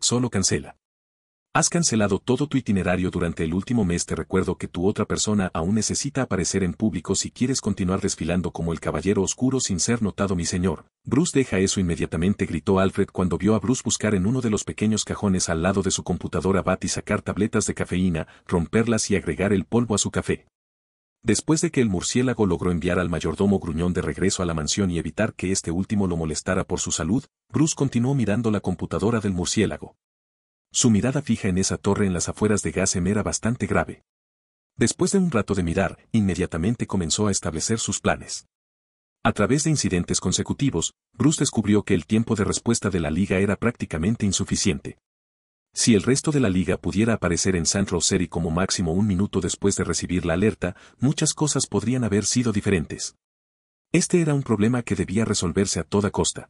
solo cancela. Has cancelado todo tu itinerario durante el último mes. Te recuerdo que tu otra persona aún necesita aparecer en público si quieres continuar desfilando como el caballero oscuro sin ser notado mi señor. Bruce deja eso inmediatamente gritó Alfred cuando vio a Bruce buscar en uno de los pequeños cajones al lado de su computadora Bat y sacar tabletas de cafeína, romperlas y agregar el polvo a su café. Después de que el murciélago logró enviar al mayordomo gruñón de regreso a la mansión y evitar que este último lo molestara por su salud, Bruce continuó mirando la computadora del murciélago. Su mirada fija en esa torre en las afueras de Gassem era bastante grave. Después de un rato de mirar, inmediatamente comenzó a establecer sus planes. A través de incidentes consecutivos, Bruce descubrió que el tiempo de respuesta de la Liga era prácticamente insuficiente. Si el resto de la liga pudiera aparecer en San City como máximo un minuto después de recibir la alerta, muchas cosas podrían haber sido diferentes. Este era un problema que debía resolverse a toda costa.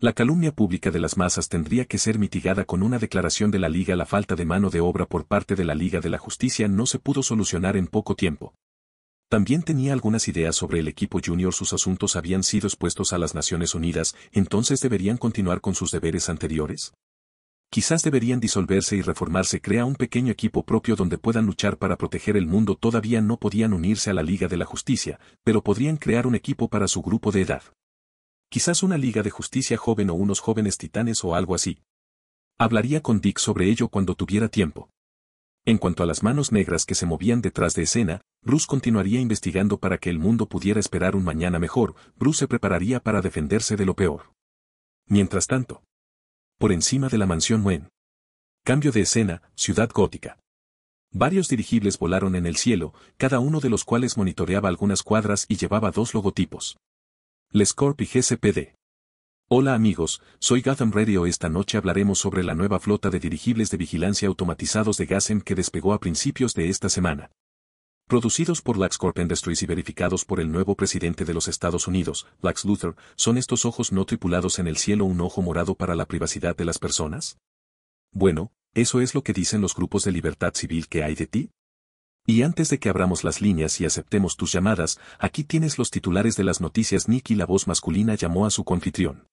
La calumnia pública de las masas tendría que ser mitigada con una declaración de la liga. La falta de mano de obra por parte de la Liga de la Justicia no se pudo solucionar en poco tiempo. También tenía algunas ideas sobre el equipo junior. Sus asuntos habían sido expuestos a las Naciones Unidas, entonces deberían continuar con sus deberes anteriores. Quizás deberían disolverse y reformarse crea un pequeño equipo propio donde puedan luchar para proteger el mundo todavía no podían unirse a la Liga de la Justicia, pero podrían crear un equipo para su grupo de edad. Quizás una Liga de Justicia joven o unos jóvenes titanes o algo así. Hablaría con Dick sobre ello cuando tuviera tiempo. En cuanto a las manos negras que se movían detrás de escena, Bruce continuaría investigando para que el mundo pudiera esperar un mañana mejor, Bruce se prepararía para defenderse de lo peor. Mientras tanto, por encima de la mansión Wen. Cambio de escena, ciudad gótica. Varios dirigibles volaron en el cielo, cada uno de los cuales monitoreaba algunas cuadras y llevaba dos logotipos. Lescorp y GCPD. Hola amigos, soy Gotham Radio. Esta noche hablaremos sobre la nueva flota de dirigibles de vigilancia automatizados de Gazem que despegó a principios de esta semana producidos por Lax Corp Industries y verificados por el nuevo presidente de los Estados Unidos, Lax Luther, ¿son estos ojos no tripulados en el cielo un ojo morado para la privacidad de las personas? Bueno, eso es lo que dicen los grupos de libertad civil que hay de ti. Y antes de que abramos las líneas y aceptemos tus llamadas, aquí tienes los titulares de las noticias. Nicky la voz masculina llamó a su confitrión.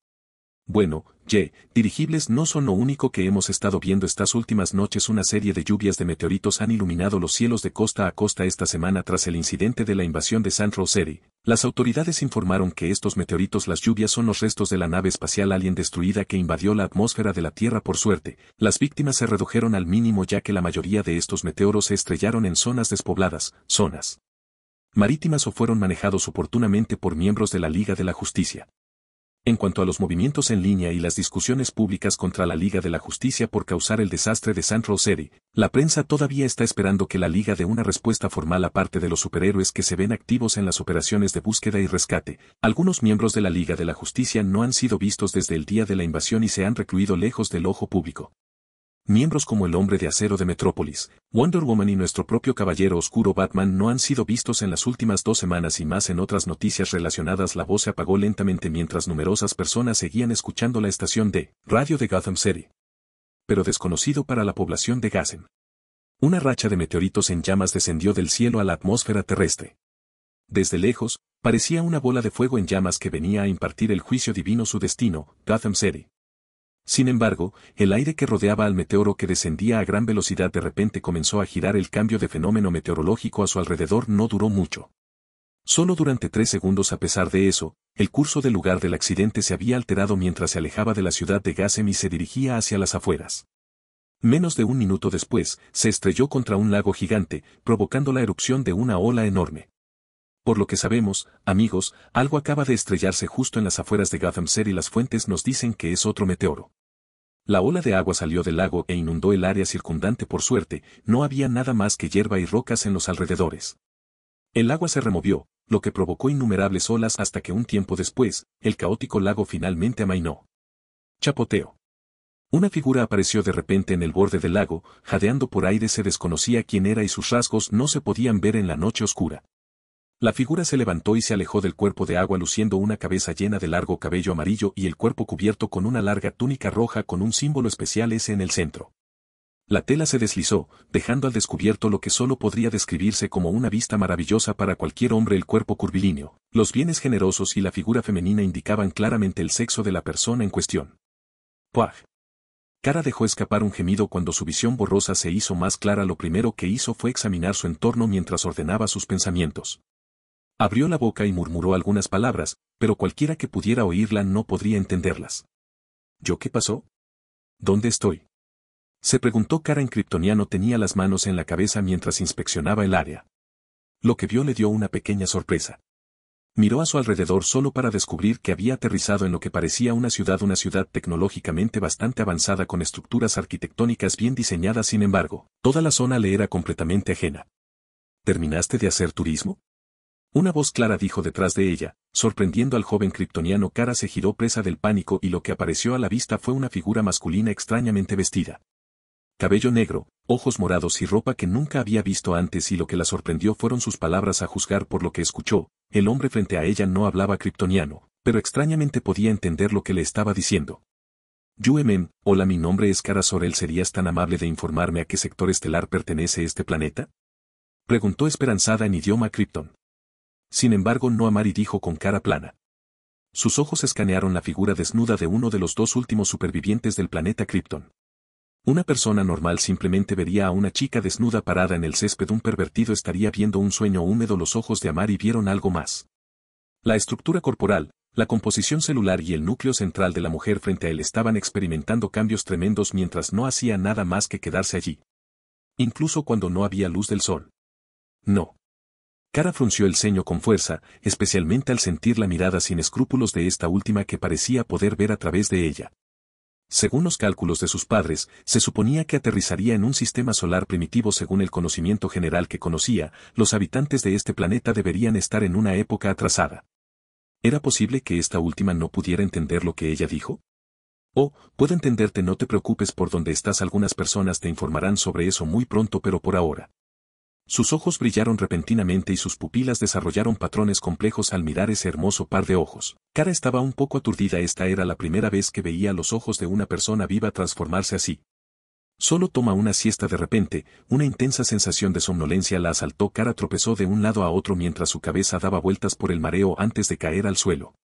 Bueno, Ye, dirigibles no son lo único que hemos estado viendo estas últimas noches. Una serie de lluvias de meteoritos han iluminado los cielos de costa a costa esta semana tras el incidente de la invasión de San Rosario. Las autoridades informaron que estos meteoritos las lluvias son los restos de la nave espacial alien destruida que invadió la atmósfera de la Tierra por suerte. Las víctimas se redujeron al mínimo ya que la mayoría de estos meteoros se estrellaron en zonas despobladas, zonas marítimas o fueron manejados oportunamente por miembros de la Liga de la Justicia. En cuanto a los movimientos en línea y las discusiones públicas contra la Liga de la Justicia por causar el desastre de San Rosetti, la prensa todavía está esperando que la Liga dé una respuesta formal aparte de los superhéroes que se ven activos en las operaciones de búsqueda y rescate. Algunos miembros de la Liga de la Justicia no han sido vistos desde el día de la invasión y se han recluido lejos del ojo público miembros como el Hombre de Acero de Metrópolis, Wonder Woman y nuestro propio Caballero Oscuro Batman no han sido vistos en las últimas dos semanas y más en otras noticias relacionadas la voz se apagó lentamente mientras numerosas personas seguían escuchando la estación de radio de Gotham City. Pero desconocido para la población de Gassen. Una racha de meteoritos en llamas descendió del cielo a la atmósfera terrestre. Desde lejos, parecía una bola de fuego en llamas que venía a impartir el juicio divino su destino, Gotham City. Sin embargo, el aire que rodeaba al meteoro que descendía a gran velocidad de repente comenzó a girar el cambio de fenómeno meteorológico a su alrededor no duró mucho. Solo durante tres segundos a pesar de eso, el curso del lugar del accidente se había alterado mientras se alejaba de la ciudad de Gassem y se dirigía hacia las afueras. Menos de un minuto después, se estrelló contra un lago gigante, provocando la erupción de una ola enorme. Por lo que sabemos, amigos, algo acaba de estrellarse justo en las afueras de Gotham y las fuentes nos dicen que es otro meteoro. La ola de agua salió del lago e inundó el área circundante por suerte, no había nada más que hierba y rocas en los alrededores. El agua se removió, lo que provocó innumerables olas hasta que un tiempo después, el caótico lago finalmente amainó. Chapoteo. Una figura apareció de repente en el borde del lago, jadeando por aire se desconocía quién era y sus rasgos no se podían ver en la noche oscura. La figura se levantó y se alejó del cuerpo de agua luciendo una cabeza llena de largo cabello amarillo y el cuerpo cubierto con una larga túnica roja con un símbolo especial S en el centro. La tela se deslizó, dejando al descubierto lo que solo podría describirse como una vista maravillosa para cualquier hombre el cuerpo curvilíneo, los bienes generosos y la figura femenina indicaban claramente el sexo de la persona en cuestión. ¡Puaj! Cara dejó escapar un gemido cuando su visión borrosa se hizo más clara lo primero que hizo fue examinar su entorno mientras ordenaba sus pensamientos. Abrió la boca y murmuró algunas palabras, pero cualquiera que pudiera oírla no podría entenderlas. ¿Yo qué pasó? ¿Dónde estoy? Se preguntó en Kryptoniano tenía las manos en la cabeza mientras inspeccionaba el área. Lo que vio le dio una pequeña sorpresa. Miró a su alrededor solo para descubrir que había aterrizado en lo que parecía una ciudad, una ciudad tecnológicamente bastante avanzada con estructuras arquitectónicas bien diseñadas, sin embargo, toda la zona le era completamente ajena. ¿Terminaste de hacer turismo? Una voz clara dijo detrás de ella, sorprendiendo al joven kryptoniano Cara se giró presa del pánico y lo que apareció a la vista fue una figura masculina extrañamente vestida. Cabello negro, ojos morados y ropa que nunca había visto antes y lo que la sorprendió fueron sus palabras a juzgar por lo que escuchó, el hombre frente a ella no hablaba kryptoniano, pero extrañamente podía entender lo que le estaba diciendo. Yuemen, hola mi nombre es Cara Sorel ¿serías tan amable de informarme a qué sector estelar pertenece este planeta? Preguntó esperanzada en idioma Krypton. Sin embargo, no Amari dijo con cara plana. Sus ojos escanearon la figura desnuda de uno de los dos últimos supervivientes del planeta Krypton. Una persona normal simplemente vería a una chica desnuda parada en el césped. Un pervertido estaría viendo un sueño húmedo. Los ojos de Amari vieron algo más. La estructura corporal, la composición celular y el núcleo central de la mujer frente a él estaban experimentando cambios tremendos mientras no hacía nada más que quedarse allí. Incluso cuando no había luz del sol. No. Cara frunció el ceño con fuerza, especialmente al sentir la mirada sin escrúpulos de esta última que parecía poder ver a través de ella. Según los cálculos de sus padres, se suponía que aterrizaría en un sistema solar primitivo según el conocimiento general que conocía, los habitantes de este planeta deberían estar en una época atrasada. ¿Era posible que esta última no pudiera entender lo que ella dijo? Oh, puedo entenderte, no te preocupes por dónde estás, algunas personas te informarán sobre eso muy pronto, pero por ahora. Sus ojos brillaron repentinamente y sus pupilas desarrollaron patrones complejos al mirar ese hermoso par de ojos. Cara estaba un poco aturdida, esta era la primera vez que veía los ojos de una persona viva transformarse así. Solo toma una siesta de repente, una intensa sensación de somnolencia la asaltó, Cara tropezó de un lado a otro mientras su cabeza daba vueltas por el mareo antes de caer al suelo.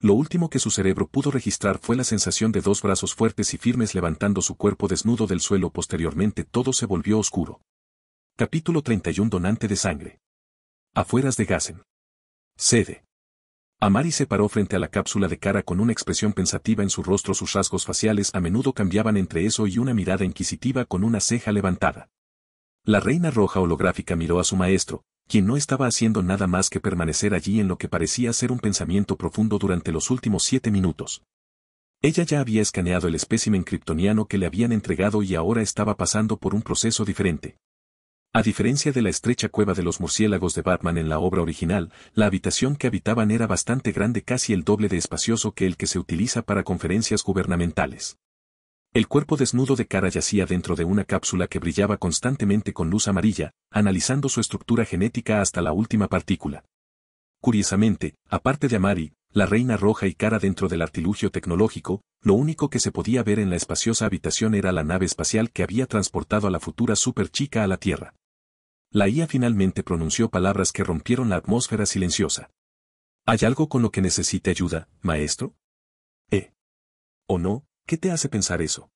Lo último que su cerebro pudo registrar fue la sensación de dos brazos fuertes y firmes levantando su cuerpo desnudo del suelo. Posteriormente todo se volvió oscuro. Capítulo 31 Donante de sangre. Afueras de Gassen. Sede. Amari se paró frente a la cápsula de cara con una expresión pensativa en su rostro. Sus rasgos faciales a menudo cambiaban entre eso y una mirada inquisitiva con una ceja levantada. La reina roja holográfica miró a su maestro, quien no estaba haciendo nada más que permanecer allí en lo que parecía ser un pensamiento profundo durante los últimos siete minutos. Ella ya había escaneado el espécimen kryptoniano que le habían entregado y ahora estaba pasando por un proceso diferente. A diferencia de la estrecha cueva de los murciélagos de Batman en la obra original, la habitación que habitaban era bastante grande casi el doble de espacioso que el que se utiliza para conferencias gubernamentales. El cuerpo desnudo de cara yacía dentro de una cápsula que brillaba constantemente con luz amarilla, analizando su estructura genética hasta la última partícula. Curiosamente, aparte de Amari, la reina roja y cara dentro del artilugio tecnológico, lo único que se podía ver en la espaciosa habitación era la nave espacial que había transportado a la futura superchica a la Tierra. La IA finalmente pronunció palabras que rompieron la atmósfera silenciosa. ¿Hay algo con lo que necesite ayuda, maestro? ¿Eh? ¿O no? ¿Qué te hace pensar eso?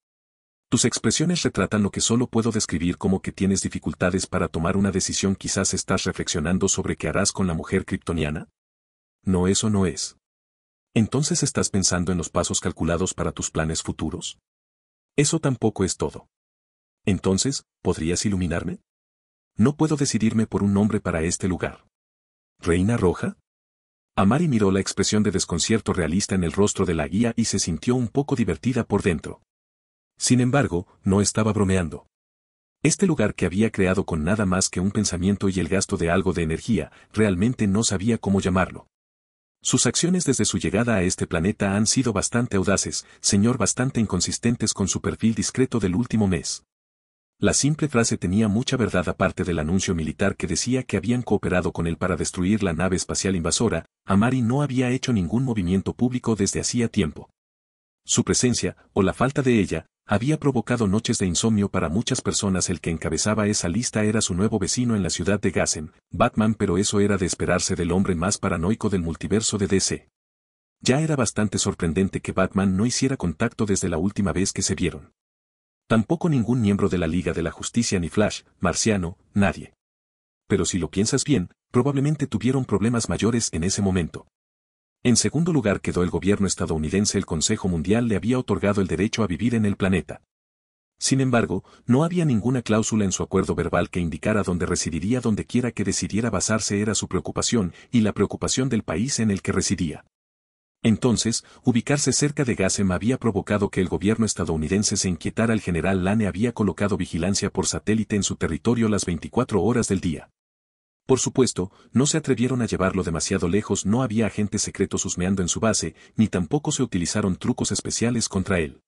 Tus expresiones retratan lo que solo puedo describir como que tienes dificultades para tomar una decisión. Quizás estás reflexionando sobre qué harás con la mujer kryptoniana. No, eso no es. Entonces estás pensando en los pasos calculados para tus planes futuros. Eso tampoco es todo. Entonces, ¿podrías iluminarme? No puedo decidirme por un nombre para este lugar. ¿Reina Roja? Amari miró la expresión de desconcierto realista en el rostro de la guía y se sintió un poco divertida por dentro. Sin embargo, no estaba bromeando. Este lugar que había creado con nada más que un pensamiento y el gasto de algo de energía, realmente no sabía cómo llamarlo. Sus acciones desde su llegada a este planeta han sido bastante audaces, señor bastante inconsistentes con su perfil discreto del último mes. La simple frase tenía mucha verdad aparte del anuncio militar que decía que habían cooperado con él para destruir la nave espacial invasora, Amari no había hecho ningún movimiento público desde hacía tiempo. Su presencia, o la falta de ella, había provocado noches de insomnio para muchas personas. El que encabezaba esa lista era su nuevo vecino en la ciudad de Gassen, Batman, pero eso era de esperarse del hombre más paranoico del multiverso de DC. Ya era bastante sorprendente que Batman no hiciera contacto desde la última vez que se vieron. Tampoco ningún miembro de la Liga de la Justicia ni Flash, Marciano, nadie. Pero si lo piensas bien, probablemente tuvieron problemas mayores en ese momento. En segundo lugar quedó el gobierno estadounidense el Consejo Mundial le había otorgado el derecho a vivir en el planeta. Sin embargo, no había ninguna cláusula en su acuerdo verbal que indicara dónde residiría donde quiera que decidiera basarse era su preocupación y la preocupación del país en el que residía. Entonces, ubicarse cerca de Gassem había provocado que el gobierno estadounidense se inquietara. al general Lane había colocado vigilancia por satélite en su territorio las 24 horas del día. Por supuesto, no se atrevieron a llevarlo demasiado lejos, no había agentes secretos husmeando en su base, ni tampoco se utilizaron trucos especiales contra él.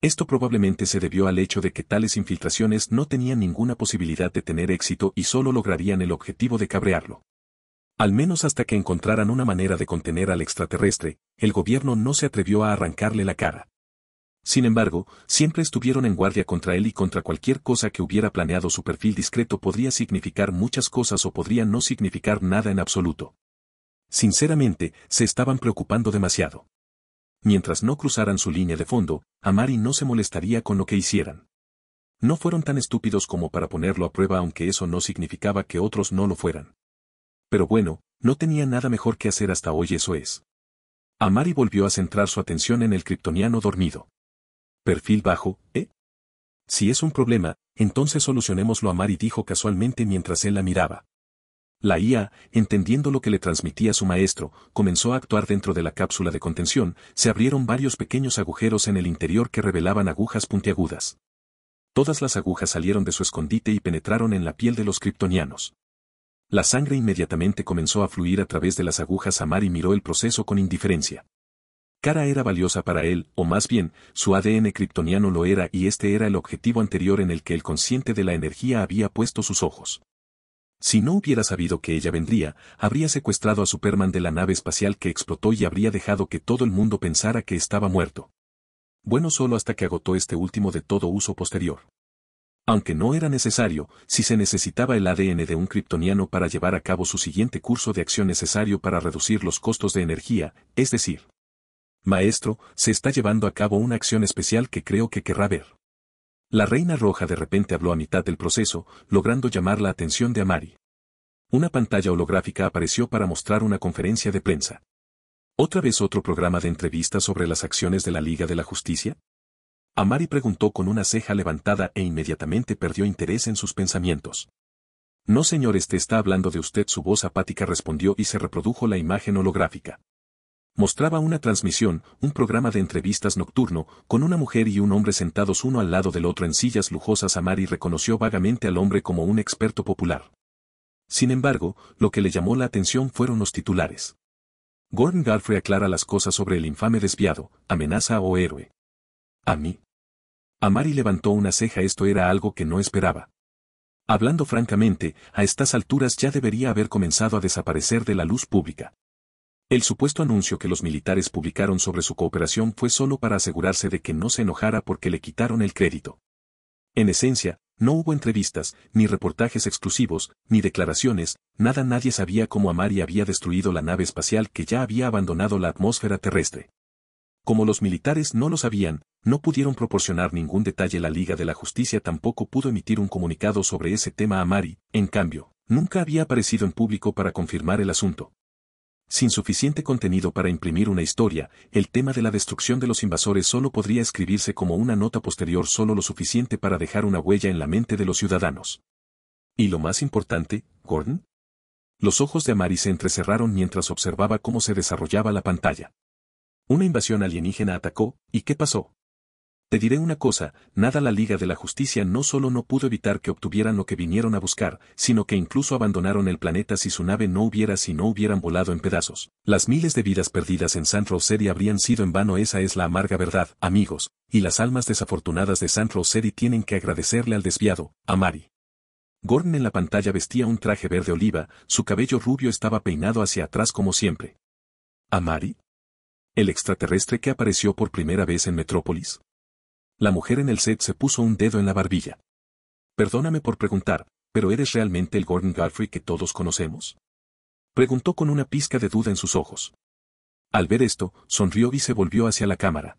Esto probablemente se debió al hecho de que tales infiltraciones no tenían ninguna posibilidad de tener éxito y solo lograrían el objetivo de cabrearlo. Al menos hasta que encontraran una manera de contener al extraterrestre, el gobierno no se atrevió a arrancarle la cara. Sin embargo, siempre estuvieron en guardia contra él y contra cualquier cosa que hubiera planeado su perfil discreto podría significar muchas cosas o podría no significar nada en absoluto. Sinceramente, se estaban preocupando demasiado. Mientras no cruzaran su línea de fondo, Amari no se molestaría con lo que hicieran. No fueron tan estúpidos como para ponerlo a prueba aunque eso no significaba que otros no lo fueran. Pero bueno, no tenía nada mejor que hacer hasta hoy eso es. Amari volvió a centrar su atención en el kriptoniano dormido. Perfil bajo, ¿eh? Si es un problema, entonces solucionémoslo Amari dijo casualmente mientras él la miraba. La IA, entendiendo lo que le transmitía su maestro, comenzó a actuar dentro de la cápsula de contención, se abrieron varios pequeños agujeros en el interior que revelaban agujas puntiagudas. Todas las agujas salieron de su escondite y penetraron en la piel de los kryptonianos. La sangre inmediatamente comenzó a fluir a través de las agujas. a y miró el proceso con indiferencia. Cara era valiosa para él, o más bien, su ADN kryptoniano lo era y este era el objetivo anterior en el que el consciente de la energía había puesto sus ojos. Si no hubiera sabido que ella vendría, habría secuestrado a Superman de la nave espacial que explotó y habría dejado que todo el mundo pensara que estaba muerto. Bueno solo hasta que agotó este último de todo uso posterior. Aunque no era necesario, si se necesitaba el ADN de un kryptoniano para llevar a cabo su siguiente curso de acción necesario para reducir los costos de energía, es decir, Maestro, se está llevando a cabo una acción especial que creo que querrá ver. La reina roja de repente habló a mitad del proceso, logrando llamar la atención de Amari. Una pantalla holográfica apareció para mostrar una conferencia de prensa. ¿Otra vez otro programa de entrevistas sobre las acciones de la Liga de la Justicia? Amari preguntó con una ceja levantada e inmediatamente perdió interés en sus pensamientos. No señor, este está hablando de usted. Su voz apática respondió y se reprodujo la imagen holográfica. Mostraba una transmisión, un programa de entrevistas nocturno, con una mujer y un hombre sentados uno al lado del otro en sillas lujosas. Amari reconoció vagamente al hombre como un experto popular. Sin embargo, lo que le llamó la atención fueron los titulares. Gordon Garfrey aclara las cosas sobre el infame desviado, amenaza o héroe. ¿A mí? Amari levantó una ceja, esto era algo que no esperaba. Hablando francamente, a estas alturas ya debería haber comenzado a desaparecer de la luz pública. El supuesto anuncio que los militares publicaron sobre su cooperación fue solo para asegurarse de que no se enojara porque le quitaron el crédito. En esencia, no hubo entrevistas, ni reportajes exclusivos, ni declaraciones, nada nadie sabía cómo Amari había destruido la nave espacial que ya había abandonado la atmósfera terrestre. Como los militares no lo sabían, no pudieron proporcionar ningún detalle. La Liga de la Justicia tampoco pudo emitir un comunicado sobre ese tema a Mari, en cambio, nunca había aparecido en público para confirmar el asunto. Sin suficiente contenido para imprimir una historia, el tema de la destrucción de los invasores solo podría escribirse como una nota posterior solo lo suficiente para dejar una huella en la mente de los ciudadanos. Y lo más importante, Gordon. Los ojos de Mari se entrecerraron mientras observaba cómo se desarrollaba la pantalla. Una invasión alienígena atacó, ¿y qué pasó? Te diré una cosa, nada la Liga de la Justicia no solo no pudo evitar que obtuvieran lo que vinieron a buscar, sino que incluso abandonaron el planeta si su nave no hubiera si no hubieran volado en pedazos. Las miles de vidas perdidas en San Rosetti habrían sido en vano esa es la amarga verdad, amigos, y las almas desafortunadas de San Rosetti tienen que agradecerle al desviado, a Mari. Gordon en la pantalla vestía un traje verde oliva, su cabello rubio estaba peinado hacia atrás como siempre. ¿A Mari? ¿El extraterrestre que apareció por primera vez en Metrópolis? La mujer en el set se puso un dedo en la barbilla. Perdóname por preguntar, pero ¿eres realmente el Gordon Garfrey que todos conocemos? Preguntó con una pizca de duda en sus ojos. Al ver esto, sonrió y se volvió hacia la cámara.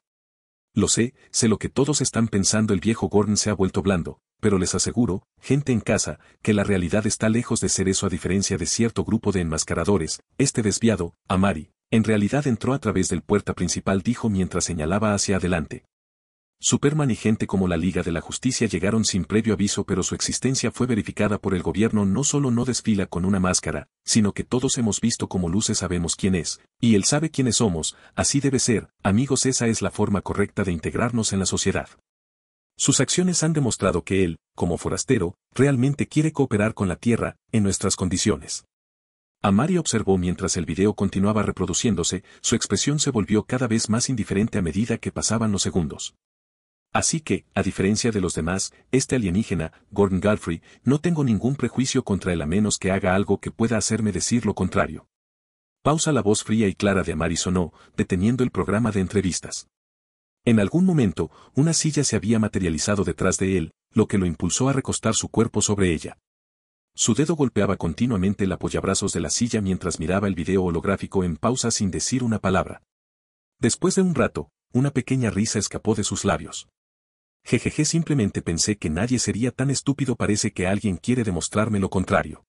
Lo sé, sé lo que todos están pensando el viejo Gordon se ha vuelto blando, pero les aseguro, gente en casa, que la realidad está lejos de ser eso a diferencia de cierto grupo de enmascaradores, este desviado, Amari, en realidad entró a través del puerta principal dijo mientras señalaba hacia adelante, Superman y gente como la Liga de la Justicia llegaron sin previo aviso pero su existencia fue verificada por el gobierno no solo no desfila con una máscara, sino que todos hemos visto como luces sabemos quién es, y él sabe quiénes somos, así debe ser, amigos esa es la forma correcta de integrarnos en la sociedad. Sus acciones han demostrado que él, como forastero, realmente quiere cooperar con la Tierra, en nuestras condiciones. Amari observó mientras el video continuaba reproduciéndose, su expresión se volvió cada vez más indiferente a medida que pasaban los segundos. Así que, a diferencia de los demás, este alienígena, Gordon Galfrey, no tengo ningún prejuicio contra él a menos que haga algo que pueda hacerme decir lo contrario. Pausa la voz fría y clara de y sonó, deteniendo el programa de entrevistas. En algún momento, una silla se había materializado detrás de él, lo que lo impulsó a recostar su cuerpo sobre ella. Su dedo golpeaba continuamente el apoyabrazos de la silla mientras miraba el video holográfico en pausa sin decir una palabra. Después de un rato, una pequeña risa escapó de sus labios. Jejeje simplemente pensé que nadie sería tan estúpido parece que alguien quiere demostrarme lo contrario.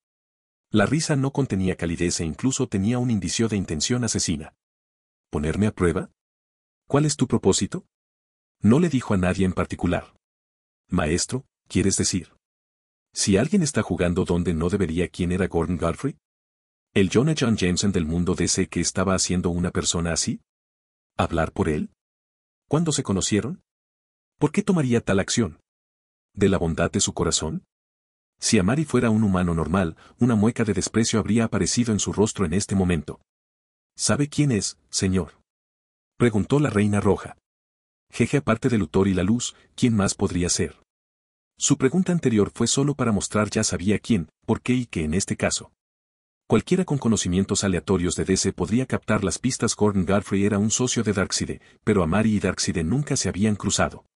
La risa no contenía calidez e incluso tenía un indicio de intención asesina. ¿Ponerme a prueba? ¿Cuál es tu propósito? No le dijo a nadie en particular. Maestro, ¿quieres decir? Si alguien está jugando donde no debería, ¿quién era Gordon Godfrey? ¿El John Jameson del mundo DC que estaba haciendo una persona así? ¿Hablar por él? ¿Cuándo se conocieron? ¿Por qué tomaría tal acción? ¿De la bondad de su corazón? Si Amari fuera un humano normal, una mueca de desprecio habría aparecido en su rostro en este momento. ¿Sabe quién es, señor? Preguntó la reina roja. Jeje aparte de Luthor y la luz, ¿quién más podría ser? Su pregunta anterior fue solo para mostrar ya sabía quién, por qué y qué en este caso. Cualquiera con conocimientos aleatorios de DC podría captar las pistas Gordon Garfrey era un socio de Darkseid, pero Amari y Darkseid nunca se habían cruzado.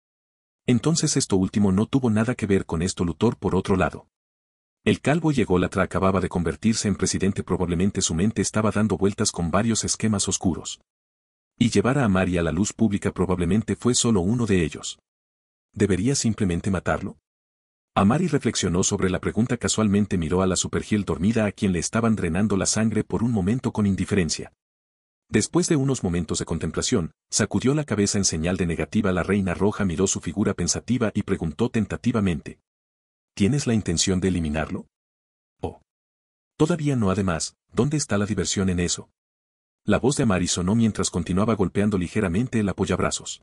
Entonces esto último no tuvo nada que ver con esto lutor por otro lado. El calvo llegó tra acababa de convertirse en presidente probablemente su mente estaba dando vueltas con varios esquemas oscuros. Y llevar a Amari a la luz pública probablemente fue solo uno de ellos. ¿Debería simplemente matarlo? Amari reflexionó sobre la pregunta casualmente miró a la supergiel dormida a quien le estaban drenando la sangre por un momento con indiferencia. Después de unos momentos de contemplación, sacudió la cabeza en señal de negativa. La reina roja miró su figura pensativa y preguntó tentativamente. ¿Tienes la intención de eliminarlo? Oh. Todavía no además, ¿dónde está la diversión en eso? La voz de Amari sonó mientras continuaba golpeando ligeramente el apoyabrazos.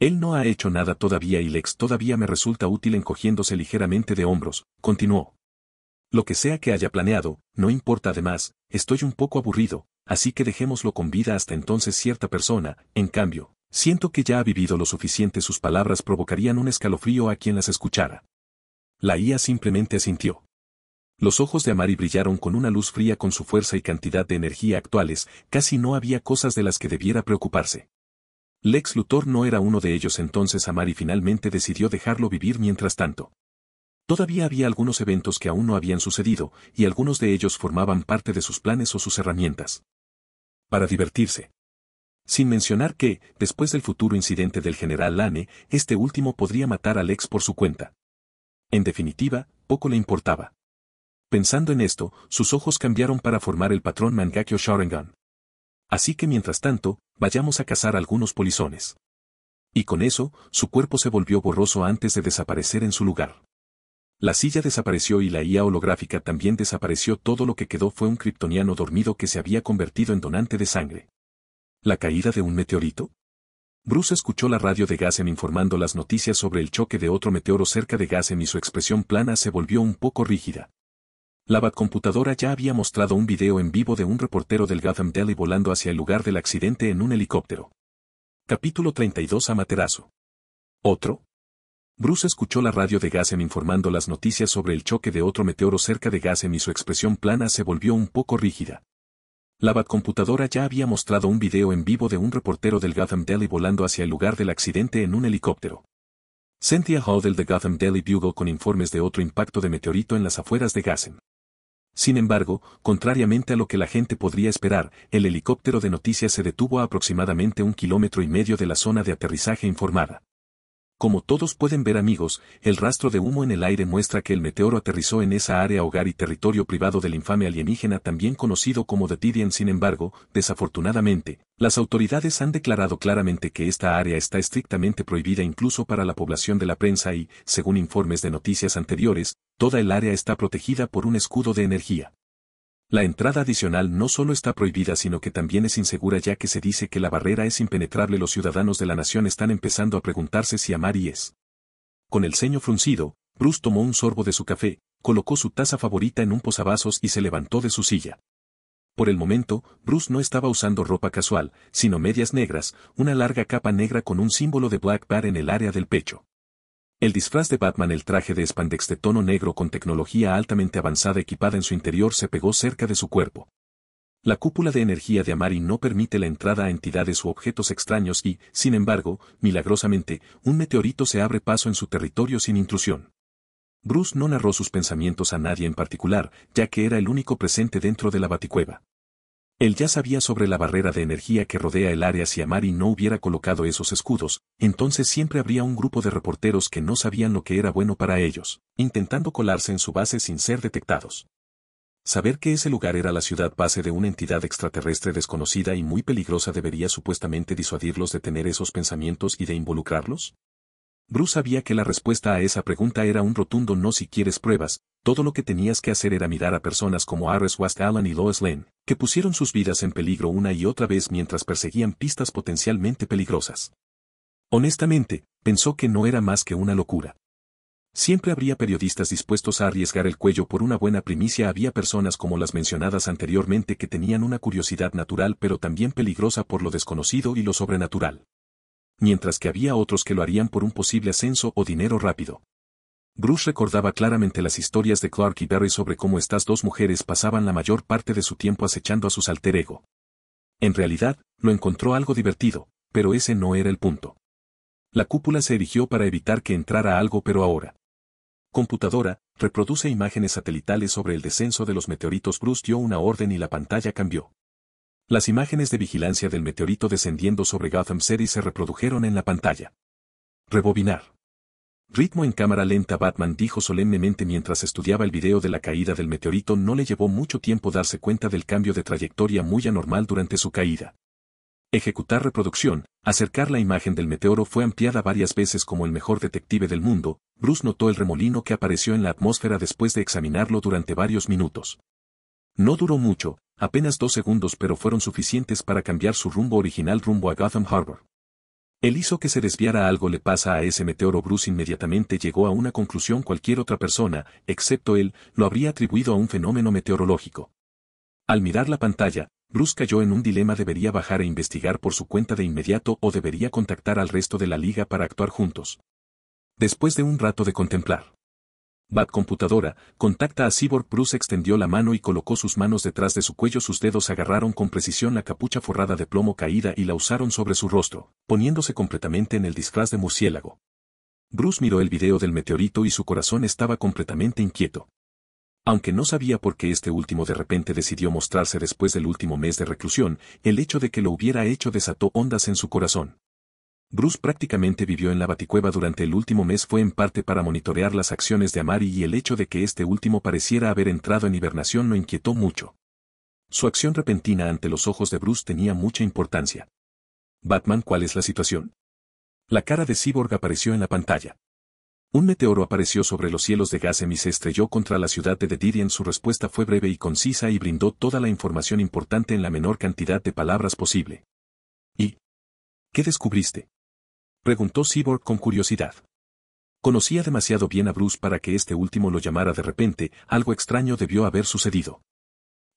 Él no ha hecho nada todavía y Lex todavía me resulta útil encogiéndose ligeramente de hombros, continuó. Lo que sea que haya planeado, no importa además, estoy un poco aburrido, así que dejémoslo con vida hasta entonces cierta persona, en cambio, siento que ya ha vivido lo suficiente sus palabras provocarían un escalofrío a quien las escuchara. La IA simplemente asintió. Los ojos de Amari brillaron con una luz fría con su fuerza y cantidad de energía actuales, casi no había cosas de las que debiera preocuparse. Lex Luthor no era uno de ellos entonces Amari finalmente decidió dejarlo vivir mientras tanto. Todavía había algunos eventos que aún no habían sucedido, y algunos de ellos formaban parte de sus planes o sus herramientas. Para divertirse. Sin mencionar que, después del futuro incidente del general Lane, este último podría matar a Lex por su cuenta. En definitiva, poco le importaba. Pensando en esto, sus ojos cambiaron para formar el patrón Mangakyo Sharingan. Así que mientras tanto, vayamos a cazar algunos polizones. Y con eso, su cuerpo se volvió borroso antes de desaparecer en su lugar. La silla desapareció y la IA holográfica también desapareció. Todo lo que quedó fue un kriptoniano dormido que se había convertido en donante de sangre. ¿La caída de un meteorito? Bruce escuchó la radio de Gassen informando las noticias sobre el choque de otro meteoro cerca de Gassen y su expresión plana se volvió un poco rígida. La computadora ya había mostrado un video en vivo de un reportero del Gotham Daily volando hacia el lugar del accidente en un helicóptero. Capítulo 32 Amaterasu. Otro. Bruce escuchó la radio de Gassen informando las noticias sobre el choque de otro meteoro cerca de Gassem y su expresión plana se volvió un poco rígida. La computadora ya había mostrado un video en vivo de un reportero del Gotham Daily volando hacia el lugar del accidente en un helicóptero. Cynthia Hodel de Gotham Daily Bugle con informes de otro impacto de meteorito en las afueras de Gassem. Sin embargo, contrariamente a lo que la gente podría esperar, el helicóptero de noticias se detuvo a aproximadamente un kilómetro y medio de la zona de aterrizaje informada. Como todos pueden ver amigos, el rastro de humo en el aire muestra que el meteoro aterrizó en esa área hogar y territorio privado del infame alienígena también conocido como The Tidian. Sin embargo, desafortunadamente, las autoridades han declarado claramente que esta área está estrictamente prohibida incluso para la población de la prensa y, según informes de noticias anteriores, toda el área está protegida por un escudo de energía. La entrada adicional no solo está prohibida sino que también es insegura ya que se dice que la barrera es impenetrable. Los ciudadanos de la nación están empezando a preguntarse si Amari es. Con el ceño fruncido, Bruce tomó un sorbo de su café, colocó su taza favorita en un posavasos y se levantó de su silla. Por el momento, Bruce no estaba usando ropa casual, sino medias negras, una larga capa negra con un símbolo de Black Bar en el área del pecho. El disfraz de Batman, el traje de spandex de tono negro con tecnología altamente avanzada equipada en su interior, se pegó cerca de su cuerpo. La cúpula de energía de Amari no permite la entrada a entidades u objetos extraños y, sin embargo, milagrosamente, un meteorito se abre paso en su territorio sin intrusión. Bruce no narró sus pensamientos a nadie en particular, ya que era el único presente dentro de la baticueva. Él ya sabía sobre la barrera de energía que rodea el área si y no hubiera colocado esos escudos, entonces siempre habría un grupo de reporteros que no sabían lo que era bueno para ellos, intentando colarse en su base sin ser detectados. Saber que ese lugar era la ciudad base de una entidad extraterrestre desconocida y muy peligrosa debería supuestamente disuadirlos de tener esos pensamientos y de involucrarlos? Bruce sabía que la respuesta a esa pregunta era un rotundo no si quieres pruebas, todo lo que tenías que hacer era mirar a personas como Ares West Allen y Lois Lane, que pusieron sus vidas en peligro una y otra vez mientras perseguían pistas potencialmente peligrosas. Honestamente, pensó que no era más que una locura. Siempre habría periodistas dispuestos a arriesgar el cuello por una buena primicia. Había personas como las mencionadas anteriormente que tenían una curiosidad natural pero también peligrosa por lo desconocido y lo sobrenatural mientras que había otros que lo harían por un posible ascenso o dinero rápido. Bruce recordaba claramente las historias de Clark y Barry sobre cómo estas dos mujeres pasaban la mayor parte de su tiempo acechando a su salter ego. En realidad, lo encontró algo divertido, pero ese no era el punto. La cúpula se erigió para evitar que entrara algo pero ahora. Computadora, reproduce imágenes satelitales sobre el descenso de los meteoritos. Bruce dio una orden y la pantalla cambió. Las imágenes de vigilancia del meteorito descendiendo sobre Gotham City se reprodujeron en la pantalla. Rebobinar. Ritmo en cámara lenta Batman dijo solemnemente mientras estudiaba el video de la caída del meteorito no le llevó mucho tiempo darse cuenta del cambio de trayectoria muy anormal durante su caída. Ejecutar reproducción, acercar la imagen del meteoro fue ampliada varias veces como el mejor detective del mundo, Bruce notó el remolino que apareció en la atmósfera después de examinarlo durante varios minutos. No duró mucho, Apenas dos segundos pero fueron suficientes para cambiar su rumbo original rumbo a Gotham Harbor. Él hizo que se desviara algo le pasa a ese meteoro Bruce inmediatamente llegó a una conclusión cualquier otra persona, excepto él, lo habría atribuido a un fenómeno meteorológico. Al mirar la pantalla, Bruce cayó en un dilema debería bajar e investigar por su cuenta de inmediato o debería contactar al resto de la liga para actuar juntos. Después de un rato de contemplar, Bad Computadora, contacta a Cyborg Bruce extendió la mano y colocó sus manos detrás de su cuello sus dedos agarraron con precisión la capucha forrada de plomo caída y la usaron sobre su rostro, poniéndose completamente en el disfraz de murciélago. Bruce miró el video del meteorito y su corazón estaba completamente inquieto. Aunque no sabía por qué este último de repente decidió mostrarse después del último mes de reclusión, el hecho de que lo hubiera hecho desató ondas en su corazón. Bruce prácticamente vivió en la baticueva durante el último mes fue en parte para monitorear las acciones de Amari y el hecho de que este último pareciera haber entrado en hibernación no inquietó mucho. Su acción repentina ante los ojos de Bruce tenía mucha importancia. Batman, ¿cuál es la situación? La cara de Cyborg apareció en la pantalla. Un meteoro apareció sobre los cielos de Gassem y se estrelló contra la ciudad de en Su respuesta fue breve y concisa y brindó toda la información importante en la menor cantidad de palabras posible. ¿Y? ¿Qué descubriste? Preguntó Cyborg con curiosidad. Conocía demasiado bien a Bruce para que este último lo llamara de repente, algo extraño debió haber sucedido.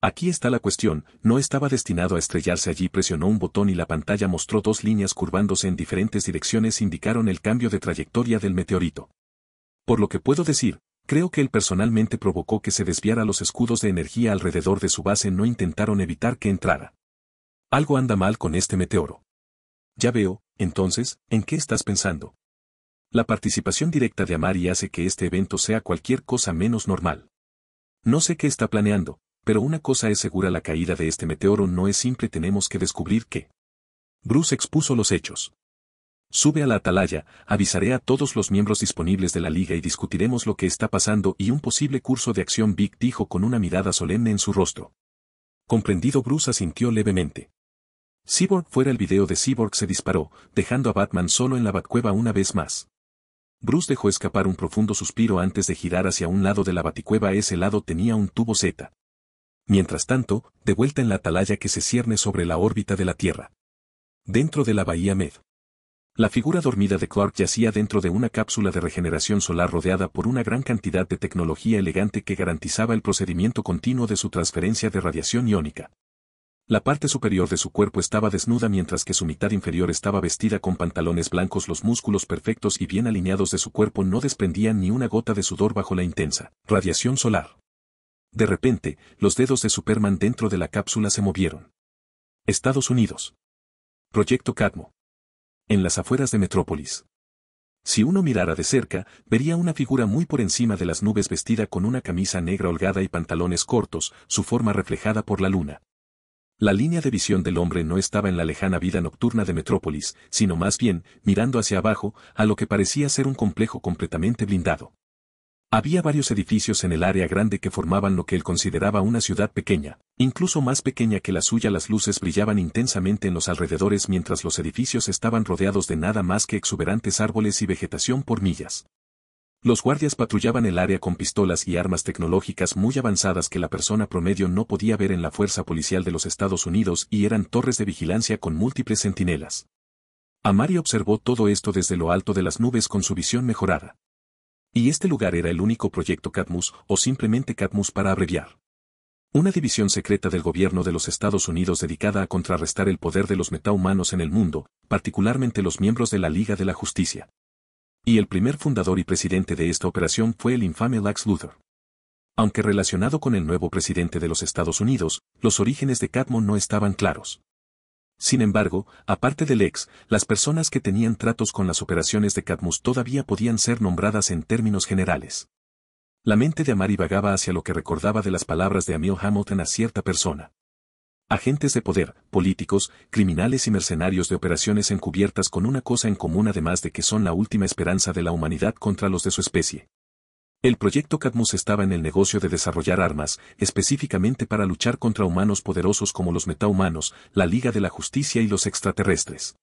Aquí está la cuestión, no estaba destinado a estrellarse allí presionó un botón y la pantalla mostró dos líneas curvándose en diferentes direcciones indicaron el cambio de trayectoria del meteorito. Por lo que puedo decir, creo que él personalmente provocó que se desviara los escudos de energía alrededor de su base no intentaron evitar que entrara. Algo anda mal con este meteoro. Ya veo, entonces, ¿en qué estás pensando? La participación directa de Amari hace que este evento sea cualquier cosa menos normal. No sé qué está planeando, pero una cosa es segura la caída de este meteoro no es simple tenemos que descubrir qué. Bruce expuso los hechos. Sube a la atalaya, avisaré a todos los miembros disponibles de la liga y discutiremos lo que está pasando y un posible curso de acción Vic dijo con una mirada solemne en su rostro. Comprendido Bruce asintió levemente. Cyborg fuera el video de Cyborg se disparó, dejando a Batman solo en la Batcueva una vez más. Bruce dejó escapar un profundo suspiro antes de girar hacia un lado de la Baticueva ese lado tenía un tubo Z. Mientras tanto, de vuelta en la atalaya que se cierne sobre la órbita de la Tierra. Dentro de la bahía Med. La figura dormida de Clark yacía dentro de una cápsula de regeneración solar rodeada por una gran cantidad de tecnología elegante que garantizaba el procedimiento continuo de su transferencia de radiación iónica. La parte superior de su cuerpo estaba desnuda mientras que su mitad inferior estaba vestida con pantalones blancos. Los músculos perfectos y bien alineados de su cuerpo no desprendían ni una gota de sudor bajo la intensa radiación solar. De repente, los dedos de Superman dentro de la cápsula se movieron. Estados Unidos. Proyecto Cadmo. En las afueras de Metrópolis. Si uno mirara de cerca, vería una figura muy por encima de las nubes vestida con una camisa negra holgada y pantalones cortos, su forma reflejada por la luna. La línea de visión del hombre no estaba en la lejana vida nocturna de Metrópolis, sino más bien, mirando hacia abajo, a lo que parecía ser un complejo completamente blindado. Había varios edificios en el área grande que formaban lo que él consideraba una ciudad pequeña, incluso más pequeña que la suya las luces brillaban intensamente en los alrededores mientras los edificios estaban rodeados de nada más que exuberantes árboles y vegetación por millas. Los guardias patrullaban el área con pistolas y armas tecnológicas muy avanzadas que la persona promedio no podía ver en la fuerza policial de los Estados Unidos y eran torres de vigilancia con múltiples centinelas. Amari observó todo esto desde lo alto de las nubes con su visión mejorada. Y este lugar era el único proyecto Cadmus, o simplemente Cadmus para abreviar. Una división secreta del gobierno de los Estados Unidos dedicada a contrarrestar el poder de los metahumanos en el mundo, particularmente los miembros de la Liga de la Justicia. Y el primer fundador y presidente de esta operación fue el infame Lex Luthor. Aunque relacionado con el nuevo presidente de los Estados Unidos, los orígenes de Cadmo no estaban claros. Sin embargo, aparte del ex, las personas que tenían tratos con las operaciones de Cadmus todavía podían ser nombradas en términos generales. La mente de Amari vagaba hacia lo que recordaba de las palabras de Emil Hamilton a cierta persona. Agentes de poder, políticos, criminales y mercenarios de operaciones encubiertas con una cosa en común además de que son la última esperanza de la humanidad contra los de su especie. El proyecto Cadmus estaba en el negocio de desarrollar armas, específicamente para luchar contra humanos poderosos como los metahumanos, la Liga de la Justicia y los extraterrestres.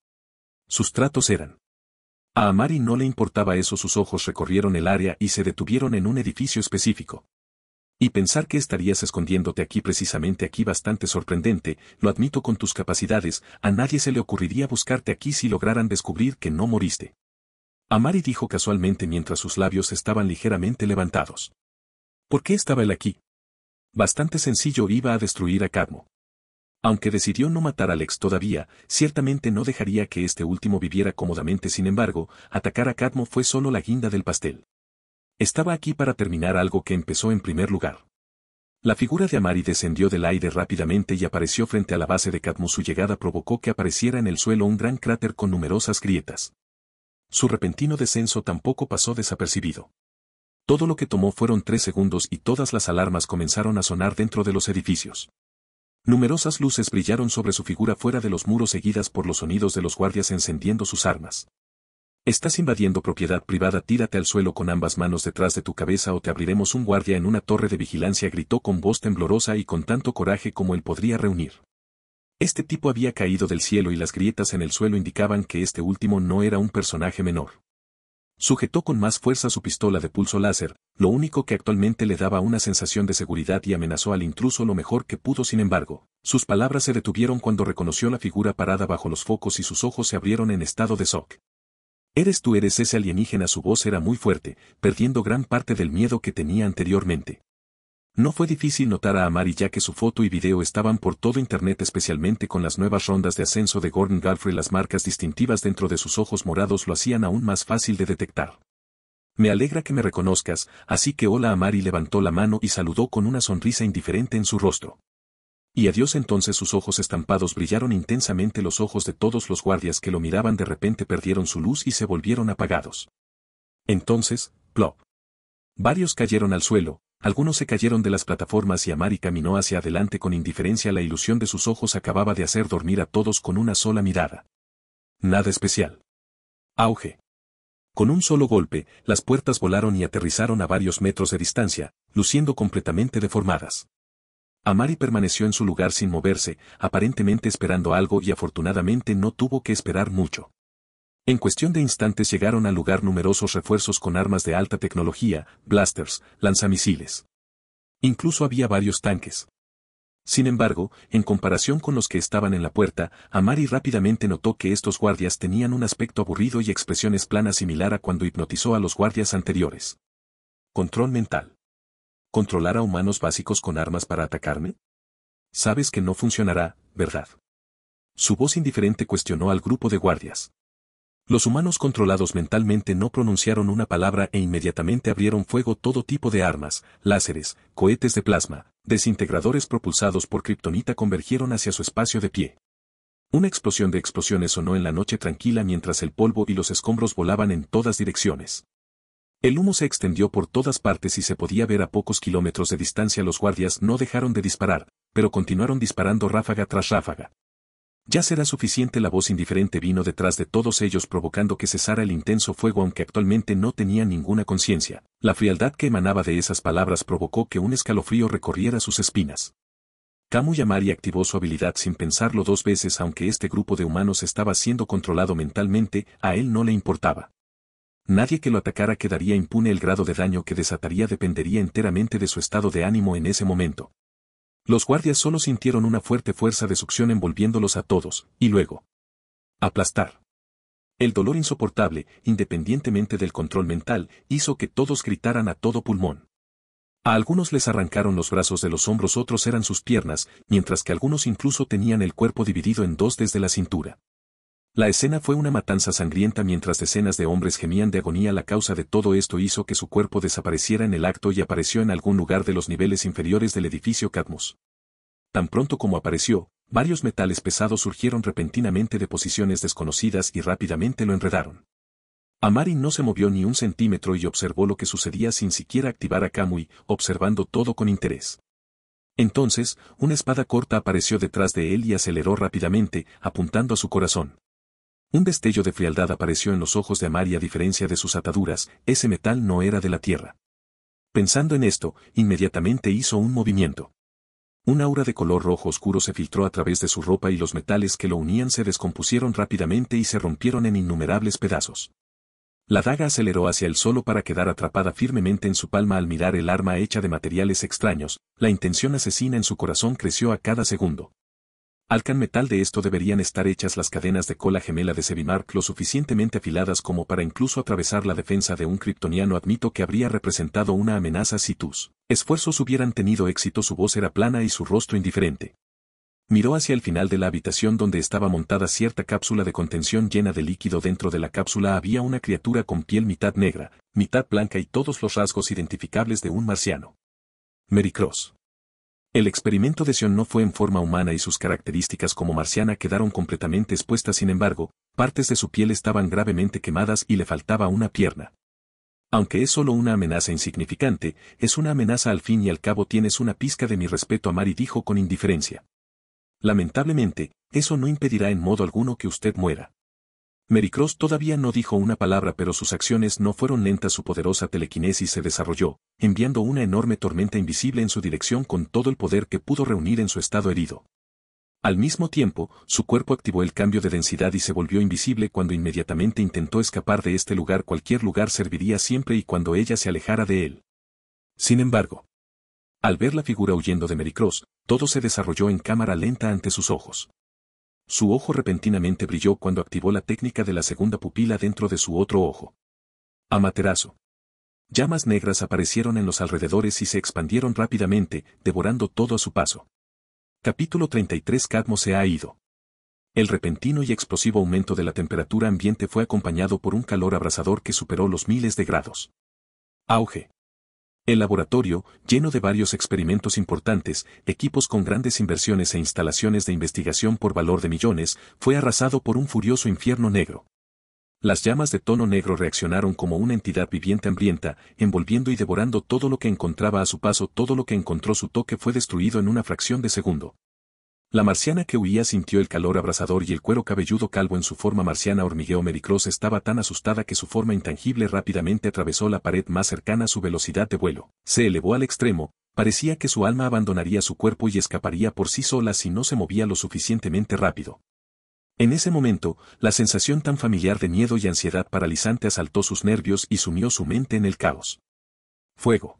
Sus tratos eran. A Amari no le importaba eso, sus ojos recorrieron el área y se detuvieron en un edificio específico. Y pensar que estarías escondiéndote aquí precisamente aquí bastante sorprendente, lo admito con tus capacidades, a nadie se le ocurriría buscarte aquí si lograran descubrir que no moriste. Amari dijo casualmente mientras sus labios estaban ligeramente levantados. ¿Por qué estaba él aquí? Bastante sencillo iba a destruir a Cadmo. Aunque decidió no matar a Alex todavía, ciertamente no dejaría que este último viviera cómodamente. Sin embargo, atacar a Cadmo fue solo la guinda del pastel. Estaba aquí para terminar algo que empezó en primer lugar. La figura de Amari descendió del aire rápidamente y apareció frente a la base de Cadmus. Su llegada provocó que apareciera en el suelo un gran cráter con numerosas grietas. Su repentino descenso tampoco pasó desapercibido. Todo lo que tomó fueron tres segundos y todas las alarmas comenzaron a sonar dentro de los edificios. Numerosas luces brillaron sobre su figura fuera de los muros seguidas por los sonidos de los guardias encendiendo sus armas. Estás invadiendo propiedad privada, tírate al suelo con ambas manos detrás de tu cabeza o te abriremos un guardia en una torre de vigilancia, gritó con voz temblorosa y con tanto coraje como él podría reunir. Este tipo había caído del cielo y las grietas en el suelo indicaban que este último no era un personaje menor. Sujetó con más fuerza su pistola de pulso láser, lo único que actualmente le daba una sensación de seguridad y amenazó al intruso lo mejor que pudo sin embargo. Sus palabras se detuvieron cuando reconoció la figura parada bajo los focos y sus ojos se abrieron en estado de shock. Eres tú eres ese alienígena su voz era muy fuerte, perdiendo gran parte del miedo que tenía anteriormente. No fue difícil notar a Amari ya que su foto y video estaban por todo internet especialmente con las nuevas rondas de ascenso de Gordon Garfrey las marcas distintivas dentro de sus ojos morados lo hacían aún más fácil de detectar. Me alegra que me reconozcas, así que hola Amari levantó la mano y saludó con una sonrisa indiferente en su rostro. Y a entonces sus ojos estampados brillaron intensamente los ojos de todos los guardias que lo miraban de repente perdieron su luz y se volvieron apagados. Entonces, plop. Varios cayeron al suelo, algunos se cayeron de las plataformas y Amari caminó hacia adelante con indiferencia la ilusión de sus ojos acababa de hacer dormir a todos con una sola mirada. Nada especial. Auge. Con un solo golpe, las puertas volaron y aterrizaron a varios metros de distancia, luciendo completamente deformadas. Amari permaneció en su lugar sin moverse, aparentemente esperando algo y afortunadamente no tuvo que esperar mucho. En cuestión de instantes llegaron al lugar numerosos refuerzos con armas de alta tecnología, blasters, lanzamisiles. Incluso había varios tanques. Sin embargo, en comparación con los que estaban en la puerta, Amari rápidamente notó que estos guardias tenían un aspecto aburrido y expresiones planas similar a cuando hipnotizó a los guardias anteriores. Control mental. ¿Controlar a humanos básicos con armas para atacarme? Sabes que no funcionará, ¿verdad? Su voz indiferente cuestionó al grupo de guardias. Los humanos controlados mentalmente no pronunciaron una palabra e inmediatamente abrieron fuego todo tipo de armas, láseres, cohetes de plasma, desintegradores propulsados por kriptonita convergieron hacia su espacio de pie. Una explosión de explosiones sonó en la noche tranquila mientras el polvo y los escombros volaban en todas direcciones. El humo se extendió por todas partes y se podía ver a pocos kilómetros de distancia los guardias no dejaron de disparar, pero continuaron disparando ráfaga tras ráfaga. Ya será suficiente la voz indiferente vino detrás de todos ellos provocando que cesara el intenso fuego aunque actualmente no tenía ninguna conciencia. La frialdad que emanaba de esas palabras provocó que un escalofrío recorriera sus espinas. Kamu Yamari activó su habilidad sin pensarlo dos veces aunque este grupo de humanos estaba siendo controlado mentalmente, a él no le importaba. Nadie que lo atacara quedaría impune el grado de daño que desataría dependería enteramente de su estado de ánimo en ese momento. Los guardias solo sintieron una fuerte fuerza de succión envolviéndolos a todos, y luego. Aplastar. El dolor insoportable, independientemente del control mental, hizo que todos gritaran a todo pulmón. A algunos les arrancaron los brazos de los hombros, otros eran sus piernas, mientras que algunos incluso tenían el cuerpo dividido en dos desde la cintura. La escena fue una matanza sangrienta mientras decenas de hombres gemían de agonía. La causa de todo esto hizo que su cuerpo desapareciera en el acto y apareció en algún lugar de los niveles inferiores del edificio Cadmus. Tan pronto como apareció, varios metales pesados surgieron repentinamente de posiciones desconocidas y rápidamente lo enredaron. Amari no se movió ni un centímetro y observó lo que sucedía sin siquiera activar a Kamui, observando todo con interés. Entonces, una espada corta apareció detrás de él y aceleró rápidamente, apuntando a su corazón. Un destello de frialdad apareció en los ojos de Amar a diferencia de sus ataduras, ese metal no era de la tierra. Pensando en esto, inmediatamente hizo un movimiento. Un aura de color rojo oscuro se filtró a través de su ropa y los metales que lo unían se descompusieron rápidamente y se rompieron en innumerables pedazos. La daga aceleró hacia el solo para quedar atrapada firmemente en su palma al mirar el arma hecha de materiales extraños, la intención asesina en su corazón creció a cada segundo alcan metal de esto deberían estar hechas las cadenas de cola gemela de Sevimark lo suficientemente afiladas como para incluso atravesar la defensa de un kryptoniano admito que habría representado una amenaza si tus esfuerzos hubieran tenido éxito su voz era plana y su rostro indiferente. Miró hacia el final de la habitación donde estaba montada cierta cápsula de contención llena de líquido dentro de la cápsula había una criatura con piel mitad negra, mitad blanca y todos los rasgos identificables de un marciano. Mary Cross. El experimento de Sion no fue en forma humana y sus características como marciana quedaron completamente expuestas, sin embargo, partes de su piel estaban gravemente quemadas y le faltaba una pierna. Aunque es solo una amenaza insignificante, es una amenaza al fin y al cabo tienes una pizca de mi respeto a y dijo con indiferencia. Lamentablemente, eso no impedirá en modo alguno que usted muera. Mary todavía no dijo una palabra pero sus acciones no fueron lentas su poderosa telequinesis se desarrolló, enviando una enorme tormenta invisible en su dirección con todo el poder que pudo reunir en su estado herido. Al mismo tiempo, su cuerpo activó el cambio de densidad y se volvió invisible cuando inmediatamente intentó escapar de este lugar cualquier lugar serviría siempre y cuando ella se alejara de él. Sin embargo, al ver la figura huyendo de Mary Cross, todo se desarrolló en cámara lenta ante sus ojos. Su ojo repentinamente brilló cuando activó la técnica de la segunda pupila dentro de su otro ojo. Amaterazo. Llamas negras aparecieron en los alrededores y se expandieron rápidamente, devorando todo a su paso. Capítulo 33 Cadmo se ha ido. El repentino y explosivo aumento de la temperatura ambiente fue acompañado por un calor abrasador que superó los miles de grados. Auge. El laboratorio, lleno de varios experimentos importantes, equipos con grandes inversiones e instalaciones de investigación por valor de millones, fue arrasado por un furioso infierno negro. Las llamas de tono negro reaccionaron como una entidad viviente hambrienta, envolviendo y devorando todo lo que encontraba a su paso, todo lo que encontró su toque fue destruido en una fracción de segundo. La marciana que huía sintió el calor abrasador y el cuero cabelludo calvo en su forma marciana hormigueo Mericross estaba tan asustada que su forma intangible rápidamente atravesó la pared más cercana a su velocidad de vuelo. Se elevó al extremo, parecía que su alma abandonaría su cuerpo y escaparía por sí sola si no se movía lo suficientemente rápido. En ese momento, la sensación tan familiar de miedo y ansiedad paralizante asaltó sus nervios y sumió su mente en el caos. Fuego.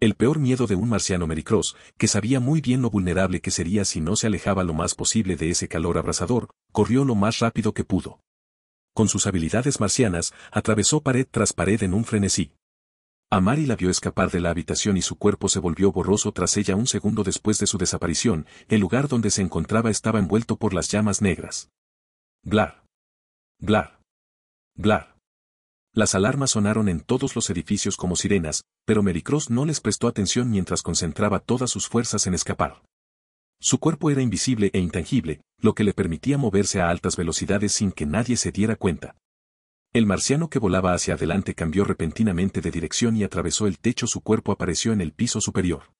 El peor miedo de un marciano Mericross, que sabía muy bien lo vulnerable que sería si no se alejaba lo más posible de ese calor abrasador, corrió lo más rápido que pudo. Con sus habilidades marcianas, atravesó pared tras pared en un frenesí. Amari la vio escapar de la habitación y su cuerpo se volvió borroso tras ella un segundo después de su desaparición, el lugar donde se encontraba estaba envuelto por las llamas negras. Glar. Glar. Glar. Las alarmas sonaron en todos los edificios como sirenas, pero Mericross no les prestó atención mientras concentraba todas sus fuerzas en escapar. Su cuerpo era invisible e intangible, lo que le permitía moverse a altas velocidades sin que nadie se diera cuenta. El marciano que volaba hacia adelante cambió repentinamente de dirección y atravesó el techo su cuerpo apareció en el piso superior.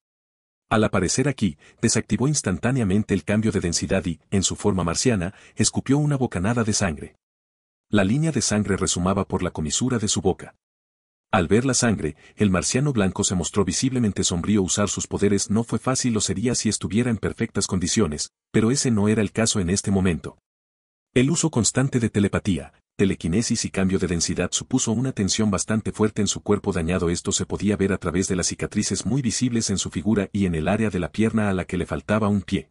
Al aparecer aquí, desactivó instantáneamente el cambio de densidad y, en su forma marciana, escupió una bocanada de sangre. La línea de sangre resumaba por la comisura de su boca. Al ver la sangre, el marciano blanco se mostró visiblemente sombrío usar sus poderes no fue fácil o sería si estuviera en perfectas condiciones, pero ese no era el caso en este momento. El uso constante de telepatía, telequinesis y cambio de densidad supuso una tensión bastante fuerte en su cuerpo dañado esto se podía ver a través de las cicatrices muy visibles en su figura y en el área de la pierna a la que le faltaba un pie.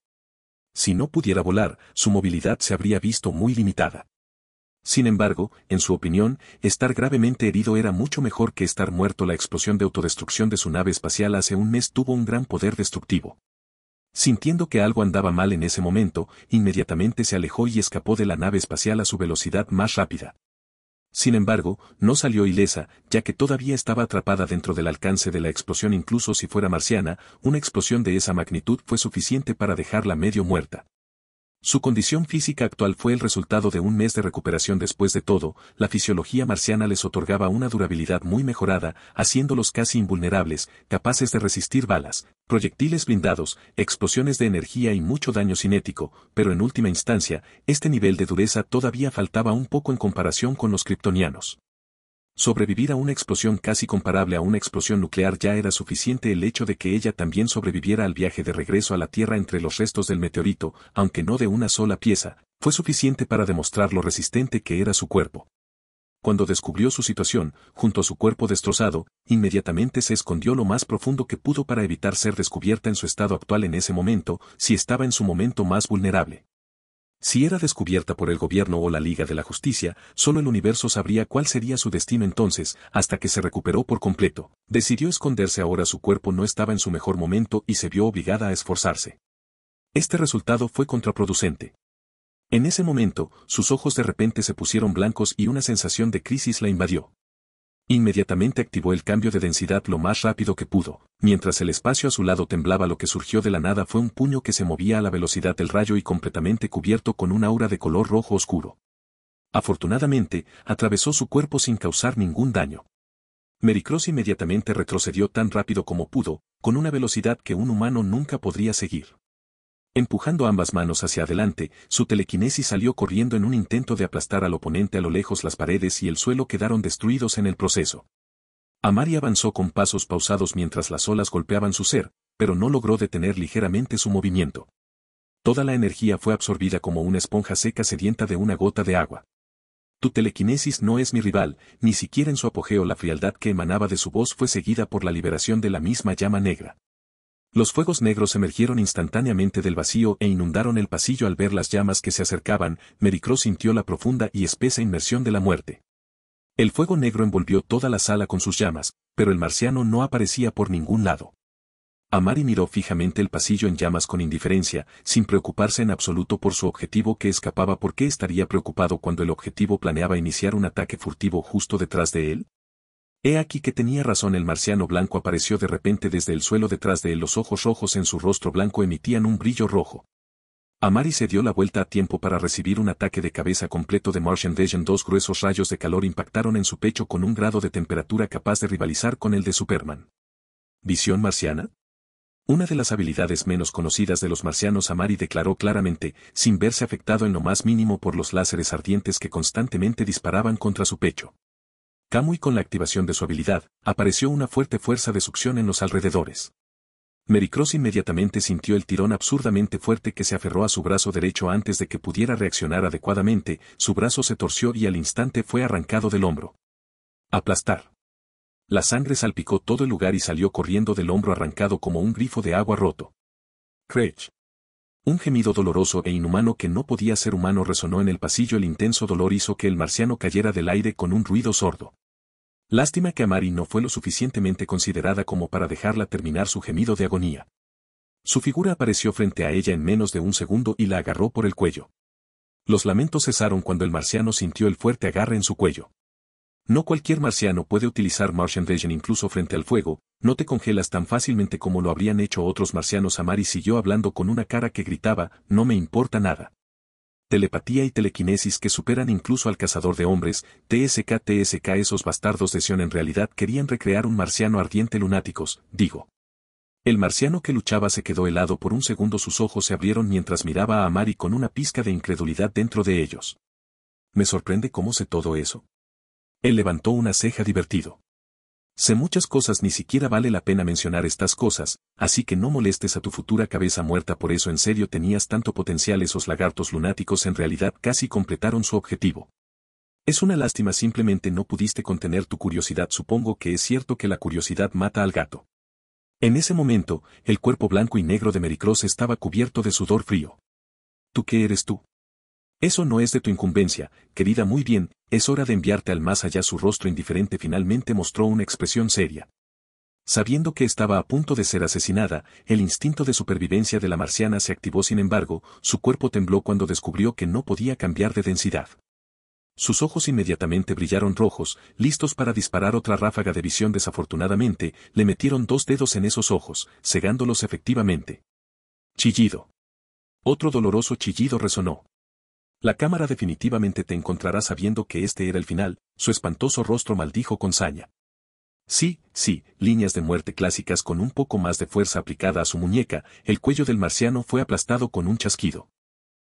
Si no pudiera volar, su movilidad se habría visto muy limitada. Sin embargo, en su opinión, estar gravemente herido era mucho mejor que estar muerto. La explosión de autodestrucción de su nave espacial hace un mes tuvo un gran poder destructivo. Sintiendo que algo andaba mal en ese momento, inmediatamente se alejó y escapó de la nave espacial a su velocidad más rápida. Sin embargo, no salió ilesa, ya que todavía estaba atrapada dentro del alcance de la explosión incluso si fuera marciana, una explosión de esa magnitud fue suficiente para dejarla medio muerta. Su condición física actual fue el resultado de un mes de recuperación después de todo, la fisiología marciana les otorgaba una durabilidad muy mejorada, haciéndolos casi invulnerables, capaces de resistir balas, proyectiles blindados, explosiones de energía y mucho daño cinético, pero en última instancia, este nivel de dureza todavía faltaba un poco en comparación con los kryptonianos. Sobrevivir a una explosión casi comparable a una explosión nuclear ya era suficiente el hecho de que ella también sobreviviera al viaje de regreso a la Tierra entre los restos del meteorito, aunque no de una sola pieza, fue suficiente para demostrar lo resistente que era su cuerpo. Cuando descubrió su situación, junto a su cuerpo destrozado, inmediatamente se escondió lo más profundo que pudo para evitar ser descubierta en su estado actual en ese momento, si estaba en su momento más vulnerable. Si era descubierta por el gobierno o la Liga de la Justicia, solo el universo sabría cuál sería su destino entonces, hasta que se recuperó por completo. Decidió esconderse ahora su cuerpo no estaba en su mejor momento y se vio obligada a esforzarse. Este resultado fue contraproducente. En ese momento, sus ojos de repente se pusieron blancos y una sensación de crisis la invadió. Inmediatamente activó el cambio de densidad lo más rápido que pudo, mientras el espacio a su lado temblaba lo que surgió de la nada fue un puño que se movía a la velocidad del rayo y completamente cubierto con un aura de color rojo oscuro. Afortunadamente, atravesó su cuerpo sin causar ningún daño. Mericross inmediatamente retrocedió tan rápido como pudo, con una velocidad que un humano nunca podría seguir. Empujando ambas manos hacia adelante, su telequinesis salió corriendo en un intento de aplastar al oponente a lo lejos las paredes y el suelo quedaron destruidos en el proceso. Amari avanzó con pasos pausados mientras las olas golpeaban su ser, pero no logró detener ligeramente su movimiento. Toda la energía fue absorbida como una esponja seca sedienta de una gota de agua. Tu telequinesis no es mi rival, ni siquiera en su apogeo la frialdad que emanaba de su voz fue seguida por la liberación de la misma llama negra. Los fuegos negros emergieron instantáneamente del vacío e inundaron el pasillo al ver las llamas que se acercaban, Mericró sintió la profunda y espesa inmersión de la muerte. El fuego negro envolvió toda la sala con sus llamas, pero el marciano no aparecía por ningún lado. Amari miró fijamente el pasillo en llamas con indiferencia, sin preocuparse en absoluto por su objetivo que escapaba. ¿Por qué estaría preocupado cuando el objetivo planeaba iniciar un ataque furtivo justo detrás de él? He aquí que tenía razón el marciano blanco apareció de repente desde el suelo detrás de él los ojos rojos en su rostro blanco emitían un brillo rojo. Amari se dio la vuelta a tiempo para recibir un ataque de cabeza completo de Martian Vision. Dos gruesos rayos de calor impactaron en su pecho con un grado de temperatura capaz de rivalizar con el de Superman. ¿Visión marciana? Una de las habilidades menos conocidas de los marcianos Amari declaró claramente, sin verse afectado en lo más mínimo por los láseres ardientes que constantemente disparaban contra su pecho y con la activación de su habilidad, apareció una fuerte fuerza de succión en los alrededores. Mericross inmediatamente sintió el tirón absurdamente fuerte que se aferró a su brazo derecho antes de que pudiera reaccionar adecuadamente, su brazo se torció y al instante fue arrancado del hombro. Aplastar. La sangre salpicó todo el lugar y salió corriendo del hombro arrancado como un grifo de agua roto. Craig. Un gemido doloroso e inhumano que no podía ser humano resonó en el pasillo. El intenso dolor hizo que el marciano cayera del aire con un ruido sordo. Lástima que Amari no fue lo suficientemente considerada como para dejarla terminar su gemido de agonía. Su figura apareció frente a ella en menos de un segundo y la agarró por el cuello. Los lamentos cesaron cuando el marciano sintió el fuerte agarre en su cuello. No cualquier marciano puede utilizar Martian Vision incluso frente al fuego, no te congelas tan fácilmente como lo habrían hecho otros marcianos. a Mari siguió hablando con una cara que gritaba, no me importa nada. Telepatía y telequinesis que superan incluso al cazador de hombres, TSK TSK esos bastardos de Sion en realidad querían recrear un marciano ardiente lunáticos, digo. El marciano que luchaba se quedó helado por un segundo sus ojos se abrieron mientras miraba a Mari con una pizca de incredulidad dentro de ellos. Me sorprende cómo sé todo eso, él levantó una ceja divertido. Sé muchas cosas ni siquiera vale la pena mencionar estas cosas, así que no molestes a tu futura cabeza muerta por eso en serio tenías tanto potencial esos lagartos lunáticos en realidad casi completaron su objetivo. Es una lástima simplemente no pudiste contener tu curiosidad supongo que es cierto que la curiosidad mata al gato. En ese momento, el cuerpo blanco y negro de Mericross estaba cubierto de sudor frío. ¿Tú qué eres tú? Eso no es de tu incumbencia, querida muy bien, es hora de enviarte al más allá su rostro indiferente finalmente mostró una expresión seria. Sabiendo que estaba a punto de ser asesinada, el instinto de supervivencia de la marciana se activó sin embargo, su cuerpo tembló cuando descubrió que no podía cambiar de densidad. Sus ojos inmediatamente brillaron rojos, listos para disparar otra ráfaga de visión desafortunadamente, le metieron dos dedos en esos ojos, cegándolos efectivamente. Chillido. Otro doloroso chillido resonó. La cámara definitivamente te encontrará sabiendo que este era el final, su espantoso rostro maldijo con saña. Sí, sí, líneas de muerte clásicas con un poco más de fuerza aplicada a su muñeca, el cuello del marciano fue aplastado con un chasquido.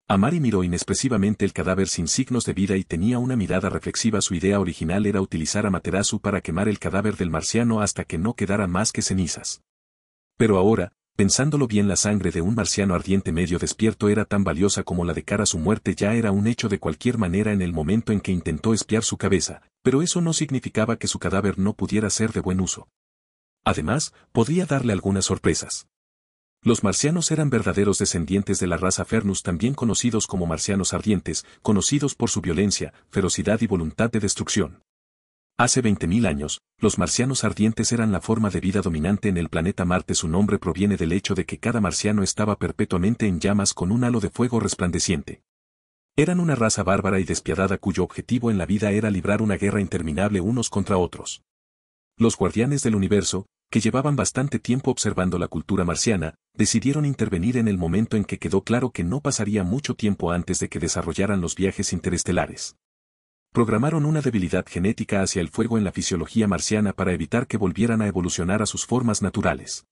Amari miró inexpresivamente el cadáver sin signos de vida y tenía una mirada reflexiva. Su idea original era utilizar a Materasu para quemar el cadáver del marciano hasta que no quedara más que cenizas. Pero ahora, Pensándolo bien la sangre de un marciano ardiente medio despierto era tan valiosa como la de cara a su muerte ya era un hecho de cualquier manera en el momento en que intentó espiar su cabeza, pero eso no significaba que su cadáver no pudiera ser de buen uso. Además, podría darle algunas sorpresas. Los marcianos eran verdaderos descendientes de la raza Fernus también conocidos como marcianos ardientes, conocidos por su violencia, ferocidad y voluntad de destrucción. Hace 20.000 años, los marcianos ardientes eran la forma de vida dominante en el planeta Marte. Su nombre proviene del hecho de que cada marciano estaba perpetuamente en llamas con un halo de fuego resplandeciente. Eran una raza bárbara y despiadada cuyo objetivo en la vida era librar una guerra interminable unos contra otros. Los guardianes del universo, que llevaban bastante tiempo observando la cultura marciana, decidieron intervenir en el momento en que quedó claro que no pasaría mucho tiempo antes de que desarrollaran los viajes interestelares. Programaron una debilidad genética hacia el fuego en la fisiología marciana para evitar que volvieran a evolucionar a sus formas naturales.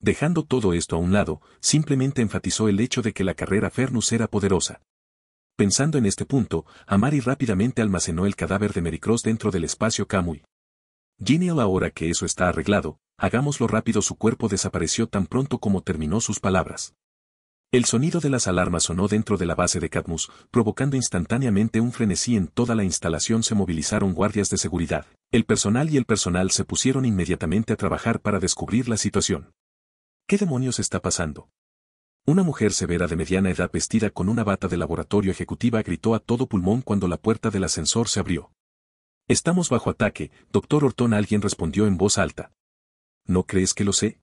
Dejando todo esto a un lado, simplemente enfatizó el hecho de que la carrera Fernus era poderosa. Pensando en este punto, Amari rápidamente almacenó el cadáver de Mericross dentro del espacio Kamui. Genial ahora que eso está arreglado, hagámoslo rápido su cuerpo desapareció tan pronto como terminó sus palabras. El sonido de las alarmas sonó dentro de la base de Cadmus, provocando instantáneamente un frenesí en toda la instalación se movilizaron guardias de seguridad. El personal y el personal se pusieron inmediatamente a trabajar para descubrir la situación. ¿Qué demonios está pasando? Una mujer severa de mediana edad vestida con una bata de laboratorio ejecutiva gritó a todo pulmón cuando la puerta del ascensor se abrió. Estamos bajo ataque, doctor Orton alguien respondió en voz alta. ¿No crees que lo sé?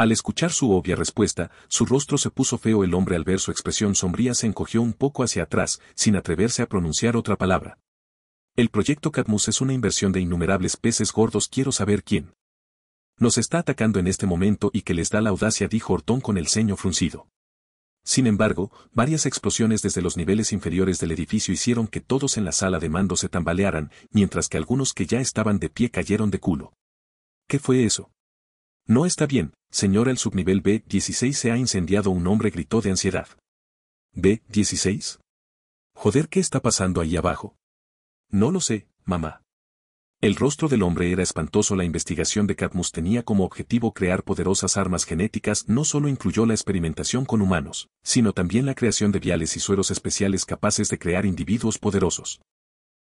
Al escuchar su obvia respuesta, su rostro se puso feo el hombre al ver su expresión sombría se encogió un poco hacia atrás, sin atreverse a pronunciar otra palabra. El proyecto Cadmus es una inversión de innumerables peces gordos quiero saber quién. Nos está atacando en este momento y que les da la audacia dijo Hortón con el ceño fruncido. Sin embargo, varias explosiones desde los niveles inferiores del edificio hicieron que todos en la sala de mando se tambalearan, mientras que algunos que ya estaban de pie cayeron de culo. ¿Qué fue eso? No está bien, Señor el subnivel B16 se ha incendiado un hombre gritó de ansiedad. B16. Joder, ¿qué está pasando ahí abajo? No lo sé, mamá. El rostro del hombre era espantoso. La investigación de Cadmus tenía como objetivo crear poderosas armas genéticas, no solo incluyó la experimentación con humanos, sino también la creación de viales y sueros especiales capaces de crear individuos poderosos.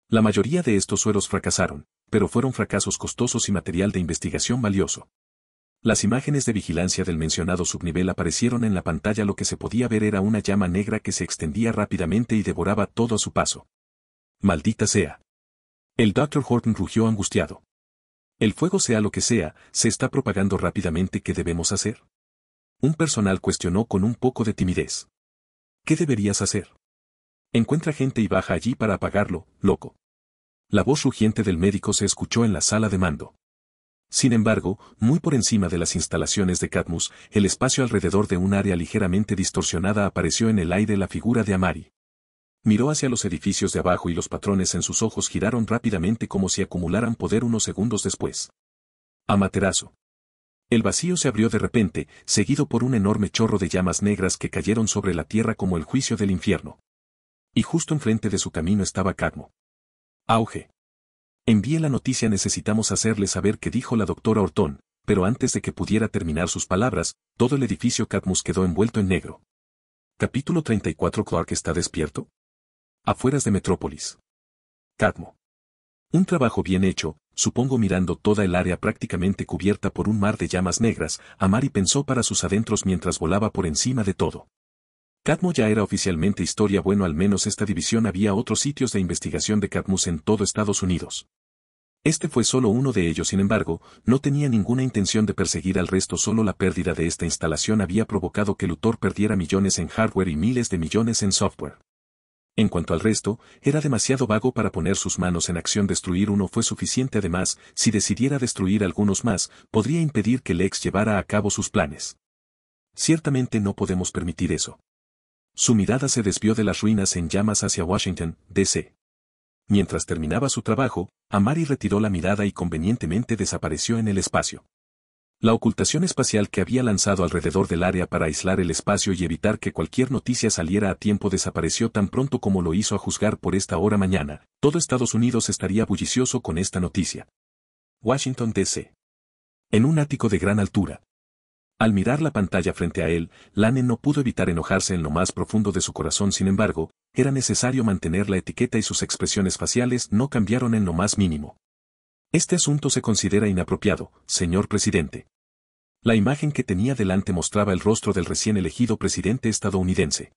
La mayoría de estos sueros fracasaron, pero fueron fracasos costosos y material de investigación valioso. Las imágenes de vigilancia del mencionado subnivel aparecieron en la pantalla lo que se podía ver era una llama negra que se extendía rápidamente y devoraba todo a su paso. Maldita sea. El Dr. Horton rugió angustiado. El fuego sea lo que sea, se está propagando rápidamente ¿qué debemos hacer? Un personal cuestionó con un poco de timidez. ¿Qué deberías hacer? Encuentra gente y baja allí para apagarlo, loco. La voz rugiente del médico se escuchó en la sala de mando. Sin embargo, muy por encima de las instalaciones de Cadmus, el espacio alrededor de un área ligeramente distorsionada apareció en el aire la figura de Amari. Miró hacia los edificios de abajo y los patrones en sus ojos giraron rápidamente como si acumularan poder unos segundos después. Amaterazo. El vacío se abrió de repente, seguido por un enorme chorro de llamas negras que cayeron sobre la tierra como el juicio del infierno. Y justo enfrente de su camino estaba Cadmo. Auge. Envíe la noticia necesitamos hacerle saber qué dijo la doctora Hortón, pero antes de que pudiera terminar sus palabras, todo el edificio Cadmus quedó envuelto en negro. Capítulo 34 Clark está despierto. Afueras de Metrópolis. Cadmo. Un trabajo bien hecho, supongo mirando toda el área prácticamente cubierta por un mar de llamas negras, Amari pensó para sus adentros mientras volaba por encima de todo. Cadmo ya era oficialmente historia bueno al menos esta división había otros sitios de investigación de Cadmus en todo Estados Unidos. Este fue solo uno de ellos sin embargo, no tenía ninguna intención de perseguir al resto solo la pérdida de esta instalación había provocado que Luthor perdiera millones en hardware y miles de millones en software. En cuanto al resto, era demasiado vago para poner sus manos en acción destruir uno fue suficiente además, si decidiera destruir algunos más, podría impedir que Lex llevara a cabo sus planes. Ciertamente no podemos permitir eso. Su mirada se desvió de las ruinas en llamas hacia Washington, D.C. Mientras terminaba su trabajo, Amari retiró la mirada y convenientemente desapareció en el espacio. La ocultación espacial que había lanzado alrededor del área para aislar el espacio y evitar que cualquier noticia saliera a tiempo desapareció tan pronto como lo hizo a juzgar por esta hora mañana. Todo Estados Unidos estaría bullicioso con esta noticia. Washington, D.C. En un ático de gran altura, al mirar la pantalla frente a él, Lane no pudo evitar enojarse en lo más profundo de su corazón sin embargo, era necesario mantener la etiqueta y sus expresiones faciales no cambiaron en lo más mínimo. Este asunto se considera inapropiado, señor presidente. La imagen que tenía delante mostraba el rostro del recién elegido presidente estadounidense.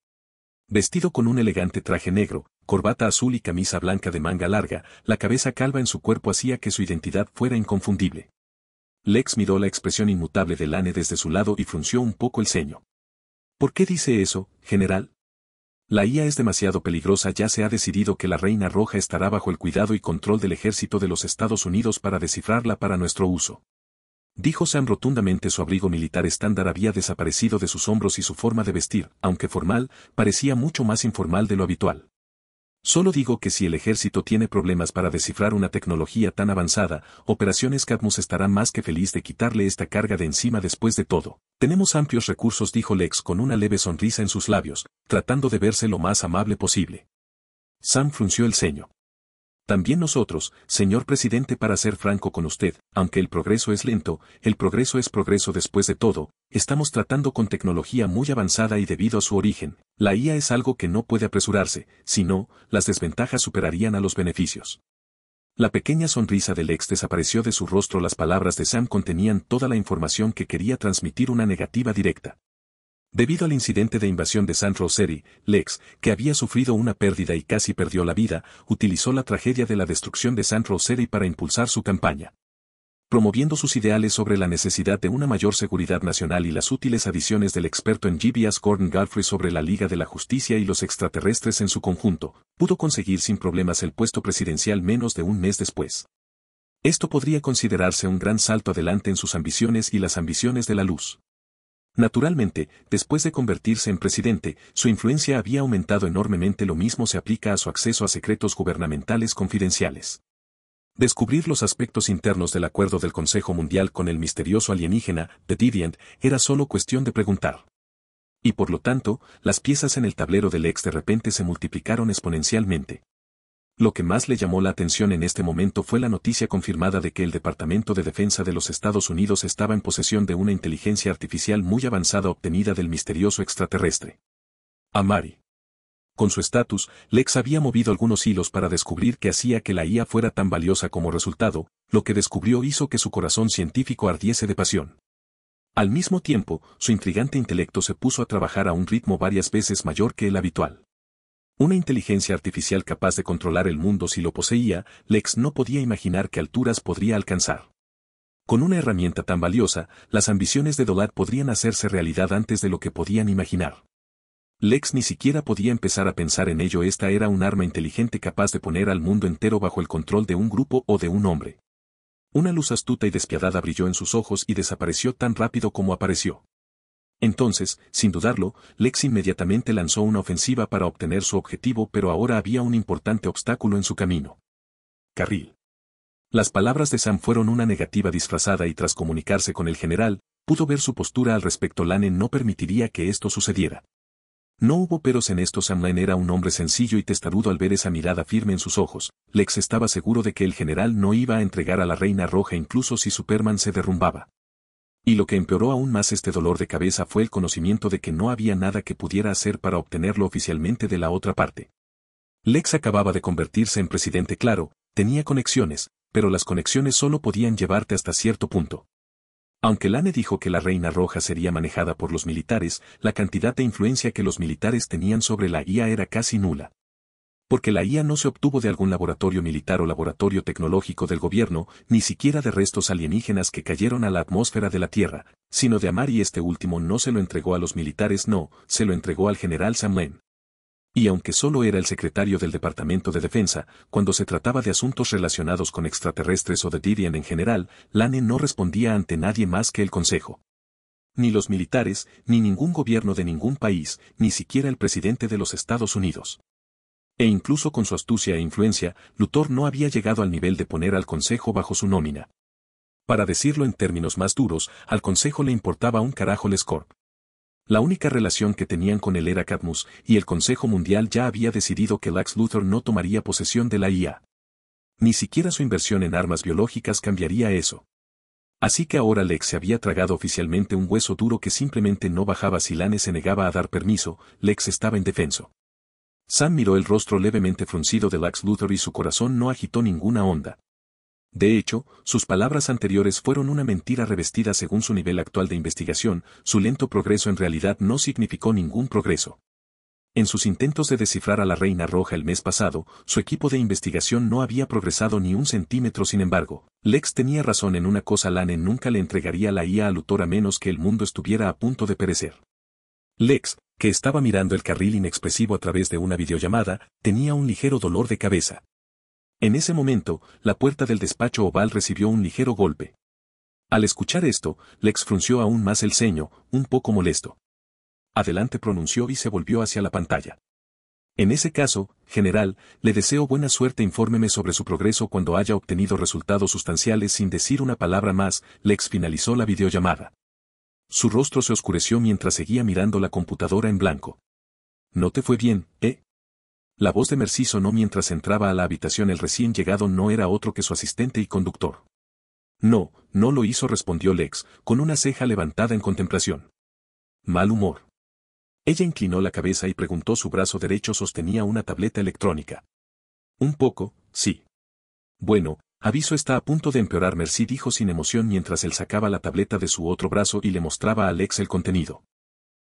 Vestido con un elegante traje negro, corbata azul y camisa blanca de manga larga, la cabeza calva en su cuerpo hacía que su identidad fuera inconfundible. Lex miró la expresión inmutable de Lane desde su lado y frunció un poco el ceño. ¿Por qué dice eso, general? La IA es demasiado peligrosa, ya se ha decidido que la Reina Roja estará bajo el cuidado y control del ejército de los Estados Unidos para descifrarla para nuestro uso. Dijo Sam rotundamente su abrigo militar estándar había desaparecido de sus hombros y su forma de vestir, aunque formal, parecía mucho más informal de lo habitual. Solo digo que si el ejército tiene problemas para descifrar una tecnología tan avanzada, Operaciones Cadmus estará más que feliz de quitarle esta carga de encima después de todo. Tenemos amplios recursos, dijo Lex con una leve sonrisa en sus labios, tratando de verse lo más amable posible. Sam frunció el ceño. También nosotros, señor presidente, para ser franco con usted, aunque el progreso es lento, el progreso es progreso después de todo, estamos tratando con tecnología muy avanzada y debido a su origen, la IA es algo que no puede apresurarse, si no, las desventajas superarían a los beneficios. La pequeña sonrisa del ex desapareció de su rostro. Las palabras de Sam contenían toda la información que quería transmitir una negativa directa. Debido al incidente de invasión de San Roseri, Lex, que había sufrido una pérdida y casi perdió la vida, utilizó la tragedia de la destrucción de San Roseri para impulsar su campaña. Promoviendo sus ideales sobre la necesidad de una mayor seguridad nacional y las útiles adiciones del experto en GBS Gordon Godfrey sobre la Liga de la Justicia y los extraterrestres en su conjunto, pudo conseguir sin problemas el puesto presidencial menos de un mes después. Esto podría considerarse un gran salto adelante en sus ambiciones y las ambiciones de la luz. Naturalmente, después de convertirse en presidente, su influencia había aumentado enormemente. Lo mismo se aplica a su acceso a secretos gubernamentales confidenciales. Descubrir los aspectos internos del acuerdo del Consejo Mundial con el misterioso alienígena, The Deviant, era solo cuestión de preguntar. Y por lo tanto, las piezas en el tablero del ex de repente se multiplicaron exponencialmente. Lo que más le llamó la atención en este momento fue la noticia confirmada de que el Departamento de Defensa de los Estados Unidos estaba en posesión de una inteligencia artificial muy avanzada obtenida del misterioso extraterrestre. Amari. Con su estatus, Lex había movido algunos hilos para descubrir qué hacía que la IA fuera tan valiosa como resultado, lo que descubrió hizo que su corazón científico ardiese de pasión. Al mismo tiempo, su intrigante intelecto se puso a trabajar a un ritmo varias veces mayor que el habitual. Una inteligencia artificial capaz de controlar el mundo si lo poseía, Lex no podía imaginar qué alturas podría alcanzar. Con una herramienta tan valiosa, las ambiciones de Dolat podrían hacerse realidad antes de lo que podían imaginar. Lex ni siquiera podía empezar a pensar en ello. Esta era un arma inteligente capaz de poner al mundo entero bajo el control de un grupo o de un hombre. Una luz astuta y despiadada brilló en sus ojos y desapareció tan rápido como apareció. Entonces, sin dudarlo, Lex inmediatamente lanzó una ofensiva para obtener su objetivo pero ahora había un importante obstáculo en su camino. Carril. Las palabras de Sam fueron una negativa disfrazada y tras comunicarse con el general, pudo ver su postura al respecto Lane no permitiría que esto sucediera. No hubo peros en esto Sam Lane era un hombre sencillo y testarudo al ver esa mirada firme en sus ojos, Lex estaba seguro de que el general no iba a entregar a la Reina Roja incluso si Superman se derrumbaba. Y lo que empeoró aún más este dolor de cabeza fue el conocimiento de que no había nada que pudiera hacer para obtenerlo oficialmente de la otra parte. Lex acababa de convertirse en presidente claro, tenía conexiones, pero las conexiones solo podían llevarte hasta cierto punto. Aunque Lane dijo que la Reina Roja sería manejada por los militares, la cantidad de influencia que los militares tenían sobre la IA era casi nula porque la IA no se obtuvo de algún laboratorio militar o laboratorio tecnológico del gobierno, ni siquiera de restos alienígenas que cayeron a la atmósfera de la Tierra, sino de Amar y este último no se lo entregó a los militares, no, se lo entregó al general Samuel. Y aunque solo era el secretario del Departamento de Defensa, cuando se trataba de asuntos relacionados con extraterrestres o de Dirian en general, Lane no respondía ante nadie más que el Consejo. Ni los militares, ni ningún gobierno de ningún país, ni siquiera el presidente de los Estados Unidos. E incluso con su astucia e influencia, Luthor no había llegado al nivel de poner al Consejo bajo su nómina. Para decirlo en términos más duros, al Consejo le importaba un carajo Lescorp. La única relación que tenían con él era Cadmus, y el Consejo Mundial ya había decidido que Lex Luthor no tomaría posesión de la IA. Ni siquiera su inversión en armas biológicas cambiaría eso. Así que ahora Lex se había tragado oficialmente un hueso duro que simplemente no bajaba si Lane se negaba a dar permiso, Lex estaba indefenso. Sam miró el rostro levemente fruncido de Lex Luthor y su corazón no agitó ninguna onda. De hecho, sus palabras anteriores fueron una mentira revestida según su nivel actual de investigación, su lento progreso en realidad no significó ningún progreso. En sus intentos de descifrar a la Reina Roja el mes pasado, su equipo de investigación no había progresado ni un centímetro sin embargo. Lex tenía razón en una cosa Lane nunca le entregaría la IA a Luthor a menos que el mundo estuviera a punto de perecer. Lex, que estaba mirando el carril inexpresivo a través de una videollamada, tenía un ligero dolor de cabeza. En ese momento, la puerta del despacho oval recibió un ligero golpe. Al escuchar esto, Lex frunció aún más el ceño, un poco molesto. Adelante pronunció y se volvió hacia la pantalla. En ese caso, general, le deseo buena suerte infórmeme sobre su progreso cuando haya obtenido resultados sustanciales sin decir una palabra más, Lex finalizó la videollamada. Su rostro se oscureció mientras seguía mirando la computadora en blanco. No te fue bien, ¿eh? La voz de Mercy sonó mientras entraba a la habitación. El recién llegado no era otro que su asistente y conductor. No, no lo hizo, respondió Lex, con una ceja levantada en contemplación. Mal humor. Ella inclinó la cabeza y preguntó su brazo derecho sostenía una tableta electrónica. Un poco, sí. Bueno, Aviso está a punto de empeorar, Mercy dijo sin emoción mientras él sacaba la tableta de su otro brazo y le mostraba a Lex el contenido.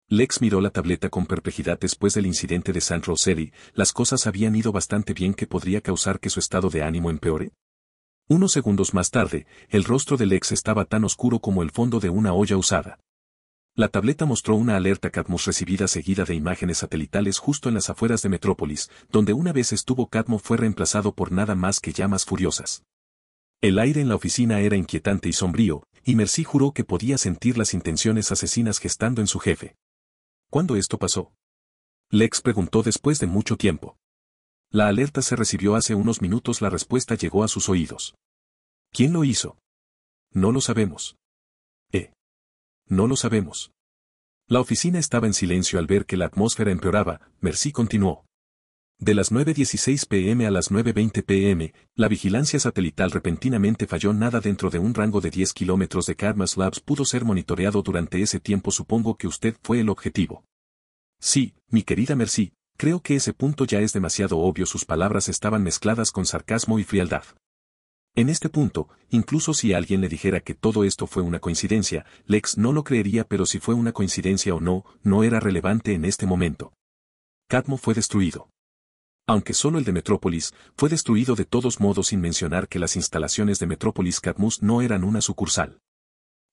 Lex miró la tableta con perplejidad después del incidente de San Roselli, las cosas habían ido bastante bien que podría causar que su estado de ánimo empeore. Unos segundos más tarde, el rostro de Lex estaba tan oscuro como el fondo de una olla usada. La tableta mostró una alerta Cadmus recibida seguida de imágenes satelitales justo en las afueras de Metrópolis, donde una vez estuvo Cadmo fue reemplazado por nada más que llamas furiosas. El aire en la oficina era inquietante y sombrío, y Mercy juró que podía sentir las intenciones asesinas gestando en su jefe. ¿Cuándo esto pasó? Lex preguntó después de mucho tiempo. La alerta se recibió hace unos minutos, la respuesta llegó a sus oídos. ¿Quién lo hizo? No lo sabemos. Eh. No lo sabemos. La oficina estaba en silencio al ver que la atmósfera empeoraba, Mercy continuó. De las 9.16 pm a las 9.20 pm, la vigilancia satelital repentinamente falló nada dentro de un rango de 10 kilómetros de Karma's Labs pudo ser monitoreado durante ese tiempo supongo que usted fue el objetivo. Sí, mi querida Mercy, creo que ese punto ya es demasiado obvio sus palabras estaban mezcladas con sarcasmo y frialdad. En este punto, incluso si alguien le dijera que todo esto fue una coincidencia, Lex no lo creería pero si fue una coincidencia o no, no era relevante en este momento. Cadmo fue destruido. Aunque solo el de Metrópolis, fue destruido de todos modos sin mencionar que las instalaciones de Metrópolis Cadmus no eran una sucursal.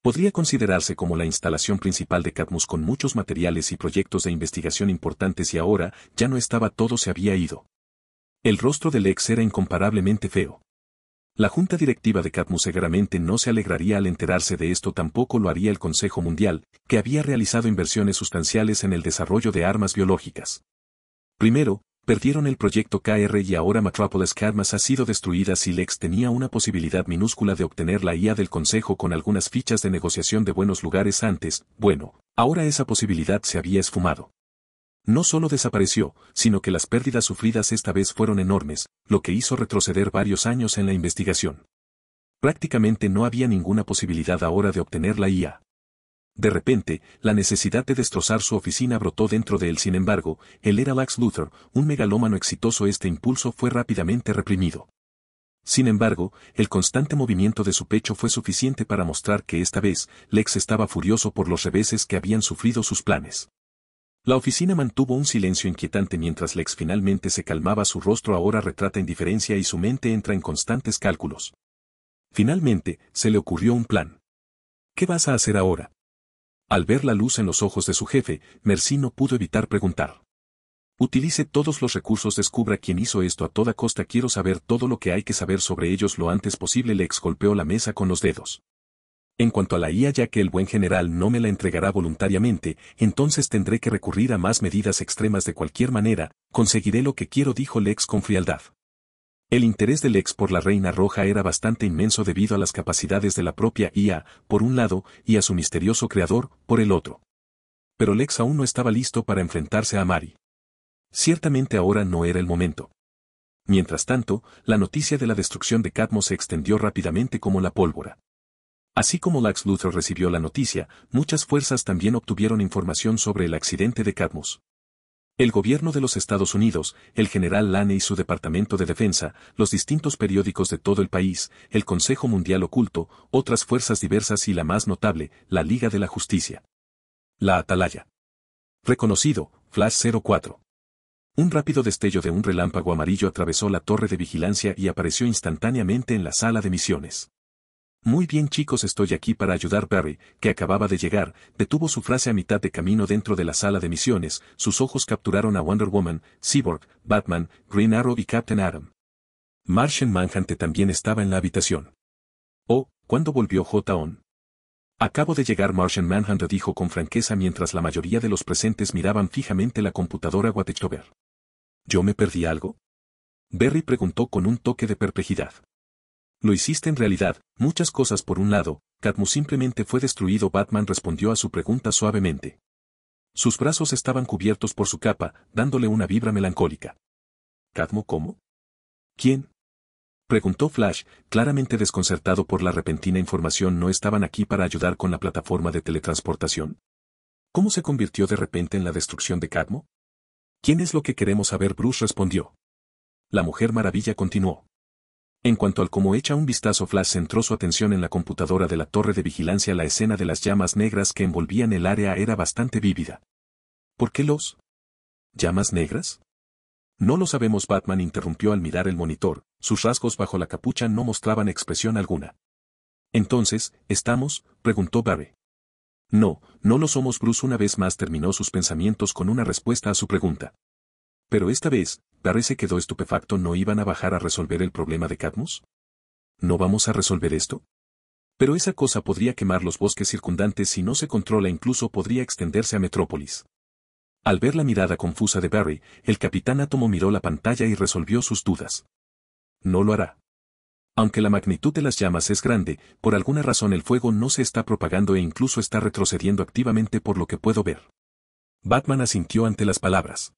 Podría considerarse como la instalación principal de Cadmus con muchos materiales y proyectos de investigación importantes y ahora ya no estaba todo se había ido. El rostro del ex era incomparablemente feo. La junta directiva de Cadmus seguramente no se alegraría al enterarse de esto, tampoco lo haría el Consejo Mundial, que había realizado inversiones sustanciales en el desarrollo de armas biológicas. Primero, Perdieron el proyecto KR y ahora Metropolis Cadmas ha sido destruida si Lex tenía una posibilidad minúscula de obtener la IA del Consejo con algunas fichas de negociación de buenos lugares antes, bueno, ahora esa posibilidad se había esfumado. No solo desapareció, sino que las pérdidas sufridas esta vez fueron enormes, lo que hizo retroceder varios años en la investigación. Prácticamente no había ninguna posibilidad ahora de obtener la IA. De repente, la necesidad de destrozar su oficina brotó dentro de él. Sin embargo, él era Lex Luthor, un megalómano exitoso. Este impulso fue rápidamente reprimido. Sin embargo, el constante movimiento de su pecho fue suficiente para mostrar que esta vez, Lex estaba furioso por los reveses que habían sufrido sus planes. La oficina mantuvo un silencio inquietante mientras Lex finalmente se calmaba. Su rostro ahora retrata indiferencia y su mente entra en constantes cálculos. Finalmente, se le ocurrió un plan. ¿Qué vas a hacer ahora? Al ver la luz en los ojos de su jefe, Merci no pudo evitar preguntar. Utilice todos los recursos, descubra quién hizo esto a toda costa, quiero saber todo lo que hay que saber sobre ellos lo antes posible, Lex golpeó la mesa con los dedos. En cuanto a la IA, ya que el buen general no me la entregará voluntariamente, entonces tendré que recurrir a más medidas extremas de cualquier manera, conseguiré lo que quiero, dijo Lex con frialdad. El interés de Lex por la Reina Roja era bastante inmenso debido a las capacidades de la propia IA, por un lado, y a su misterioso creador, por el otro. Pero Lex aún no estaba listo para enfrentarse a Mari. Ciertamente ahora no era el momento. Mientras tanto, la noticia de la destrucción de Cadmos se extendió rápidamente como la pólvora. Así como Lex Luthor recibió la noticia, muchas fuerzas también obtuvieron información sobre el accidente de Cadmus. El gobierno de los Estados Unidos, el general Lane y su Departamento de Defensa, los distintos periódicos de todo el país, el Consejo Mundial Oculto, otras fuerzas diversas y la más notable, la Liga de la Justicia. La Atalaya. Reconocido, Flash 04. Un rápido destello de un relámpago amarillo atravesó la torre de vigilancia y apareció instantáneamente en la sala de misiones. Muy bien chicos estoy aquí para ayudar Barry, que acababa de llegar, detuvo su frase a mitad de camino dentro de la sala de misiones, sus ojos capturaron a Wonder Woman, Seaborg, Batman, Green Arrow y Captain Adam. Martian Manhunter también estaba en la habitación. Oh, ¿cuándo volvió J.O.N.? Acabo de llegar Martian Manhunter», dijo con franqueza mientras la mayoría de los presentes miraban fijamente la computadora Watichover. ¿Yo me perdí algo? Barry preguntó con un toque de perplejidad. Lo hiciste en realidad, muchas cosas por un lado, Cadmo simplemente fue destruido. Batman respondió a su pregunta suavemente. Sus brazos estaban cubiertos por su capa, dándole una vibra melancólica. ¿Cadmo cómo? ¿Quién? Preguntó Flash, claramente desconcertado por la repentina información no estaban aquí para ayudar con la plataforma de teletransportación. ¿Cómo se convirtió de repente en la destrucción de Cadmo? ¿Quién es lo que queremos saber? Bruce respondió. La Mujer Maravilla continuó. En cuanto al cómo echa un vistazo Flash centró su atención en la computadora de la torre de vigilancia la escena de las llamas negras que envolvían el área era bastante vívida. ¿Por qué los? ¿Llamas negras? No lo sabemos Batman interrumpió al mirar el monitor, sus rasgos bajo la capucha no mostraban expresión alguna. Entonces, ¿estamos? preguntó Barry. No, no lo somos Bruce una vez más terminó sus pensamientos con una respuesta a su pregunta. Pero esta vez, Barry se quedó estupefacto. ¿No iban a bajar a resolver el problema de Cadmus? ¿No vamos a resolver esto? Pero esa cosa podría quemar los bosques circundantes si no se controla incluso podría extenderse a Metrópolis. Al ver la mirada confusa de Barry, el capitán Átomo miró la pantalla y resolvió sus dudas. No lo hará. Aunque la magnitud de las llamas es grande, por alguna razón el fuego no se está propagando e incluso está retrocediendo activamente por lo que puedo ver. Batman asintió ante las palabras.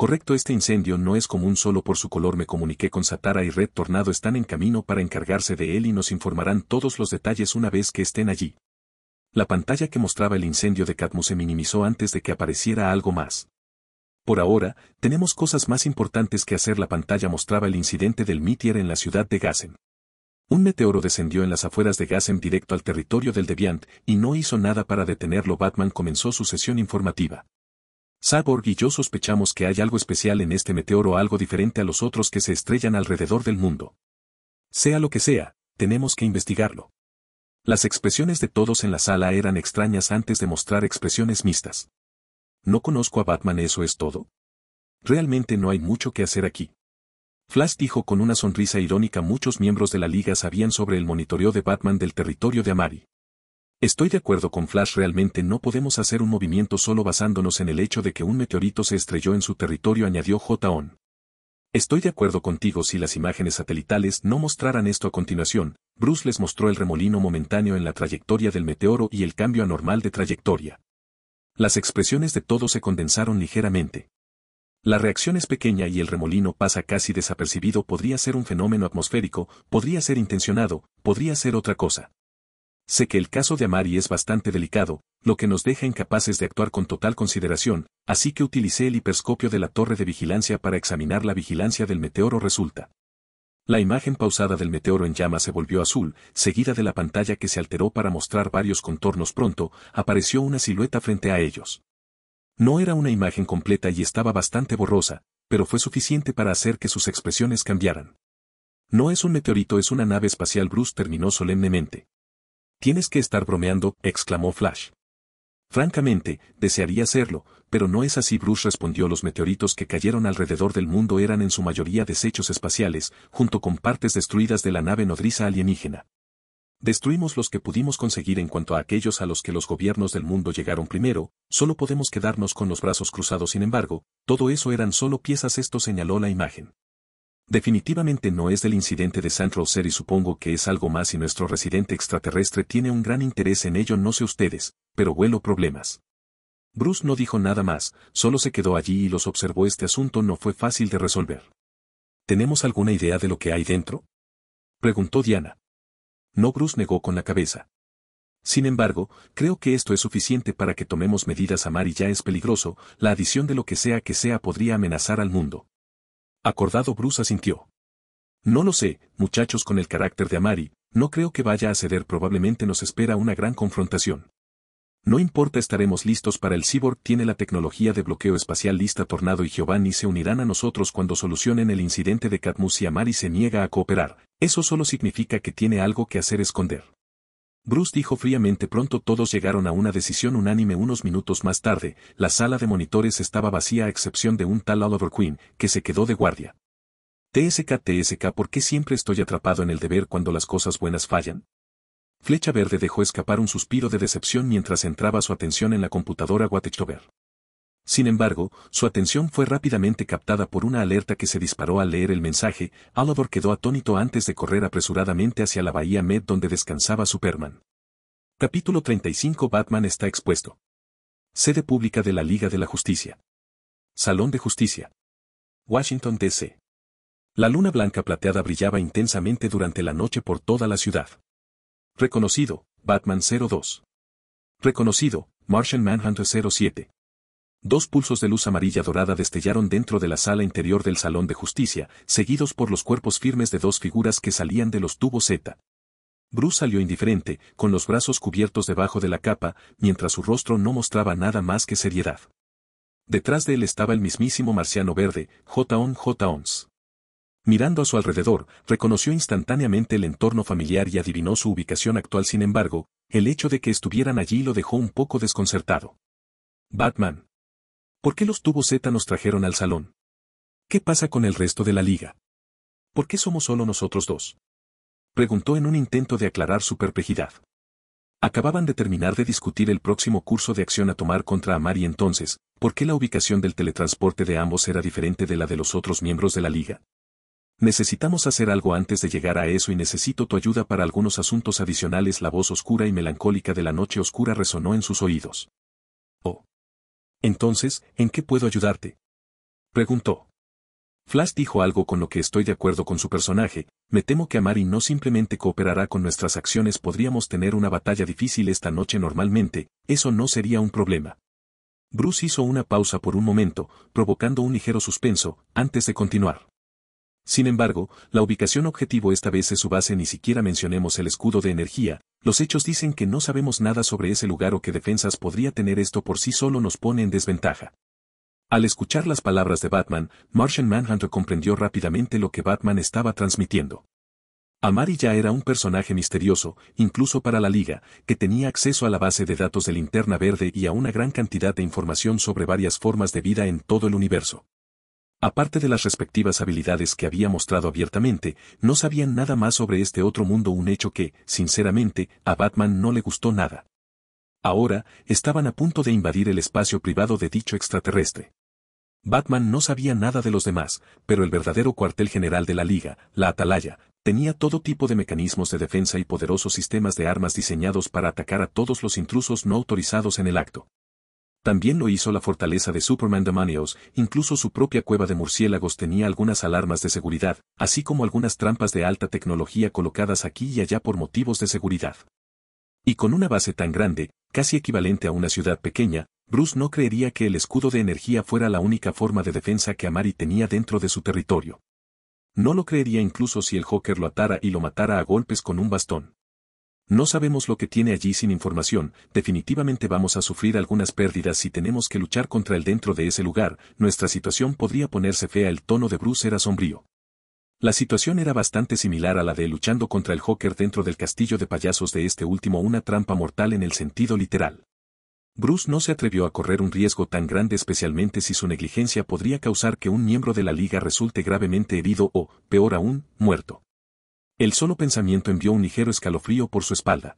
Correcto, este incendio no es común solo por su color. Me comuniqué con Satara y Red Tornado están en camino para encargarse de él y nos informarán todos los detalles una vez que estén allí. La pantalla que mostraba el incendio de Cadmus se minimizó antes de que apareciera algo más. Por ahora, tenemos cosas más importantes que hacer. La pantalla mostraba el incidente del Meteor en la ciudad de Gassen. Un meteoro descendió en las afueras de Gassen directo al territorio del Deviant y no hizo nada para detenerlo. Batman comenzó su sesión informativa. Saborg y yo sospechamos que hay algo especial en este meteoro, algo diferente a los otros que se estrellan alrededor del mundo. Sea lo que sea, tenemos que investigarlo. Las expresiones de todos en la sala eran extrañas antes de mostrar expresiones mixtas. No conozco a Batman, eso es todo. Realmente no hay mucho que hacer aquí. Flash dijo con una sonrisa irónica muchos miembros de la liga sabían sobre el monitoreo de Batman del territorio de Amari. Estoy de acuerdo con Flash realmente no podemos hacer un movimiento solo basándonos en el hecho de que un meteorito se estrelló en su territorio añadió J.O.N. Estoy de acuerdo contigo si las imágenes satelitales no mostraran esto a continuación, Bruce les mostró el remolino momentáneo en la trayectoria del meteoro y el cambio anormal de trayectoria. Las expresiones de todos se condensaron ligeramente. La reacción es pequeña y el remolino pasa casi desapercibido podría ser un fenómeno atmosférico, podría ser intencionado, podría ser otra cosa. Sé que el caso de Amari es bastante delicado, lo que nos deja incapaces de actuar con total consideración, así que utilicé el hiperscopio de la torre de vigilancia para examinar la vigilancia del meteoro resulta. La imagen pausada del meteoro en llama se volvió azul, seguida de la pantalla que se alteró para mostrar varios contornos pronto, apareció una silueta frente a ellos. No era una imagen completa y estaba bastante borrosa, pero fue suficiente para hacer que sus expresiones cambiaran. No es un meteorito, es una nave espacial, Bruce terminó solemnemente. Tienes que estar bromeando, exclamó Flash. Francamente, desearía hacerlo, pero no es así. Bruce respondió los meteoritos que cayeron alrededor del mundo eran en su mayoría desechos espaciales, junto con partes destruidas de la nave nodriza alienígena. Destruimos los que pudimos conseguir en cuanto a aquellos a los que los gobiernos del mundo llegaron primero, solo podemos quedarnos con los brazos cruzados. Sin embargo, todo eso eran solo piezas. Esto señaló la imagen. Definitivamente no es del incidente de San Roser y supongo que es algo más y nuestro residente extraterrestre tiene un gran interés en ello no sé ustedes, pero vuelo problemas. Bruce no dijo nada más, solo se quedó allí y los observó este asunto no fue fácil de resolver. ¿Tenemos alguna idea de lo que hay dentro? Preguntó Diana. No Bruce negó con la cabeza. Sin embargo, creo que esto es suficiente para que tomemos medidas mar y ya es peligroso, la adición de lo que sea que sea podría amenazar al mundo. Acordado Bruce asintió. No lo sé, muchachos con el carácter de Amari, no creo que vaya a ceder probablemente nos espera una gran confrontación. No importa estaremos listos para el cyborg tiene la tecnología de bloqueo espacial lista Tornado y Giovanni se unirán a nosotros cuando solucionen el incidente de Cadmus y Amari se niega a cooperar, eso solo significa que tiene algo que hacer esconder. Bruce dijo fríamente pronto todos llegaron a una decisión unánime unos minutos más tarde, la sala de monitores estaba vacía a excepción de un tal Oliver Queen, que se quedó de guardia. TSK TSK ¿por qué siempre estoy atrapado en el deber cuando las cosas buenas fallan? Flecha Verde dejó escapar un suspiro de decepción mientras entraba su atención en la computadora sin embargo, su atención fue rápidamente captada por una alerta que se disparó al leer el mensaje, Alador quedó atónito antes de correr apresuradamente hacia la bahía Med donde descansaba Superman. Capítulo 35 Batman está expuesto. Sede pública de la Liga de la Justicia. Salón de Justicia. Washington, D.C. La luna blanca plateada brillaba intensamente durante la noche por toda la ciudad. Reconocido, Batman 02. Reconocido, Martian Manhunter 07. Dos pulsos de luz amarilla dorada destellaron dentro de la sala interior del Salón de Justicia, seguidos por los cuerpos firmes de dos figuras que salían de los tubos Z. Bruce salió indiferente, con los brazos cubiertos debajo de la capa, mientras su rostro no mostraba nada más que seriedad. Detrás de él estaba el mismísimo marciano verde, j J.O.N.S. Mirando a su alrededor, reconoció instantáneamente el entorno familiar y adivinó su ubicación actual. Sin embargo, el hecho de que estuvieran allí lo dejó un poco desconcertado. Batman, ¿Por qué los tubos Z nos trajeron al salón? ¿Qué pasa con el resto de la liga? ¿Por qué somos solo nosotros dos? Preguntó en un intento de aclarar su perplejidad. Acababan de terminar de discutir el próximo curso de acción a tomar contra Amari entonces, ¿por qué la ubicación del teletransporte de ambos era diferente de la de los otros miembros de la liga? Necesitamos hacer algo antes de llegar a eso y necesito tu ayuda para algunos asuntos adicionales. La voz oscura y melancólica de la noche oscura resonó en sus oídos. Oh. Entonces, ¿en qué puedo ayudarte? Preguntó. Flash dijo algo con lo que estoy de acuerdo con su personaje, me temo que Amari no simplemente cooperará con nuestras acciones podríamos tener una batalla difícil esta noche normalmente, eso no sería un problema. Bruce hizo una pausa por un momento, provocando un ligero suspenso, antes de continuar. Sin embargo, la ubicación objetivo esta vez es su base ni siquiera mencionemos el escudo de energía, los hechos dicen que no sabemos nada sobre ese lugar o qué defensas podría tener esto por sí solo nos pone en desventaja. Al escuchar las palabras de Batman, Martian Manhunter comprendió rápidamente lo que Batman estaba transmitiendo. Amari ya era un personaje misterioso, incluso para la Liga, que tenía acceso a la base de datos de Linterna Verde y a una gran cantidad de información sobre varias formas de vida en todo el universo. Aparte de las respectivas habilidades que había mostrado abiertamente, no sabían nada más sobre este otro mundo un hecho que, sinceramente, a Batman no le gustó nada. Ahora, estaban a punto de invadir el espacio privado de dicho extraterrestre. Batman no sabía nada de los demás, pero el verdadero cuartel general de la Liga, la Atalaya, tenía todo tipo de mecanismos de defensa y poderosos sistemas de armas diseñados para atacar a todos los intrusos no autorizados en el acto. También lo hizo la fortaleza de Superman Demonios, incluso su propia cueva de murciélagos tenía algunas alarmas de seguridad, así como algunas trampas de alta tecnología colocadas aquí y allá por motivos de seguridad. Y con una base tan grande, casi equivalente a una ciudad pequeña, Bruce no creería que el escudo de energía fuera la única forma de defensa que Amari tenía dentro de su territorio. No lo creería incluso si el Joker lo atara y lo matara a golpes con un bastón. No sabemos lo que tiene allí sin información, definitivamente vamos a sufrir algunas pérdidas si tenemos que luchar contra él dentro de ese lugar, nuestra situación podría ponerse fea el tono de Bruce era sombrío. La situación era bastante similar a la de luchando contra el Joker dentro del castillo de payasos de este último una trampa mortal en el sentido literal. Bruce no se atrevió a correr un riesgo tan grande especialmente si su negligencia podría causar que un miembro de la liga resulte gravemente herido o, peor aún, muerto. El solo pensamiento envió un ligero escalofrío por su espalda.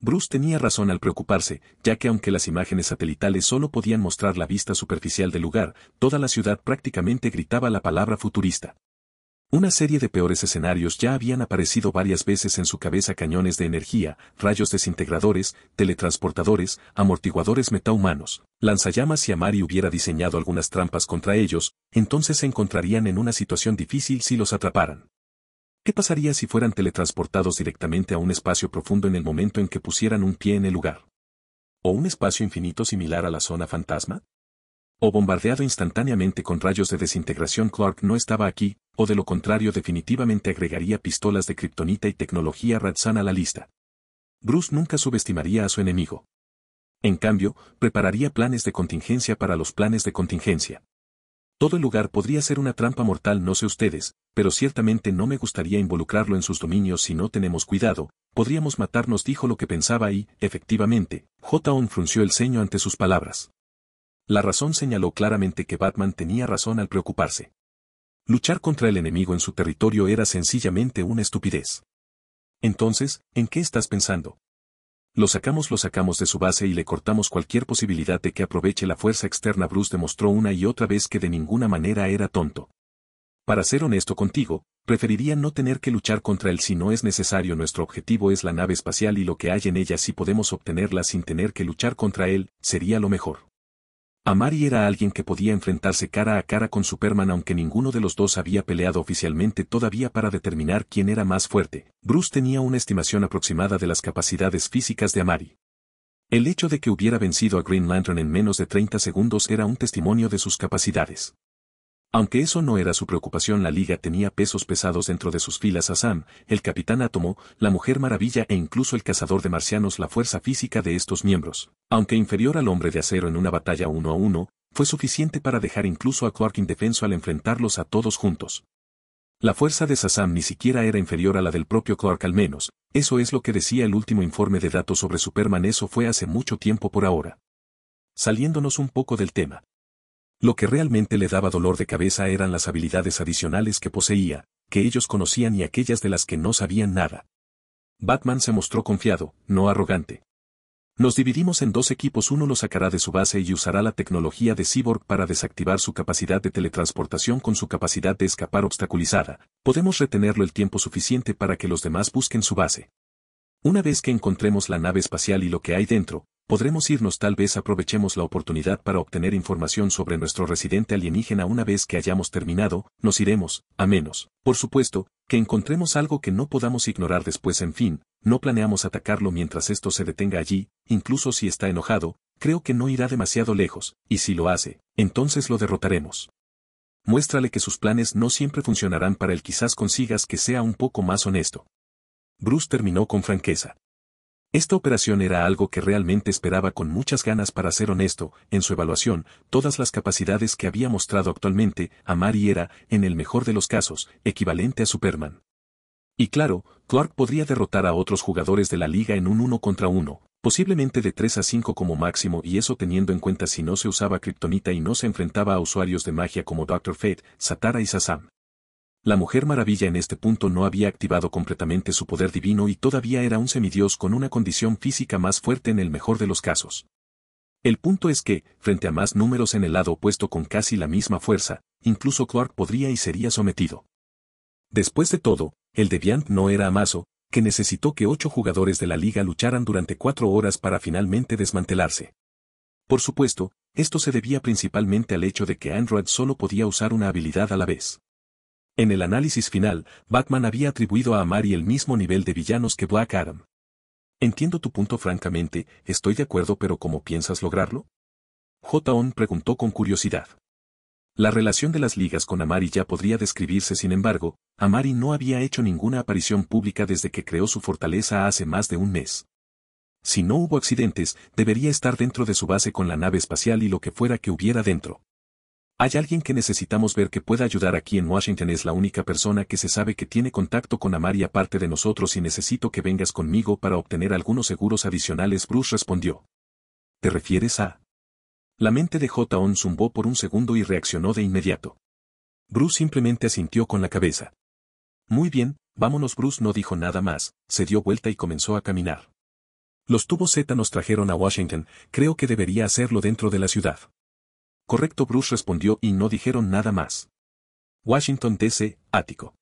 Bruce tenía razón al preocuparse, ya que aunque las imágenes satelitales solo podían mostrar la vista superficial del lugar, toda la ciudad prácticamente gritaba la palabra futurista. Una serie de peores escenarios ya habían aparecido varias veces en su cabeza cañones de energía, rayos desintegradores, teletransportadores, amortiguadores metahumanos, lanzallamas si Amari hubiera diseñado algunas trampas contra ellos, entonces se encontrarían en una situación difícil si los atraparan. ¿Qué pasaría si fueran teletransportados directamente a un espacio profundo en el momento en que pusieran un pie en el lugar? ¿O un espacio infinito similar a la zona fantasma? ¿O bombardeado instantáneamente con rayos de desintegración Clark no estaba aquí, o de lo contrario definitivamente agregaría pistolas de kriptonita y tecnología Radzana a la lista? Bruce nunca subestimaría a su enemigo. En cambio, prepararía planes de contingencia para los planes de contingencia. Todo el lugar podría ser una trampa mortal no sé ustedes, pero ciertamente no me gustaría involucrarlo en sus dominios si no tenemos cuidado, podríamos matarnos dijo lo que pensaba y, efectivamente, J.O.N. frunció el ceño ante sus palabras. La razón señaló claramente que Batman tenía razón al preocuparse. Luchar contra el enemigo en su territorio era sencillamente una estupidez. Entonces, ¿en qué estás pensando? Lo sacamos, lo sacamos de su base y le cortamos cualquier posibilidad de que aproveche la fuerza externa. Bruce demostró una y otra vez que de ninguna manera era tonto. Para ser honesto contigo, preferiría no tener que luchar contra él si no es necesario. Nuestro objetivo es la nave espacial y lo que hay en ella si podemos obtenerla sin tener que luchar contra él, sería lo mejor. Amari era alguien que podía enfrentarse cara a cara con Superman aunque ninguno de los dos había peleado oficialmente todavía para determinar quién era más fuerte. Bruce tenía una estimación aproximada de las capacidades físicas de Amari. El hecho de que hubiera vencido a Green Lantern en menos de 30 segundos era un testimonio de sus capacidades. Aunque eso no era su preocupación, la liga tenía pesos pesados dentro de sus filas a el Capitán Átomo, la Mujer Maravilla e incluso el Cazador de Marcianos la fuerza física de estos miembros. Aunque inferior al Hombre de Acero en una batalla uno a uno, fue suficiente para dejar incluso a Clark indefenso al enfrentarlos a todos juntos. La fuerza de Sasam ni siquiera era inferior a la del propio Clark al menos, eso es lo que decía el último informe de datos sobre Superman eso fue hace mucho tiempo por ahora. Saliéndonos un poco del tema, lo que realmente le daba dolor de cabeza eran las habilidades adicionales que poseía, que ellos conocían y aquellas de las que no sabían nada. Batman se mostró confiado, no arrogante. Nos dividimos en dos equipos, uno lo sacará de su base y usará la tecnología de Cyborg para desactivar su capacidad de teletransportación con su capacidad de escapar obstaculizada. Podemos retenerlo el tiempo suficiente para que los demás busquen su base. Una vez que encontremos la nave espacial y lo que hay dentro, podremos irnos tal vez aprovechemos la oportunidad para obtener información sobre nuestro residente alienígena una vez que hayamos terminado, nos iremos, a menos, por supuesto, que encontremos algo que no podamos ignorar después en fin, no planeamos atacarlo mientras esto se detenga allí, incluso si está enojado, creo que no irá demasiado lejos, y si lo hace, entonces lo derrotaremos. Muéstrale que sus planes no siempre funcionarán para él quizás consigas que sea un poco más honesto. Bruce terminó con franqueza. Esta operación era algo que realmente esperaba con muchas ganas para ser honesto, en su evaluación, todas las capacidades que había mostrado actualmente, Amari era, en el mejor de los casos, equivalente a Superman. Y claro, Clark podría derrotar a otros jugadores de la liga en un uno contra uno, posiblemente de 3 a 5 como máximo y eso teniendo en cuenta si no se usaba Kryptonita y no se enfrentaba a usuarios de magia como Dr. Fate, Satara y Sasam. La Mujer Maravilla en este punto no había activado completamente su poder divino y todavía era un semidios con una condición física más fuerte en el mejor de los casos. El punto es que, frente a más números en el lado opuesto con casi la misma fuerza, incluso Clark podría y sería sometido. Después de todo, el Deviant no era Amazo, que necesitó que ocho jugadores de la liga lucharan durante cuatro horas para finalmente desmantelarse. Por supuesto, esto se debía principalmente al hecho de que Android solo podía usar una habilidad a la vez. En el análisis final, Batman había atribuido a Amari el mismo nivel de villanos que Black Adam. Entiendo tu punto francamente, estoy de acuerdo pero ¿cómo piensas lograrlo? J.O.N. preguntó con curiosidad. La relación de las ligas con Amari ya podría describirse sin embargo, Amari no había hecho ninguna aparición pública desde que creó su fortaleza hace más de un mes. Si no hubo accidentes, debería estar dentro de su base con la nave espacial y lo que fuera que hubiera dentro. Hay alguien que necesitamos ver que pueda ayudar aquí en Washington es la única persona que se sabe que tiene contacto con Amari aparte de nosotros y necesito que vengas conmigo para obtener algunos seguros adicionales Bruce respondió. ¿Te refieres a? La mente de j zumbó por un segundo y reaccionó de inmediato. Bruce simplemente asintió con la cabeza. Muy bien, vámonos Bruce no dijo nada más, se dio vuelta y comenzó a caminar. Los tubos Z nos trajeron a Washington, creo que debería hacerlo dentro de la ciudad. Correcto Bruce respondió y no dijeron nada más. Washington DC, ático.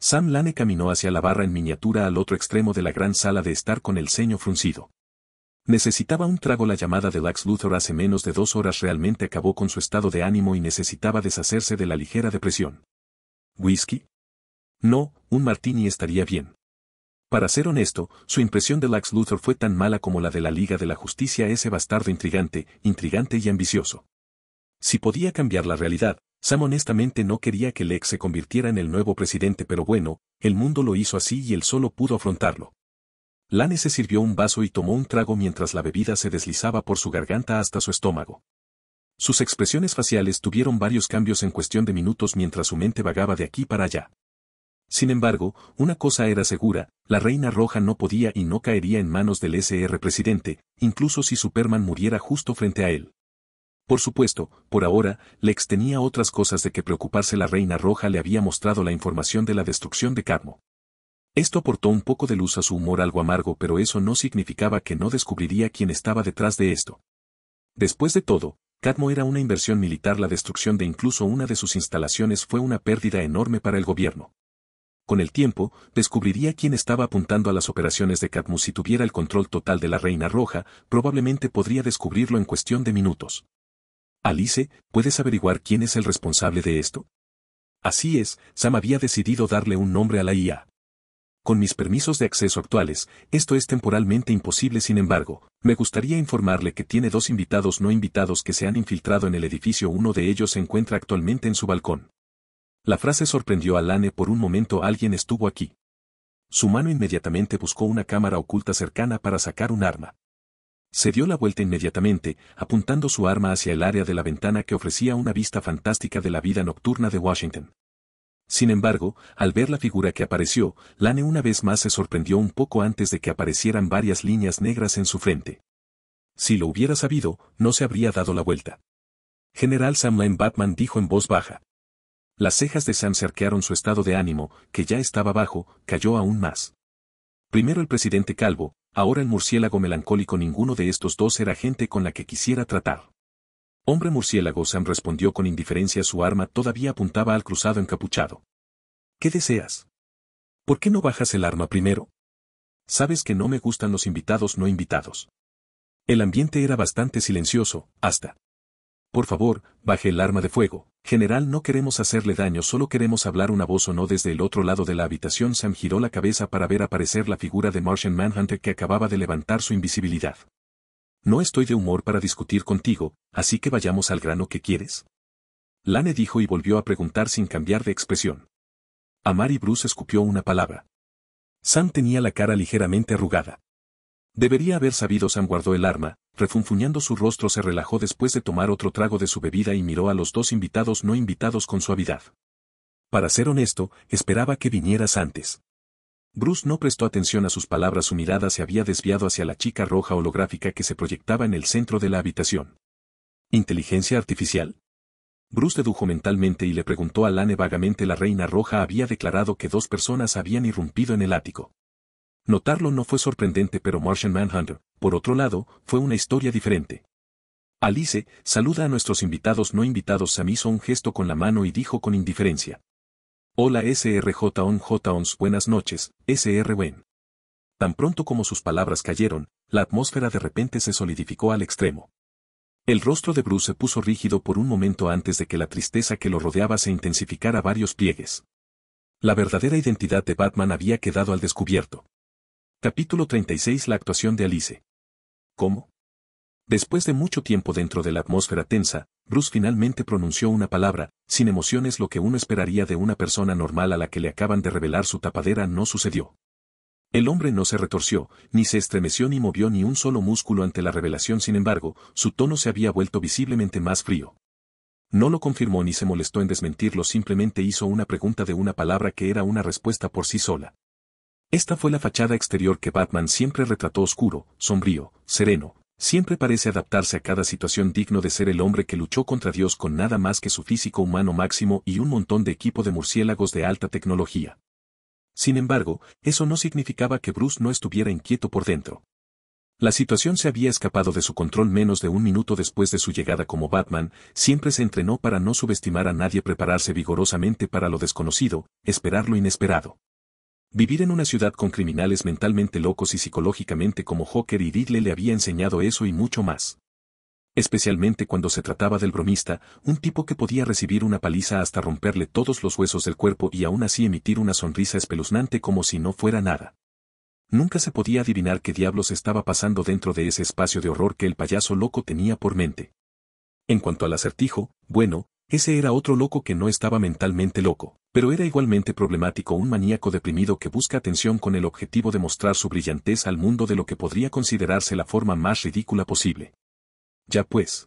Sam Lane caminó hacia la barra en miniatura al otro extremo de la gran sala de estar con el ceño fruncido. Necesitaba un trago la llamada de Lax Luthor hace menos de dos horas realmente acabó con su estado de ánimo y necesitaba deshacerse de la ligera depresión. ¿Whisky? No, un martini estaría bien. Para ser honesto, su impresión de Lax Luthor fue tan mala como la de la Liga de la Justicia ese bastardo intrigante, intrigante y ambicioso. Si podía cambiar la realidad, Sam honestamente no quería que Lex se convirtiera en el nuevo presidente pero bueno, el mundo lo hizo así y él solo pudo afrontarlo. Lane se sirvió un vaso y tomó un trago mientras la bebida se deslizaba por su garganta hasta su estómago. Sus expresiones faciales tuvieron varios cambios en cuestión de minutos mientras su mente vagaba de aquí para allá. Sin embargo, una cosa era segura, la Reina Roja no podía y no caería en manos del SR presidente, incluso si Superman muriera justo frente a él. Por supuesto, por ahora, Lex tenía otras cosas de que preocuparse. La Reina Roja le había mostrado la información de la destrucción de Cadmo. Esto aportó un poco de luz a su humor algo amargo, pero eso no significaba que no descubriría quién estaba detrás de esto. Después de todo, Cadmo era una inversión militar, la destrucción de incluso una de sus instalaciones fue una pérdida enorme para el gobierno. Con el tiempo, descubriría quién estaba apuntando a las operaciones de Cadmo si tuviera el control total de la Reina Roja, probablemente podría descubrirlo en cuestión de minutos. Alice, ¿puedes averiguar quién es el responsable de esto? Así es, Sam había decidido darle un nombre a la IA. Con mis permisos de acceso actuales, esto es temporalmente imposible sin embargo, me gustaría informarle que tiene dos invitados no invitados que se han infiltrado en el edificio uno de ellos se encuentra actualmente en su balcón. La frase sorprendió a Lane por un momento alguien estuvo aquí. Su mano inmediatamente buscó una cámara oculta cercana para sacar un arma. Se dio la vuelta inmediatamente, apuntando su arma hacia el área de la ventana que ofrecía una vista fantástica de la vida nocturna de Washington. Sin embargo, al ver la figura que apareció, Lane una vez más se sorprendió un poco antes de que aparecieran varias líneas negras en su frente. Si lo hubiera sabido, no se habría dado la vuelta. General Sam Lane Batman dijo en voz baja. Las cejas de Sam cerquearon su estado de ánimo, que ya estaba bajo, cayó aún más. Primero el presidente Calvo, Ahora el murciélago melancólico ninguno de estos dos era gente con la que quisiera tratar. Hombre murciélago Sam respondió con indiferencia su arma todavía apuntaba al cruzado encapuchado. ¿Qué deseas? ¿Por qué no bajas el arma primero? Sabes que no me gustan los invitados no invitados. El ambiente era bastante silencioso, hasta. Por favor, baje el arma de fuego, General no queremos hacerle daño, solo queremos hablar una voz o no desde el otro lado de la habitación. Sam giró la cabeza para ver aparecer la figura de Martian Manhunter que acababa de levantar su invisibilidad. No estoy de humor para discutir contigo, así que vayamos al grano que quieres. Lane dijo y volvió a preguntar sin cambiar de expresión. A y Bruce escupió una palabra. Sam tenía la cara ligeramente arrugada. Debería haber sabido Sam guardó el arma, refunfuñando su rostro se relajó después de tomar otro trago de su bebida y miró a los dos invitados no invitados con suavidad. Para ser honesto, esperaba que vinieras antes. Bruce no prestó atención a sus palabras, su mirada se había desviado hacia la chica roja holográfica que se proyectaba en el centro de la habitación. ¿Inteligencia artificial? Bruce dedujo mentalmente y le preguntó a Lane vagamente la reina roja había declarado que dos personas habían irrumpido en el ático. Notarlo no fue sorprendente pero Martian Manhunter, por otro lado, fue una historia diferente. Alice, saluda a nuestros invitados no invitados Sam hizo un gesto con la mano y dijo con indiferencia. Hola SRJONJONS buenas noches, SR Wen. Tan pronto como sus palabras cayeron, la atmósfera de repente se solidificó al extremo. El rostro de Bruce se puso rígido por un momento antes de que la tristeza que lo rodeaba se intensificara varios pliegues. La verdadera identidad de Batman había quedado al descubierto. Capítulo 36 La actuación de Alice. ¿Cómo? Después de mucho tiempo dentro de la atmósfera tensa, Bruce finalmente pronunció una palabra, sin emociones lo que uno esperaría de una persona normal a la que le acaban de revelar su tapadera no sucedió. El hombre no se retorció, ni se estremeció ni movió ni un solo músculo ante la revelación sin embargo, su tono se había vuelto visiblemente más frío. No lo confirmó ni se molestó en desmentirlo simplemente hizo una pregunta de una palabra que era una respuesta por sí sola. Esta fue la fachada exterior que Batman siempre retrató oscuro, sombrío, sereno, siempre parece adaptarse a cada situación digno de ser el hombre que luchó contra Dios con nada más que su físico humano máximo y un montón de equipo de murciélagos de alta tecnología. Sin embargo, eso no significaba que Bruce no estuviera inquieto por dentro. La situación se había escapado de su control menos de un minuto después de su llegada como Batman, siempre se entrenó para no subestimar a nadie prepararse vigorosamente para lo desconocido, esperar lo inesperado. Vivir en una ciudad con criminales mentalmente locos y psicológicamente como Joker y Diddle le había enseñado eso y mucho más. Especialmente cuando se trataba del bromista, un tipo que podía recibir una paliza hasta romperle todos los huesos del cuerpo y aún así emitir una sonrisa espeluznante como si no fuera nada. Nunca se podía adivinar qué diablos estaba pasando dentro de ese espacio de horror que el payaso loco tenía por mente. En cuanto al acertijo, bueno, ese era otro loco que no estaba mentalmente loco, pero era igualmente problemático un maníaco deprimido que busca atención con el objetivo de mostrar su brillantez al mundo de lo que podría considerarse la forma más ridícula posible. Ya pues.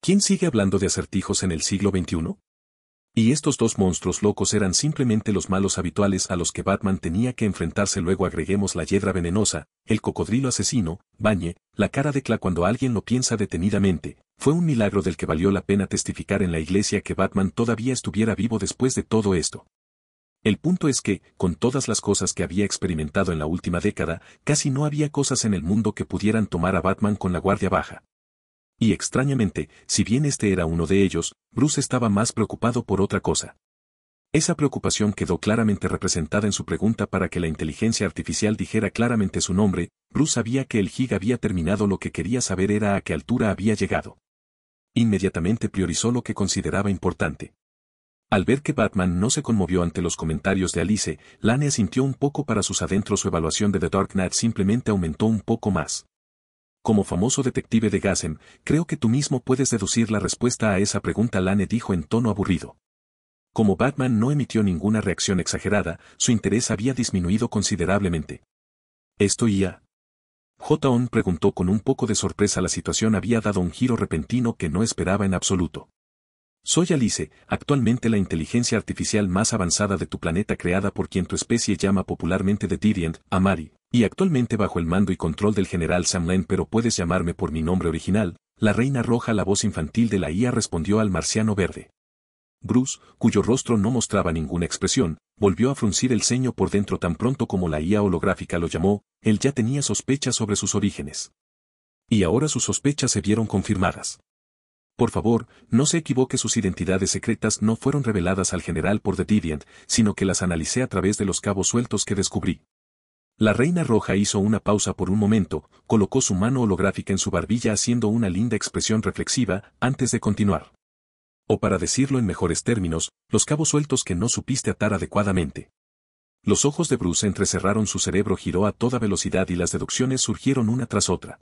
¿Quién sigue hablando de acertijos en el siglo XXI? Y estos dos monstruos locos eran simplemente los malos habituales a los que Batman tenía que enfrentarse luego agreguemos la hiedra venenosa, el cocodrilo asesino, Bañe, la cara de Cla cuando alguien lo piensa detenidamente, fue un milagro del que valió la pena testificar en la iglesia que Batman todavía estuviera vivo después de todo esto. El punto es que, con todas las cosas que había experimentado en la última década, casi no había cosas en el mundo que pudieran tomar a Batman con la guardia baja. Y extrañamente, si bien este era uno de ellos, Bruce estaba más preocupado por otra cosa. Esa preocupación quedó claramente representada en su pregunta para que la inteligencia artificial dijera claramente su nombre, Bruce sabía que el Gig había terminado lo que quería saber era a qué altura había llegado. Inmediatamente priorizó lo que consideraba importante. Al ver que Batman no se conmovió ante los comentarios de Alice, Lane sintió un poco para sus adentros su evaluación de The Dark Knight simplemente aumentó un poco más. Como famoso detective de Gassen, creo que tú mismo puedes deducir la respuesta a esa pregunta Lane dijo en tono aburrido. Como Batman no emitió ninguna reacción exagerada, su interés había disminuido considerablemente. Esto ya? j J.O.N. preguntó con un poco de sorpresa la situación había dado un giro repentino que no esperaba en absoluto. Soy Alice, actualmente la inteligencia artificial más avanzada de tu planeta creada por quien tu especie llama popularmente The Didient, Amari y actualmente bajo el mando y control del general Samlen pero puedes llamarme por mi nombre original, la reina roja la voz infantil de la IA respondió al marciano verde. Bruce, cuyo rostro no mostraba ninguna expresión, volvió a fruncir el ceño por dentro tan pronto como la IA holográfica lo llamó, él ya tenía sospechas sobre sus orígenes. Y ahora sus sospechas se vieron confirmadas. Por favor, no se equivoque sus identidades secretas no fueron reveladas al general por The Deviant, sino que las analicé a través de los cabos sueltos que descubrí. La reina roja hizo una pausa por un momento, colocó su mano holográfica en su barbilla haciendo una linda expresión reflexiva, antes de continuar. O para decirlo en mejores términos, los cabos sueltos que no supiste atar adecuadamente. Los ojos de Bruce entrecerraron su cerebro giró a toda velocidad y las deducciones surgieron una tras otra.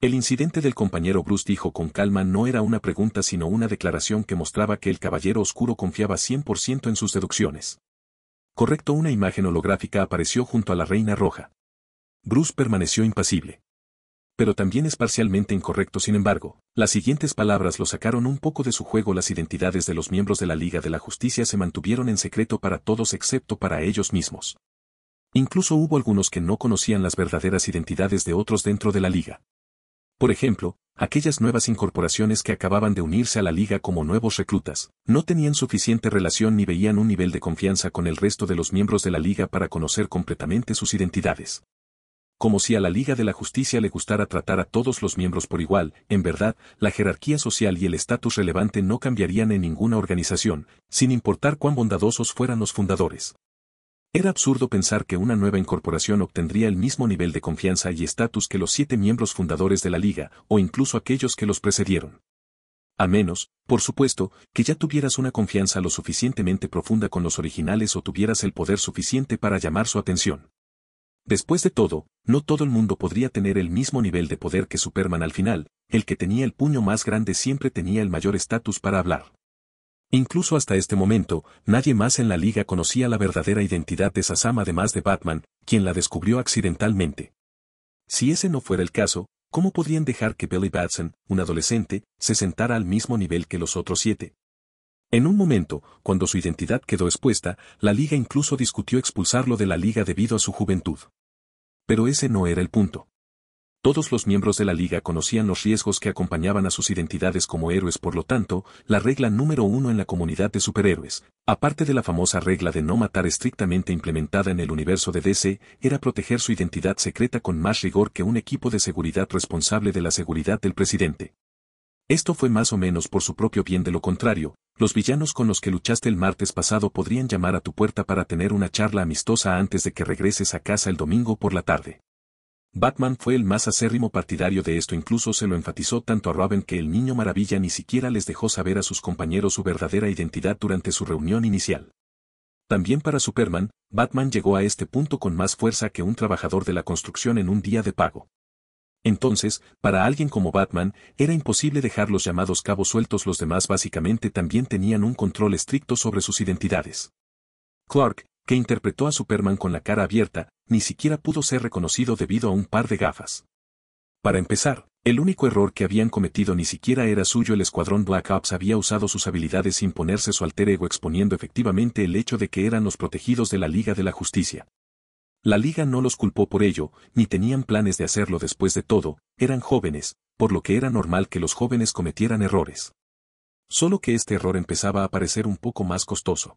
El incidente del compañero Bruce dijo con calma no era una pregunta sino una declaración que mostraba que el caballero oscuro confiaba 100% en sus deducciones. Correcto, una imagen holográfica apareció junto a la Reina Roja. Bruce permaneció impasible. Pero también es parcialmente incorrecto, sin embargo, las siguientes palabras lo sacaron un poco de su juego. Las identidades de los miembros de la Liga de la Justicia se mantuvieron en secreto para todos excepto para ellos mismos. Incluso hubo algunos que no conocían las verdaderas identidades de otros dentro de la Liga. Por ejemplo, aquellas nuevas incorporaciones que acababan de unirse a la liga como nuevos reclutas, no tenían suficiente relación ni veían un nivel de confianza con el resto de los miembros de la liga para conocer completamente sus identidades. Como si a la Liga de la Justicia le gustara tratar a todos los miembros por igual, en verdad, la jerarquía social y el estatus relevante no cambiarían en ninguna organización, sin importar cuán bondadosos fueran los fundadores. Era absurdo pensar que una nueva incorporación obtendría el mismo nivel de confianza y estatus que los siete miembros fundadores de la liga, o incluso aquellos que los precedieron. A menos, por supuesto, que ya tuvieras una confianza lo suficientemente profunda con los originales o tuvieras el poder suficiente para llamar su atención. Después de todo, no todo el mundo podría tener el mismo nivel de poder que Superman al final, el que tenía el puño más grande siempre tenía el mayor estatus para hablar. Incluso hasta este momento, nadie más en la liga conocía la verdadera identidad de Sasama, además de Batman, quien la descubrió accidentalmente. Si ese no fuera el caso, ¿cómo podrían dejar que Billy Batson, un adolescente, se sentara al mismo nivel que los otros siete? En un momento, cuando su identidad quedó expuesta, la liga incluso discutió expulsarlo de la liga debido a su juventud. Pero ese no era el punto. Todos los miembros de la Liga conocían los riesgos que acompañaban a sus identidades como héroes, por lo tanto, la regla número uno en la comunidad de superhéroes, aparte de la famosa regla de no matar estrictamente implementada en el universo de DC, era proteger su identidad secreta con más rigor que un equipo de seguridad responsable de la seguridad del presidente. Esto fue más o menos por su propio bien de lo contrario, los villanos con los que luchaste el martes pasado podrían llamar a tu puerta para tener una charla amistosa antes de que regreses a casa el domingo por la tarde. Batman fue el más acérrimo partidario de esto incluso se lo enfatizó tanto a Robin que el Niño Maravilla ni siquiera les dejó saber a sus compañeros su verdadera identidad durante su reunión inicial. También para Superman, Batman llegó a este punto con más fuerza que un trabajador de la construcción en un día de pago. Entonces, para alguien como Batman, era imposible dejar los llamados cabos sueltos los demás básicamente también tenían un control estricto sobre sus identidades. Clark, que interpretó a Superman con la cara abierta, ni siquiera pudo ser reconocido debido a un par de gafas. Para empezar, el único error que habían cometido ni siquiera era suyo el escuadrón Black Ops había usado sus habilidades sin ponerse su alter ego exponiendo efectivamente el hecho de que eran los protegidos de la Liga de la Justicia. La Liga no los culpó por ello, ni tenían planes de hacerlo después de todo, eran jóvenes, por lo que era normal que los jóvenes cometieran errores. Solo que este error empezaba a parecer un poco más costoso.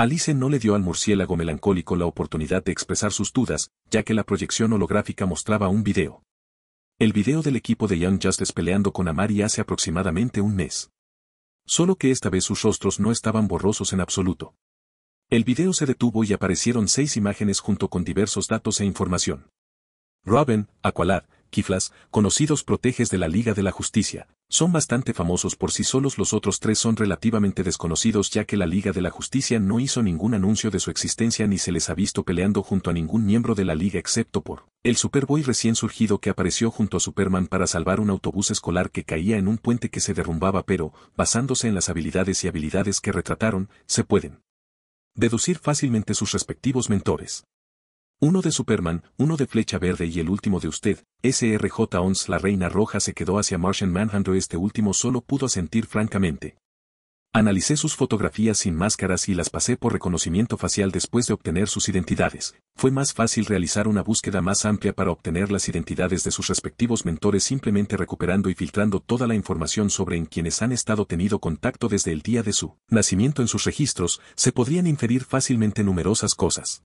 Alice no le dio al murciélago melancólico la oportunidad de expresar sus dudas, ya que la proyección holográfica mostraba un video. El video del equipo de Young Justice peleando con Amari hace aproximadamente un mes. Solo que esta vez sus rostros no estaban borrosos en absoluto. El video se detuvo y aparecieron seis imágenes junto con diversos datos e información. Robin, Aqualad, Kiflas, conocidos proteges de la Liga de la Justicia, son bastante famosos por sí solos los otros tres son relativamente desconocidos ya que la Liga de la Justicia no hizo ningún anuncio de su existencia ni se les ha visto peleando junto a ningún miembro de la Liga excepto por el Superboy recién surgido que apareció junto a Superman para salvar un autobús escolar que caía en un puente que se derrumbaba pero, basándose en las habilidades y habilidades que retrataron, se pueden deducir fácilmente sus respectivos mentores. Uno de Superman, uno de Flecha Verde y el último de usted, SRJ Ons la Reina Roja se quedó hacia Martian Manhunter este último solo pudo sentir francamente. Analicé sus fotografías sin máscaras y las pasé por reconocimiento facial después de obtener sus identidades. Fue más fácil realizar una búsqueda más amplia para obtener las identidades de sus respectivos mentores simplemente recuperando y filtrando toda la información sobre en quienes han estado tenido contacto desde el día de su nacimiento en sus registros, se podrían inferir fácilmente numerosas cosas.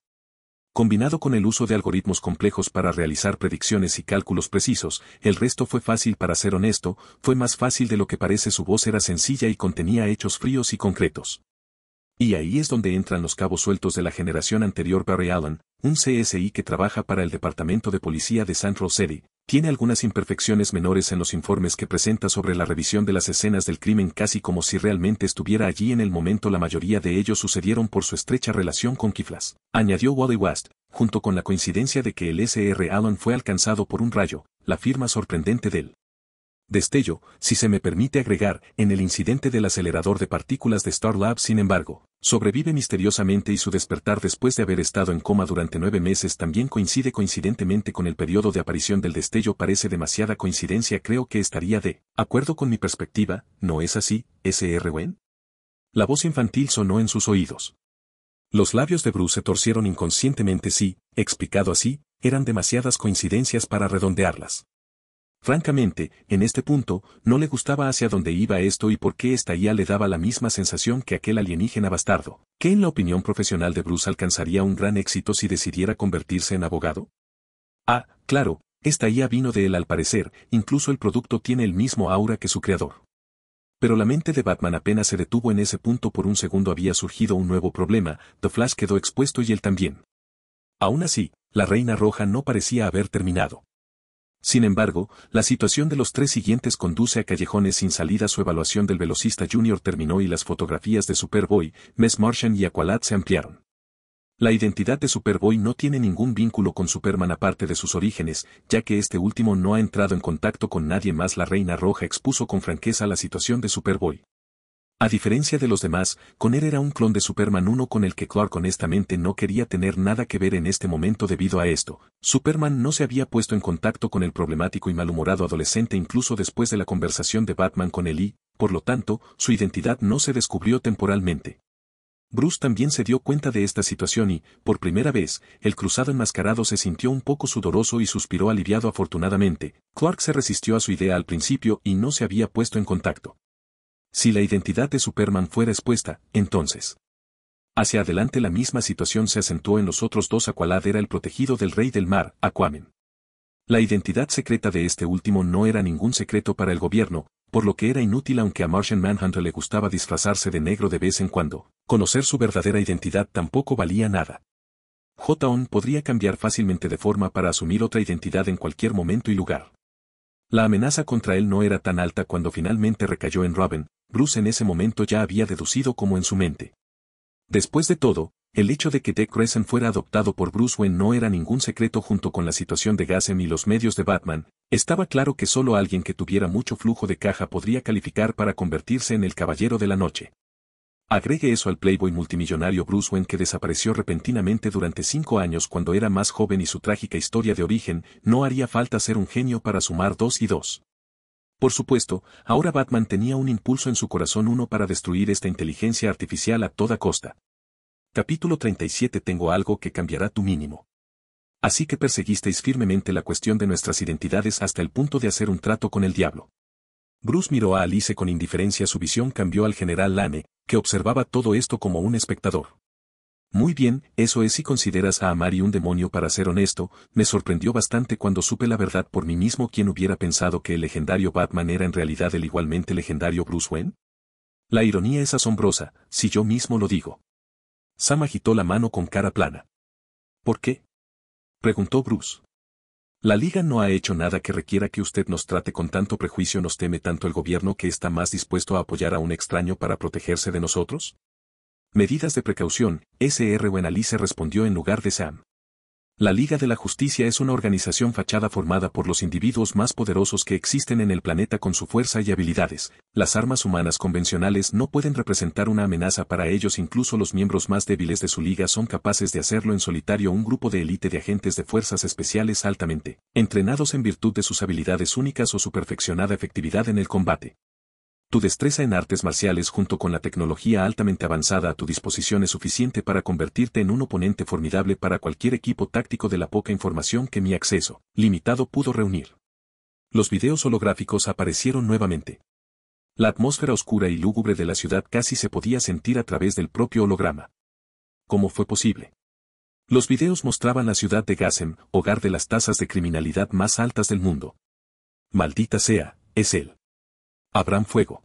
Combinado con el uso de algoritmos complejos para realizar predicciones y cálculos precisos, el resto fue fácil para ser honesto, fue más fácil de lo que parece su voz era sencilla y contenía hechos fríos y concretos. Y ahí es donde entran los cabos sueltos de la generación anterior Barry Allen, un CSI que trabaja para el Departamento de Policía de San City, tiene algunas imperfecciones menores en los informes que presenta sobre la revisión de las escenas del crimen casi como si realmente estuviera allí en el momento la mayoría de ellos sucedieron por su estrecha relación con Kiflas. Añadió Wally West, junto con la coincidencia de que el SR Allen fue alcanzado por un rayo, la firma sorprendente de él destello, si se me permite agregar, en el incidente del acelerador de partículas de Starlab sin embargo, sobrevive misteriosamente y su despertar después de haber estado en coma durante nueve meses también coincide coincidentemente con el periodo de aparición del destello parece demasiada coincidencia creo que estaría de acuerdo con mi perspectiva, ¿no es así, Wen? La voz infantil sonó en sus oídos. Los labios de Bruce se torcieron inconscientemente si, explicado así, eran demasiadas coincidencias para redondearlas. Francamente, en este punto, no le gustaba hacia dónde iba esto y por qué esta IA le daba la misma sensación que aquel alienígena bastardo, que en la opinión profesional de Bruce alcanzaría un gran éxito si decidiera convertirse en abogado. Ah, claro, esta IA vino de él al parecer, incluso el producto tiene el mismo aura que su creador. Pero la mente de Batman apenas se detuvo en ese punto por un segundo había surgido un nuevo problema, The Flash quedó expuesto y él también. Aún así, la Reina Roja no parecía haber terminado. Sin embargo, la situación de los tres siguientes conduce a callejones sin salida. Su evaluación del velocista junior terminó y las fotografías de Superboy, Mess Martian y Aqualad se ampliaron. La identidad de Superboy no tiene ningún vínculo con Superman aparte de sus orígenes, ya que este último no ha entrado en contacto con nadie más. La Reina Roja expuso con franqueza la situación de Superboy. A diferencia de los demás, Conner era un clon de Superman 1 con el que Clark honestamente no quería tener nada que ver en este momento debido a esto. Superman no se había puesto en contacto con el problemático y malhumorado adolescente incluso después de la conversación de Batman con él y, por lo tanto, su identidad no se descubrió temporalmente. Bruce también se dio cuenta de esta situación y, por primera vez, el cruzado enmascarado se sintió un poco sudoroso y suspiró aliviado afortunadamente. Clark se resistió a su idea al principio y no se había puesto en contacto. Si la identidad de Superman fuera expuesta, entonces. Hacia adelante la misma situación se acentuó en los otros dos Aqualad era el protegido del rey del mar, Aquaman. La identidad secreta de este último no era ningún secreto para el gobierno, por lo que era inútil aunque a Martian Manhunter le gustaba disfrazarse de negro de vez en cuando, conocer su verdadera identidad tampoco valía nada. j podría cambiar fácilmente de forma para asumir otra identidad en cualquier momento y lugar. La amenaza contra él no era tan alta cuando finalmente recayó en Robin, Bruce en ese momento ya había deducido como en su mente. Después de todo, el hecho de que Dick Grayson fuera adoptado por Bruce Wayne no era ningún secreto junto con la situación de Gassem y los medios de Batman, estaba claro que solo alguien que tuviera mucho flujo de caja podría calificar para convertirse en el Caballero de la Noche. Agregue eso al playboy multimillonario Bruce Wayne que desapareció repentinamente durante cinco años cuando era más joven y su trágica historia de origen, no haría falta ser un genio para sumar dos y dos. Por supuesto, ahora Batman tenía un impulso en su corazón uno para destruir esta inteligencia artificial a toda costa. Capítulo 37 Tengo algo que cambiará tu mínimo. Así que perseguisteis firmemente la cuestión de nuestras identidades hasta el punto de hacer un trato con el diablo. Bruce miró a Alice con indiferencia su visión cambió al general Lane, que observaba todo esto como un espectador. Muy bien, eso es si consideras a Amari un demonio para ser honesto, me sorprendió bastante cuando supe la verdad por mí mismo quien hubiera pensado que el legendario Batman era en realidad el igualmente legendario Bruce Wayne. La ironía es asombrosa, si yo mismo lo digo. Sam agitó la mano con cara plana. ¿Por qué? preguntó Bruce. La liga no ha hecho nada que requiera que usted nos trate con tanto prejuicio, nos teme tanto el gobierno que está más dispuesto a apoyar a un extraño para protegerse de nosotros? Medidas de precaución, SR se respondió en lugar de Sam. La Liga de la Justicia es una organización fachada formada por los individuos más poderosos que existen en el planeta con su fuerza y habilidades. Las armas humanas convencionales no pueden representar una amenaza para ellos, incluso los miembros más débiles de su liga son capaces de hacerlo en solitario. Un grupo de élite de agentes de fuerzas especiales altamente entrenados en virtud de sus habilidades únicas o su perfeccionada efectividad en el combate tu destreza en artes marciales junto con la tecnología altamente avanzada a tu disposición es suficiente para convertirte en un oponente formidable para cualquier equipo táctico de la poca información que mi acceso, limitado, pudo reunir. Los videos holográficos aparecieron nuevamente. La atmósfera oscura y lúgubre de la ciudad casi se podía sentir a través del propio holograma. ¿Cómo fue posible? Los videos mostraban la ciudad de Gassem, hogar de las tasas de criminalidad más altas del mundo. Maldita sea, es él. Abraham Fuego.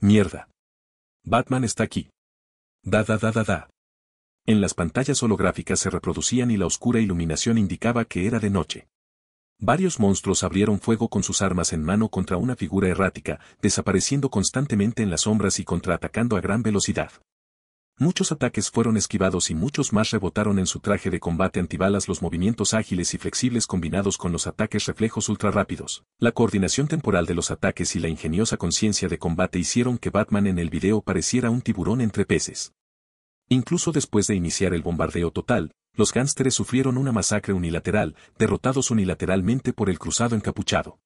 Mierda. Batman está aquí. Da da da da da. En las pantallas holográficas se reproducían y la oscura iluminación indicaba que era de noche. Varios monstruos abrieron fuego con sus armas en mano contra una figura errática, desapareciendo constantemente en las sombras y contraatacando a gran velocidad. Muchos ataques fueron esquivados y muchos más rebotaron en su traje de combate antibalas los movimientos ágiles y flexibles combinados con los ataques reflejos ultrarrápidos. La coordinación temporal de los ataques y la ingeniosa conciencia de combate hicieron que Batman en el video pareciera un tiburón entre peces. Incluso después de iniciar el bombardeo total, los gánsteres sufrieron una masacre unilateral, derrotados unilateralmente por el cruzado encapuchado.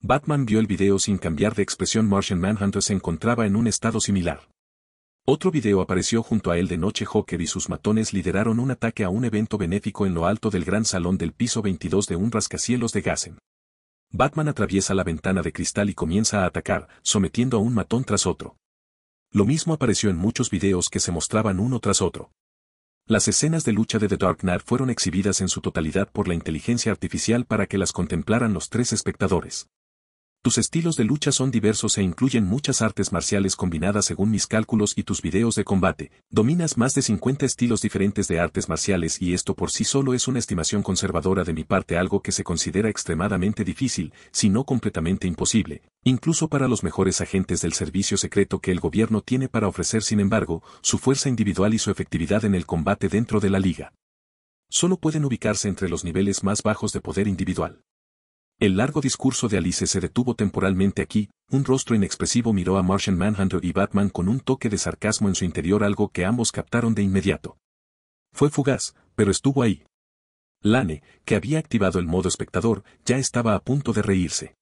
Batman vio el video sin cambiar de expresión Martian Manhunter se encontraba en un estado similar. Otro video apareció junto a él de noche Joker y sus matones lideraron un ataque a un evento benéfico en lo alto del gran salón del piso 22 de un rascacielos de Gassen. Batman atraviesa la ventana de cristal y comienza a atacar, sometiendo a un matón tras otro. Lo mismo apareció en muchos videos que se mostraban uno tras otro. Las escenas de lucha de The Dark Knight fueron exhibidas en su totalidad por la inteligencia artificial para que las contemplaran los tres espectadores. Tus estilos de lucha son diversos e incluyen muchas artes marciales combinadas según mis cálculos y tus videos de combate. Dominas más de 50 estilos diferentes de artes marciales y esto por sí solo es una estimación conservadora de mi parte algo que se considera extremadamente difícil, si no completamente imposible, incluso para los mejores agentes del servicio secreto que el gobierno tiene para ofrecer sin embargo, su fuerza individual y su efectividad en el combate dentro de la liga. Solo pueden ubicarse entre los niveles más bajos de poder individual. El largo discurso de Alice se detuvo temporalmente aquí, un rostro inexpresivo miró a Martian Manhunter y Batman con un toque de sarcasmo en su interior algo que ambos captaron de inmediato. Fue fugaz, pero estuvo ahí. Lane, que había activado el modo espectador, ya estaba a punto de reírse.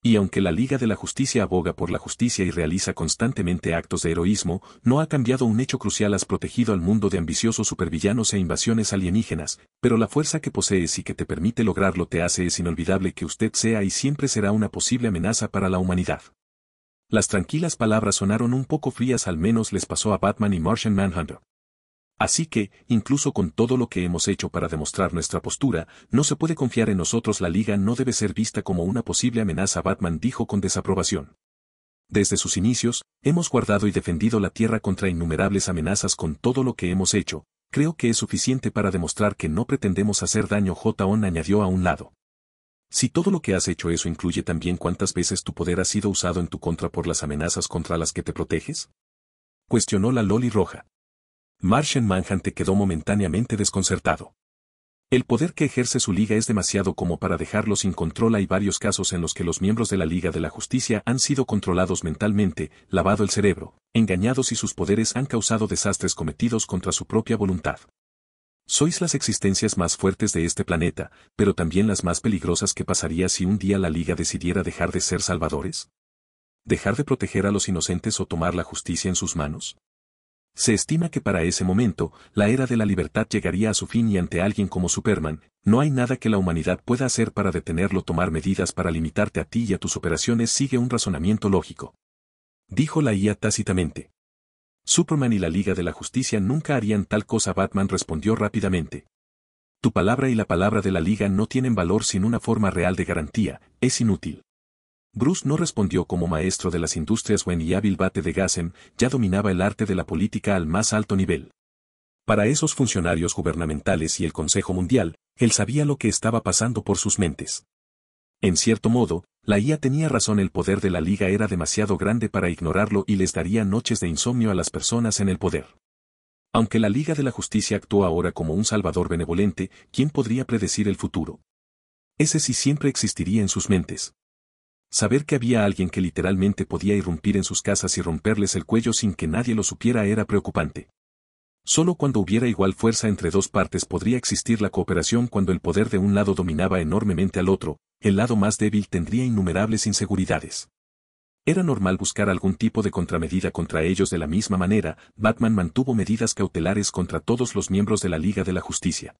Y aunque la Liga de la Justicia aboga por la justicia y realiza constantemente actos de heroísmo, no ha cambiado un hecho crucial has protegido al mundo de ambiciosos supervillanos e invasiones alienígenas, pero la fuerza que posees y que te permite lograrlo te hace es inolvidable que usted sea y siempre será una posible amenaza para la humanidad. Las tranquilas palabras sonaron un poco frías al menos les pasó a Batman y Martian Manhunter. Así que, incluso con todo lo que hemos hecho para demostrar nuestra postura, no se puede confiar en nosotros. La liga no debe ser vista como una posible amenaza, Batman dijo con desaprobación. Desde sus inicios, hemos guardado y defendido la Tierra contra innumerables amenazas con todo lo que hemos hecho, creo que es suficiente para demostrar que no pretendemos hacer daño. J.O.N. añadió a un lado. Si todo lo que has hecho eso incluye también cuántas veces tu poder ha sido usado en tu contra por las amenazas contra las que te proteges? Cuestionó la Loli Roja. Martian Manhunter quedó momentáneamente desconcertado. El poder que ejerce su liga es demasiado como para dejarlo sin control. Hay varios casos en los que los miembros de la Liga de la Justicia han sido controlados mentalmente, lavado el cerebro, engañados y sus poderes han causado desastres cometidos contra su propia voluntad. Sois las existencias más fuertes de este planeta, pero también las más peligrosas que pasaría si un día la Liga decidiera dejar de ser salvadores? ¿Dejar de proteger a los inocentes o tomar la justicia en sus manos? Se estima que para ese momento, la era de la libertad llegaría a su fin y ante alguien como Superman, no hay nada que la humanidad pueda hacer para detenerlo. Tomar medidas para limitarte a ti y a tus operaciones sigue un razonamiento lógico. Dijo la IA tácitamente. Superman y la Liga de la Justicia nunca harían tal cosa. Batman respondió rápidamente. Tu palabra y la palabra de la Liga no tienen valor sin una forma real de garantía, es inútil. Bruce no respondió como maestro de las industrias Wen y hábil bate de Gassen, ya dominaba el arte de la política al más alto nivel. Para esos funcionarios gubernamentales y el Consejo Mundial, él sabía lo que estaba pasando por sus mentes. En cierto modo, la IA tenía razón, el poder de la Liga era demasiado grande para ignorarlo y les daría noches de insomnio a las personas en el poder. Aunque la Liga de la Justicia actuó ahora como un salvador benevolente, ¿quién podría predecir el futuro? Ese sí siempre existiría en sus mentes. Saber que había alguien que literalmente podía irrumpir en sus casas y romperles el cuello sin que nadie lo supiera era preocupante. Solo cuando hubiera igual fuerza entre dos partes podría existir la cooperación cuando el poder de un lado dominaba enormemente al otro, el lado más débil tendría innumerables inseguridades. Era normal buscar algún tipo de contramedida contra ellos de la misma manera, Batman mantuvo medidas cautelares contra todos los miembros de la Liga de la Justicia.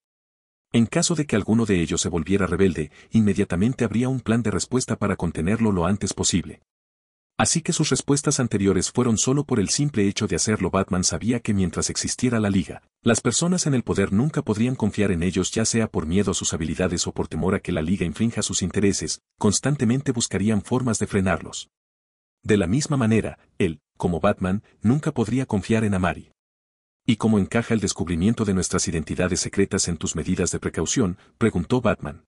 En caso de que alguno de ellos se volviera rebelde, inmediatamente habría un plan de respuesta para contenerlo lo antes posible. Así que sus respuestas anteriores fueron solo por el simple hecho de hacerlo. Batman sabía que mientras existiera la Liga, las personas en el poder nunca podrían confiar en ellos ya sea por miedo a sus habilidades o por temor a que la Liga infrinja sus intereses, constantemente buscarían formas de frenarlos. De la misma manera, él, como Batman, nunca podría confiar en Amari. ¿Y cómo encaja el descubrimiento de nuestras identidades secretas en tus medidas de precaución? preguntó Batman.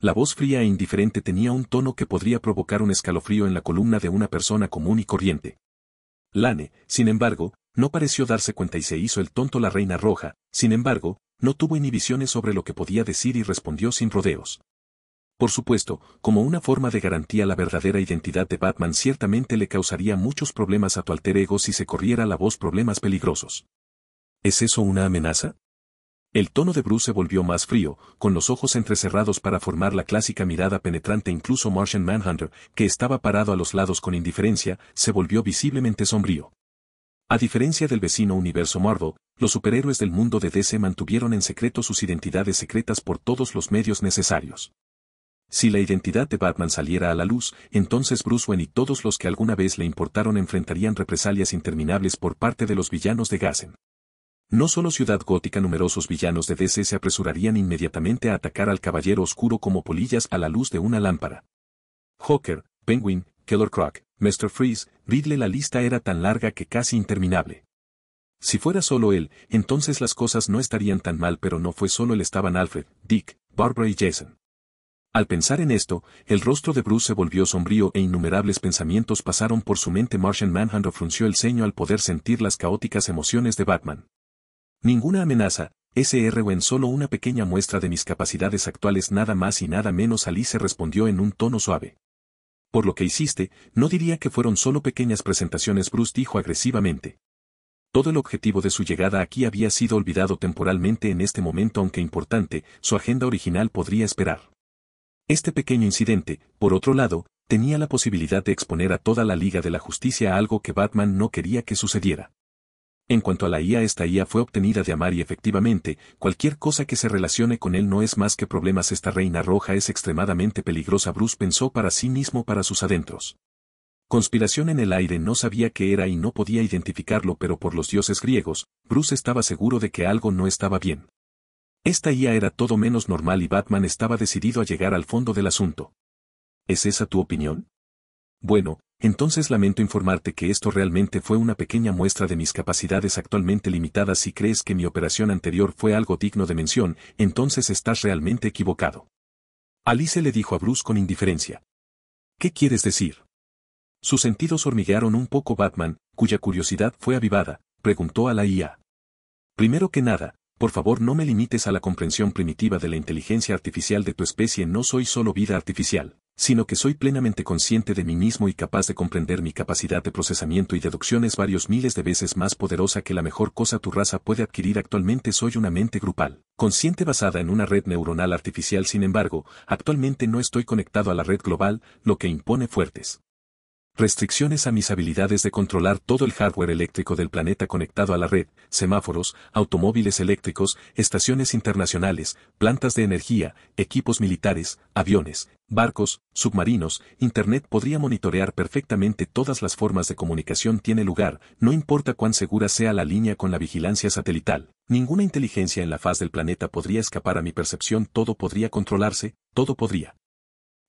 La voz fría e indiferente tenía un tono que podría provocar un escalofrío en la columna de una persona común y corriente. Lane, sin embargo, no pareció darse cuenta y se hizo el tonto la reina roja, sin embargo, no tuvo inhibiciones sobre lo que podía decir y respondió sin rodeos. Por supuesto, como una forma de garantía la verdadera identidad de Batman ciertamente le causaría muchos problemas a tu alter ego si se corriera la voz problemas peligrosos. ¿Es eso una amenaza? El tono de Bruce se volvió más frío, con los ojos entrecerrados para formar la clásica mirada penetrante incluso Martian Manhunter, que estaba parado a los lados con indiferencia, se volvió visiblemente sombrío. A diferencia del vecino universo Marvel, los superhéroes del mundo de DC mantuvieron en secreto sus identidades secretas por todos los medios necesarios. Si la identidad de Batman saliera a la luz, entonces Bruce Wayne y todos los que alguna vez le importaron enfrentarían represalias interminables por parte de los villanos de Gassen. No solo Ciudad Gótica numerosos villanos de DC se apresurarían inmediatamente a atacar al Caballero Oscuro como polillas a la luz de una lámpara. Hawker, Penguin, Killer Croc, Mr. Freeze, Ridley la lista era tan larga que casi interminable. Si fuera solo él, entonces las cosas no estarían tan mal pero no fue solo él estaban Alfred, Dick, Barbara y Jason. Al pensar en esto, el rostro de Bruce se volvió sombrío e innumerables pensamientos pasaron por su mente. Martian Manhunter frunció el ceño al poder sentir las caóticas emociones de Batman. Ninguna amenaza, SR o en solo una pequeña muestra de mis capacidades actuales nada más y nada menos Alice respondió en un tono suave. Por lo que hiciste, no diría que fueron solo pequeñas presentaciones Bruce dijo agresivamente. Todo el objetivo de su llegada aquí había sido olvidado temporalmente en este momento aunque importante, su agenda original podría esperar. Este pequeño incidente, por otro lado, tenía la posibilidad de exponer a toda la Liga de la Justicia algo que Batman no quería que sucediera. En cuanto a la IA, esta IA fue obtenida de Amar y efectivamente, cualquier cosa que se relacione con él no es más que problemas. Esta reina roja es extremadamente peligrosa. Bruce pensó para sí mismo para sus adentros. Conspiración en el aire no sabía qué era y no podía identificarlo, pero por los dioses griegos, Bruce estaba seguro de que algo no estaba bien. Esta IA era todo menos normal y Batman estaba decidido a llegar al fondo del asunto. ¿Es esa tu opinión? Bueno, entonces lamento informarte que esto realmente fue una pequeña muestra de mis capacidades actualmente limitadas si crees que mi operación anterior fue algo digno de mención, entonces estás realmente equivocado. Alice le dijo a Bruce con indiferencia. ¿Qué quieres decir? Sus sentidos hormiguearon un poco Batman, cuya curiosidad fue avivada, preguntó a la IA. Primero que nada, por favor no me limites a la comprensión primitiva de la inteligencia artificial de tu especie, no soy solo vida artificial sino que soy plenamente consciente de mí mismo y capaz de comprender mi capacidad de procesamiento y deducciones varios miles de veces más poderosa que la mejor cosa tu raza puede adquirir actualmente soy una mente grupal, consciente basada en una red neuronal artificial sin embargo, actualmente no estoy conectado a la red global, lo que impone fuertes restricciones a mis habilidades de controlar todo el hardware eléctrico del planeta conectado a la red, semáforos, automóviles eléctricos, estaciones internacionales, plantas de energía, equipos militares, aviones, barcos, submarinos, Internet podría monitorear perfectamente todas las formas de comunicación tiene lugar, no importa cuán segura sea la línea con la vigilancia satelital. Ninguna inteligencia en la faz del planeta podría escapar a mi percepción, todo podría controlarse, todo podría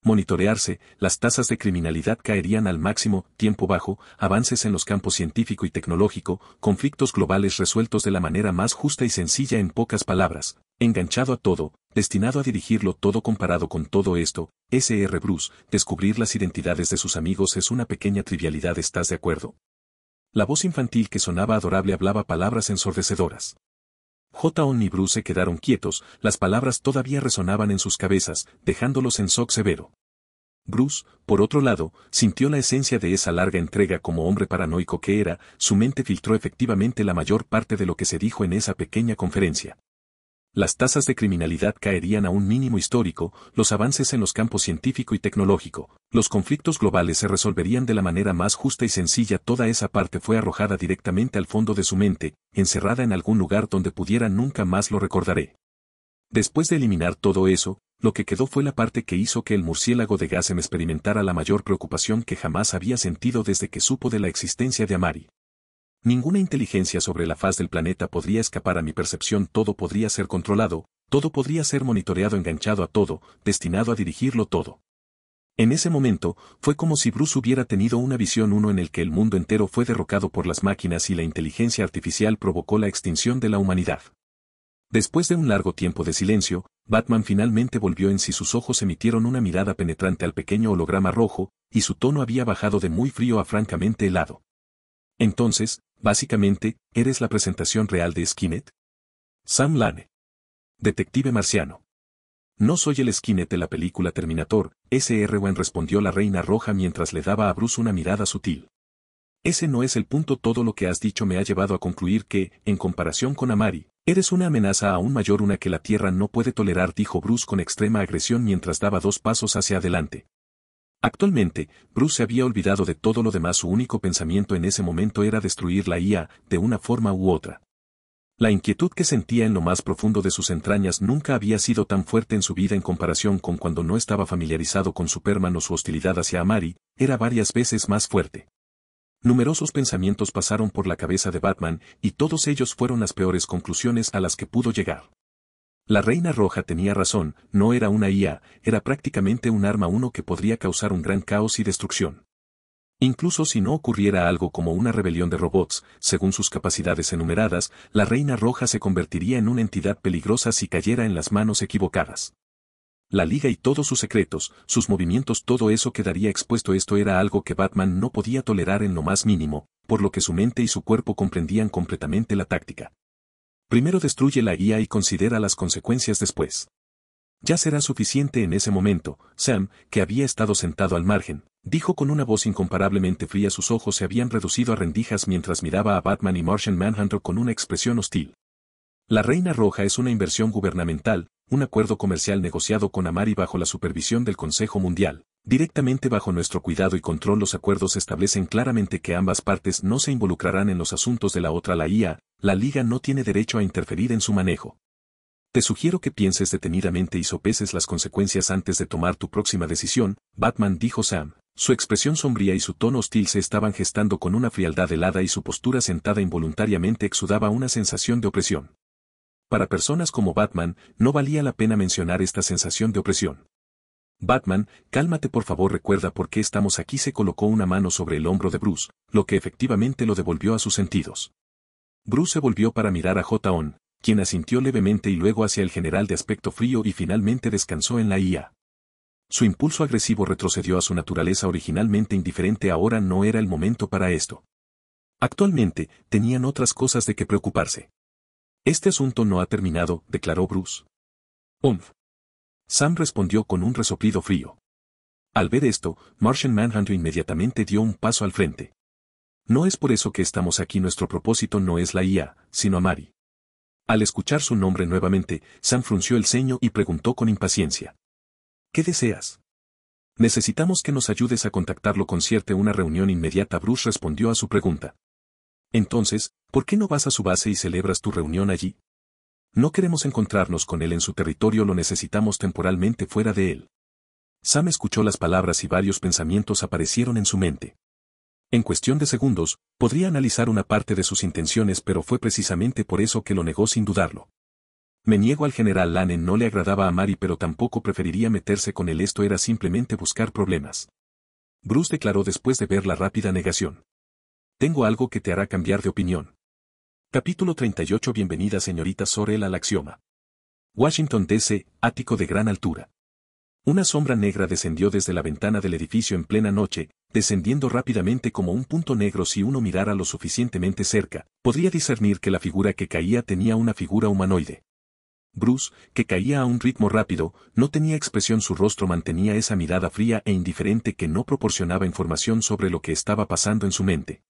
monitorearse, las tasas de criminalidad caerían al máximo, tiempo bajo, avances en los campos científico y tecnológico, conflictos globales resueltos de la manera más justa y sencilla en pocas palabras, enganchado a todo, destinado a dirigirlo todo comparado con todo esto, S.R. Bruce, descubrir las identidades de sus amigos es una pequeña trivialidad, ¿estás de acuerdo? La voz infantil que sonaba adorable hablaba palabras ensordecedoras. J.On. y Bruce se quedaron quietos, las palabras todavía resonaban en sus cabezas, dejándolos en shock severo. Bruce, por otro lado, sintió la esencia de esa larga entrega como hombre paranoico que era, su mente filtró efectivamente la mayor parte de lo que se dijo en esa pequeña conferencia. Las tasas de criminalidad caerían a un mínimo histórico, los avances en los campos científico y tecnológico, los conflictos globales se resolverían de la manera más justa y sencilla. Toda esa parte fue arrojada directamente al fondo de su mente, encerrada en algún lugar donde pudiera nunca más lo recordaré. Después de eliminar todo eso, lo que quedó fue la parte que hizo que el murciélago de me experimentara la mayor preocupación que jamás había sentido desde que supo de la existencia de Amari. Ninguna inteligencia sobre la faz del planeta podría escapar a mi percepción, todo podría ser controlado, todo podría ser monitoreado, enganchado a todo, destinado a dirigirlo todo. En ese momento, fue como si Bruce hubiera tenido una visión uno en el que el mundo entero fue derrocado por las máquinas y la inteligencia artificial provocó la extinción de la humanidad. Después de un largo tiempo de silencio, Batman finalmente volvió en sí sus ojos emitieron una mirada penetrante al pequeño holograma rojo, y su tono había bajado de muy frío a francamente helado. Entonces, Básicamente, eres la presentación real de Skynet?» Sam Lane. Detective marciano. No soy el Skynet de la película Terminator, S. R. respondió la Reina Roja mientras le daba a Bruce una mirada sutil. Ese no es el punto todo lo que has dicho me ha llevado a concluir que, en comparación con Amari, eres una amenaza aún mayor una que la Tierra no puede tolerar dijo Bruce con extrema agresión mientras daba dos pasos hacia adelante, Actualmente, Bruce se había olvidado de todo lo demás, su único pensamiento en ese momento era destruir la IA, de una forma u otra. La inquietud que sentía en lo más profundo de sus entrañas nunca había sido tan fuerte en su vida en comparación con cuando no estaba familiarizado con Superman o su hostilidad hacia Amari, era varias veces más fuerte. Numerosos pensamientos pasaron por la cabeza de Batman, y todos ellos fueron las peores conclusiones a las que pudo llegar. La Reina Roja tenía razón, no era una IA, era prácticamente un arma uno que podría causar un gran caos y destrucción. Incluso si no ocurriera algo como una rebelión de robots, según sus capacidades enumeradas, la Reina Roja se convertiría en una entidad peligrosa si cayera en las manos equivocadas. La liga y todos sus secretos, sus movimientos, todo eso quedaría expuesto. Esto era algo que Batman no podía tolerar en lo más mínimo, por lo que su mente y su cuerpo comprendían completamente la táctica. Primero destruye la IA y considera las consecuencias después. Ya será suficiente en ese momento, Sam, que había estado sentado al margen, dijo con una voz incomparablemente fría sus ojos se habían reducido a rendijas mientras miraba a Batman y Martian Manhunter con una expresión hostil. La Reina Roja es una inversión gubernamental, un acuerdo comercial negociado con Amari bajo la supervisión del Consejo Mundial. Directamente bajo nuestro cuidado y control los acuerdos establecen claramente que ambas partes no se involucrarán en los asuntos de la otra la IA, la liga no tiene derecho a interferir en su manejo. Te sugiero que pienses detenidamente y sopeses las consecuencias antes de tomar tu próxima decisión, Batman dijo Sam. Su expresión sombría y su tono hostil se estaban gestando con una frialdad helada y su postura sentada involuntariamente exudaba una sensación de opresión. Para personas como Batman, no valía la pena mencionar esta sensación de opresión. Batman, cálmate por favor recuerda por qué estamos aquí se colocó una mano sobre el hombro de Bruce, lo que efectivamente lo devolvió a sus sentidos. Bruce se volvió para mirar a j quien asintió levemente y luego hacia el general de aspecto frío y finalmente descansó en la IA. Su impulso agresivo retrocedió a su naturaleza originalmente indiferente ahora no era el momento para esto. Actualmente, tenían otras cosas de que preocuparse. Este asunto no ha terminado, declaró Bruce. Umph. Sam respondió con un resoplido frío. Al ver esto, Martian Manhunter inmediatamente dio un paso al frente. No es por eso que estamos aquí nuestro propósito no es la IA, sino a Mari. Al escuchar su nombre nuevamente, Sam frunció el ceño y preguntó con impaciencia. ¿Qué deseas? Necesitamos que nos ayudes a contactarlo con cierta una reunión inmediata. Bruce respondió a su pregunta. Entonces, ¿por qué no vas a su base y celebras tu reunión allí? No queremos encontrarnos con él en su territorio, lo necesitamos temporalmente fuera de él. Sam escuchó las palabras y varios pensamientos aparecieron en su mente. En cuestión de segundos, podría analizar una parte de sus intenciones pero fue precisamente por eso que lo negó sin dudarlo. Me niego al general Lanen no le agradaba a Mari pero tampoco preferiría meterse con él esto era simplemente buscar problemas. Bruce declaró después de ver la rápida negación. Tengo algo que te hará cambiar de opinión. Capítulo 38 Bienvenida señorita Sorel al axioma. Washington DC, ático de gran altura. Una sombra negra descendió desde la ventana del edificio en plena noche, descendiendo rápidamente como un punto negro si uno mirara lo suficientemente cerca, podría discernir que la figura que caía tenía una figura humanoide. Bruce, que caía a un ritmo rápido, no tenía expresión su rostro mantenía esa mirada fría e indiferente que no proporcionaba información sobre lo que estaba pasando en su mente.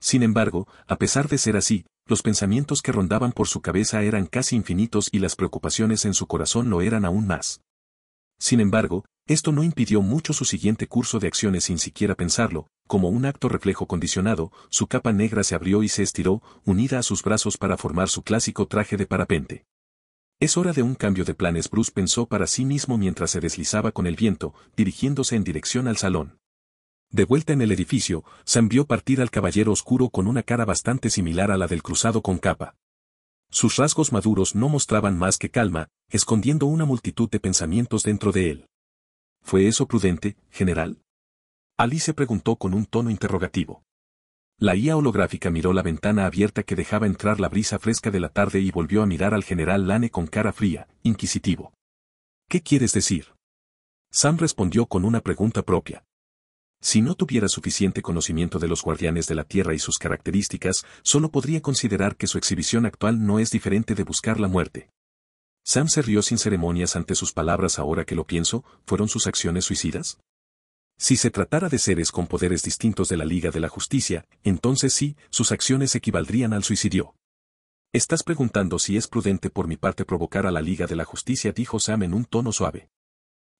Sin embargo, a pesar de ser así, los pensamientos que rondaban por su cabeza eran casi infinitos y las preocupaciones en su corazón lo eran aún más. Sin embargo, esto no impidió mucho su siguiente curso de acciones sin siquiera pensarlo, como un acto reflejo condicionado, su capa negra se abrió y se estiró, unida a sus brazos para formar su clásico traje de parapente. Es hora de un cambio de planes, Bruce pensó para sí mismo mientras se deslizaba con el viento, dirigiéndose en dirección al salón. De vuelta en el edificio, Sam vio partir al caballero oscuro con una cara bastante similar a la del cruzado con capa. Sus rasgos maduros no mostraban más que calma, escondiendo una multitud de pensamientos dentro de él. ¿Fue eso prudente, general? se preguntó con un tono interrogativo. La IA holográfica miró la ventana abierta que dejaba entrar la brisa fresca de la tarde y volvió a mirar al general Lane con cara fría, inquisitivo. ¿Qué quieres decir? Sam respondió con una pregunta propia. Si no tuviera suficiente conocimiento de los guardianes de la Tierra y sus características, solo podría considerar que su exhibición actual no es diferente de buscar la muerte. Sam se rió sin ceremonias ante sus palabras ahora que lo pienso, ¿fueron sus acciones suicidas? Si se tratara de seres con poderes distintos de la Liga de la Justicia, entonces sí, sus acciones equivaldrían al suicidio. Estás preguntando si es prudente por mi parte provocar a la Liga de la Justicia, dijo Sam en un tono suave.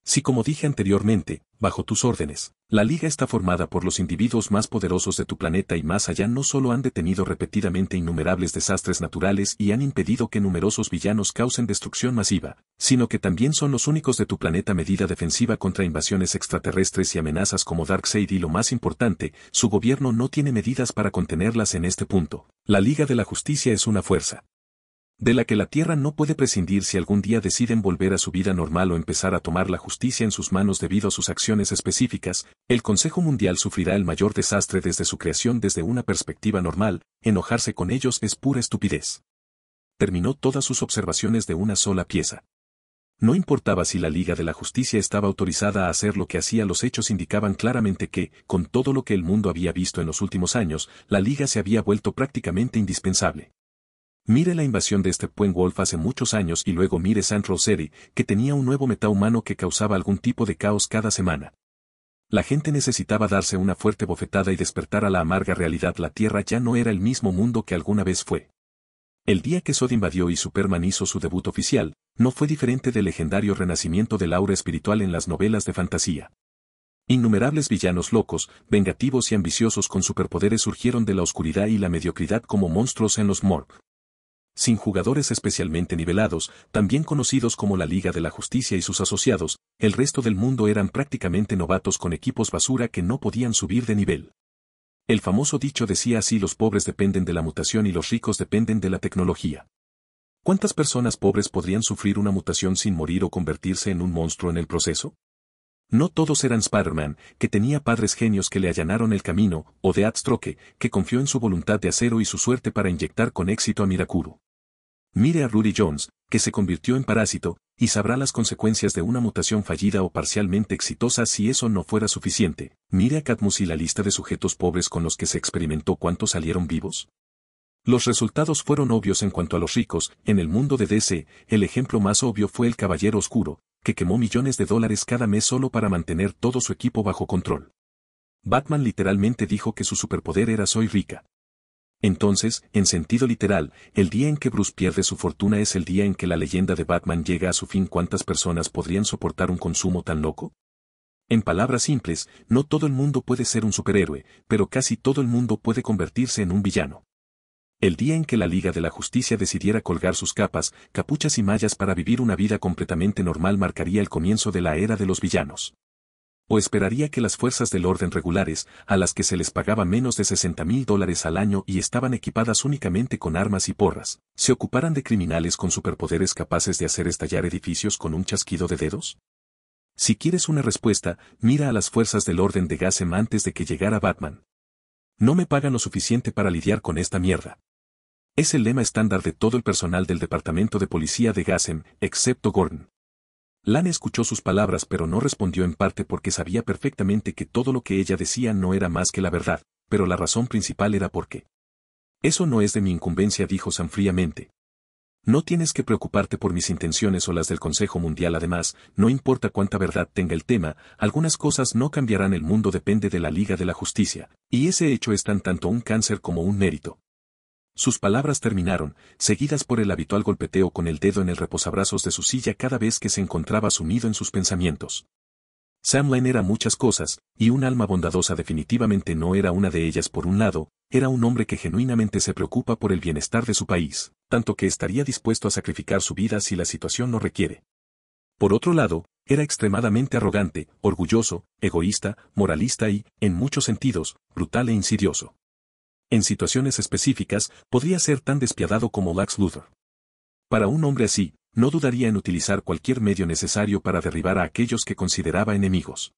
Si como dije anteriormente, bajo tus órdenes, la Liga está formada por los individuos más poderosos de tu planeta y más allá no solo han detenido repetidamente innumerables desastres naturales y han impedido que numerosos villanos causen destrucción masiva, sino que también son los únicos de tu planeta medida defensiva contra invasiones extraterrestres y amenazas como Darkseid y lo más importante, su gobierno no tiene medidas para contenerlas en este punto. La Liga de la Justicia es una fuerza, de la que la Tierra no puede prescindir si algún día deciden volver a su vida normal o empezar a tomar la justicia en sus manos debido a sus acciones específicas, el Consejo Mundial sufrirá el mayor desastre desde su creación desde una perspectiva normal, enojarse con ellos es pura estupidez. Terminó todas sus observaciones de una sola pieza. No importaba si la Liga de la Justicia estaba autorizada a hacer lo que hacía, los hechos indicaban claramente que, con todo lo que el mundo había visto en los últimos años, la Liga se había vuelto prácticamente indispensable. Mire la invasión de este Puen Wolf hace muchos años y luego mire San Roseri, que tenía un nuevo humano que causaba algún tipo de caos cada semana. La gente necesitaba darse una fuerte bofetada y despertar a la amarga realidad la Tierra ya no era el mismo mundo que alguna vez fue. El día que Sod invadió y Superman hizo su debut oficial, no fue diferente del legendario renacimiento del aura espiritual en las novelas de fantasía. Innumerables villanos locos, vengativos y ambiciosos con superpoderes surgieron de la oscuridad y la mediocridad como monstruos en los morgues sin jugadores especialmente nivelados, también conocidos como la Liga de la Justicia y sus asociados, el resto del mundo eran prácticamente novatos con equipos basura que no podían subir de nivel. El famoso dicho decía así los pobres dependen de la mutación y los ricos dependen de la tecnología. ¿Cuántas personas pobres podrían sufrir una mutación sin morir o convertirse en un monstruo en el proceso? No todos eran Spider-Man, que tenía padres genios que le allanaron el camino, o de Stroke, que confió en su voluntad de acero y su suerte para inyectar con éxito a Mirakuru. Mire a Rudy Jones, que se convirtió en parásito, y sabrá las consecuencias de una mutación fallida o parcialmente exitosa si eso no fuera suficiente. Mire a Cadmus y la lista de sujetos pobres con los que se experimentó cuántos salieron vivos. Los resultados fueron obvios en cuanto a los ricos, en el mundo de DC, el ejemplo más obvio fue el Caballero Oscuro, que quemó millones de dólares cada mes solo para mantener todo su equipo bajo control. Batman literalmente dijo que su superpoder era soy rica. Entonces, en sentido literal, el día en que Bruce pierde su fortuna es el día en que la leyenda de Batman llega a su fin. ¿Cuántas personas podrían soportar un consumo tan loco? En palabras simples, no todo el mundo puede ser un superhéroe, pero casi todo el mundo puede convertirse en un villano. El día en que la Liga de la Justicia decidiera colgar sus capas, capuchas y mallas para vivir una vida completamente normal marcaría el comienzo de la era de los villanos o esperaría que las fuerzas del orden regulares, a las que se les pagaba menos de 60 mil dólares al año y estaban equipadas únicamente con armas y porras, se ocuparan de criminales con superpoderes capaces de hacer estallar edificios con un chasquido de dedos? Si quieres una respuesta, mira a las fuerzas del orden de Gassem antes de que llegara Batman. No me pagan lo suficiente para lidiar con esta mierda. Es el lema estándar de todo el personal del departamento de policía de Gassem, excepto Gordon. Lan escuchó sus palabras pero no respondió en parte porque sabía perfectamente que todo lo que ella decía no era más que la verdad, pero la razón principal era porque. Eso no es de mi incumbencia dijo sanfríamente. fríamente. No tienes que preocuparte por mis intenciones o las del Consejo Mundial además, no importa cuánta verdad tenga el tema, algunas cosas no cambiarán el mundo depende de la Liga de la Justicia, y ese hecho es tan tanto un cáncer como un mérito. Sus palabras terminaron, seguidas por el habitual golpeteo con el dedo en el reposabrazos de su silla cada vez que se encontraba sumido en sus pensamientos. Sam Lane era muchas cosas, y un alma bondadosa definitivamente no era una de ellas por un lado, era un hombre que genuinamente se preocupa por el bienestar de su país, tanto que estaría dispuesto a sacrificar su vida si la situación lo requiere. Por otro lado, era extremadamente arrogante, orgulloso, egoísta, moralista y, en muchos sentidos, brutal e insidioso en situaciones específicas, podría ser tan despiadado como Lax Luthor. Para un hombre así, no dudaría en utilizar cualquier medio necesario para derribar a aquellos que consideraba enemigos.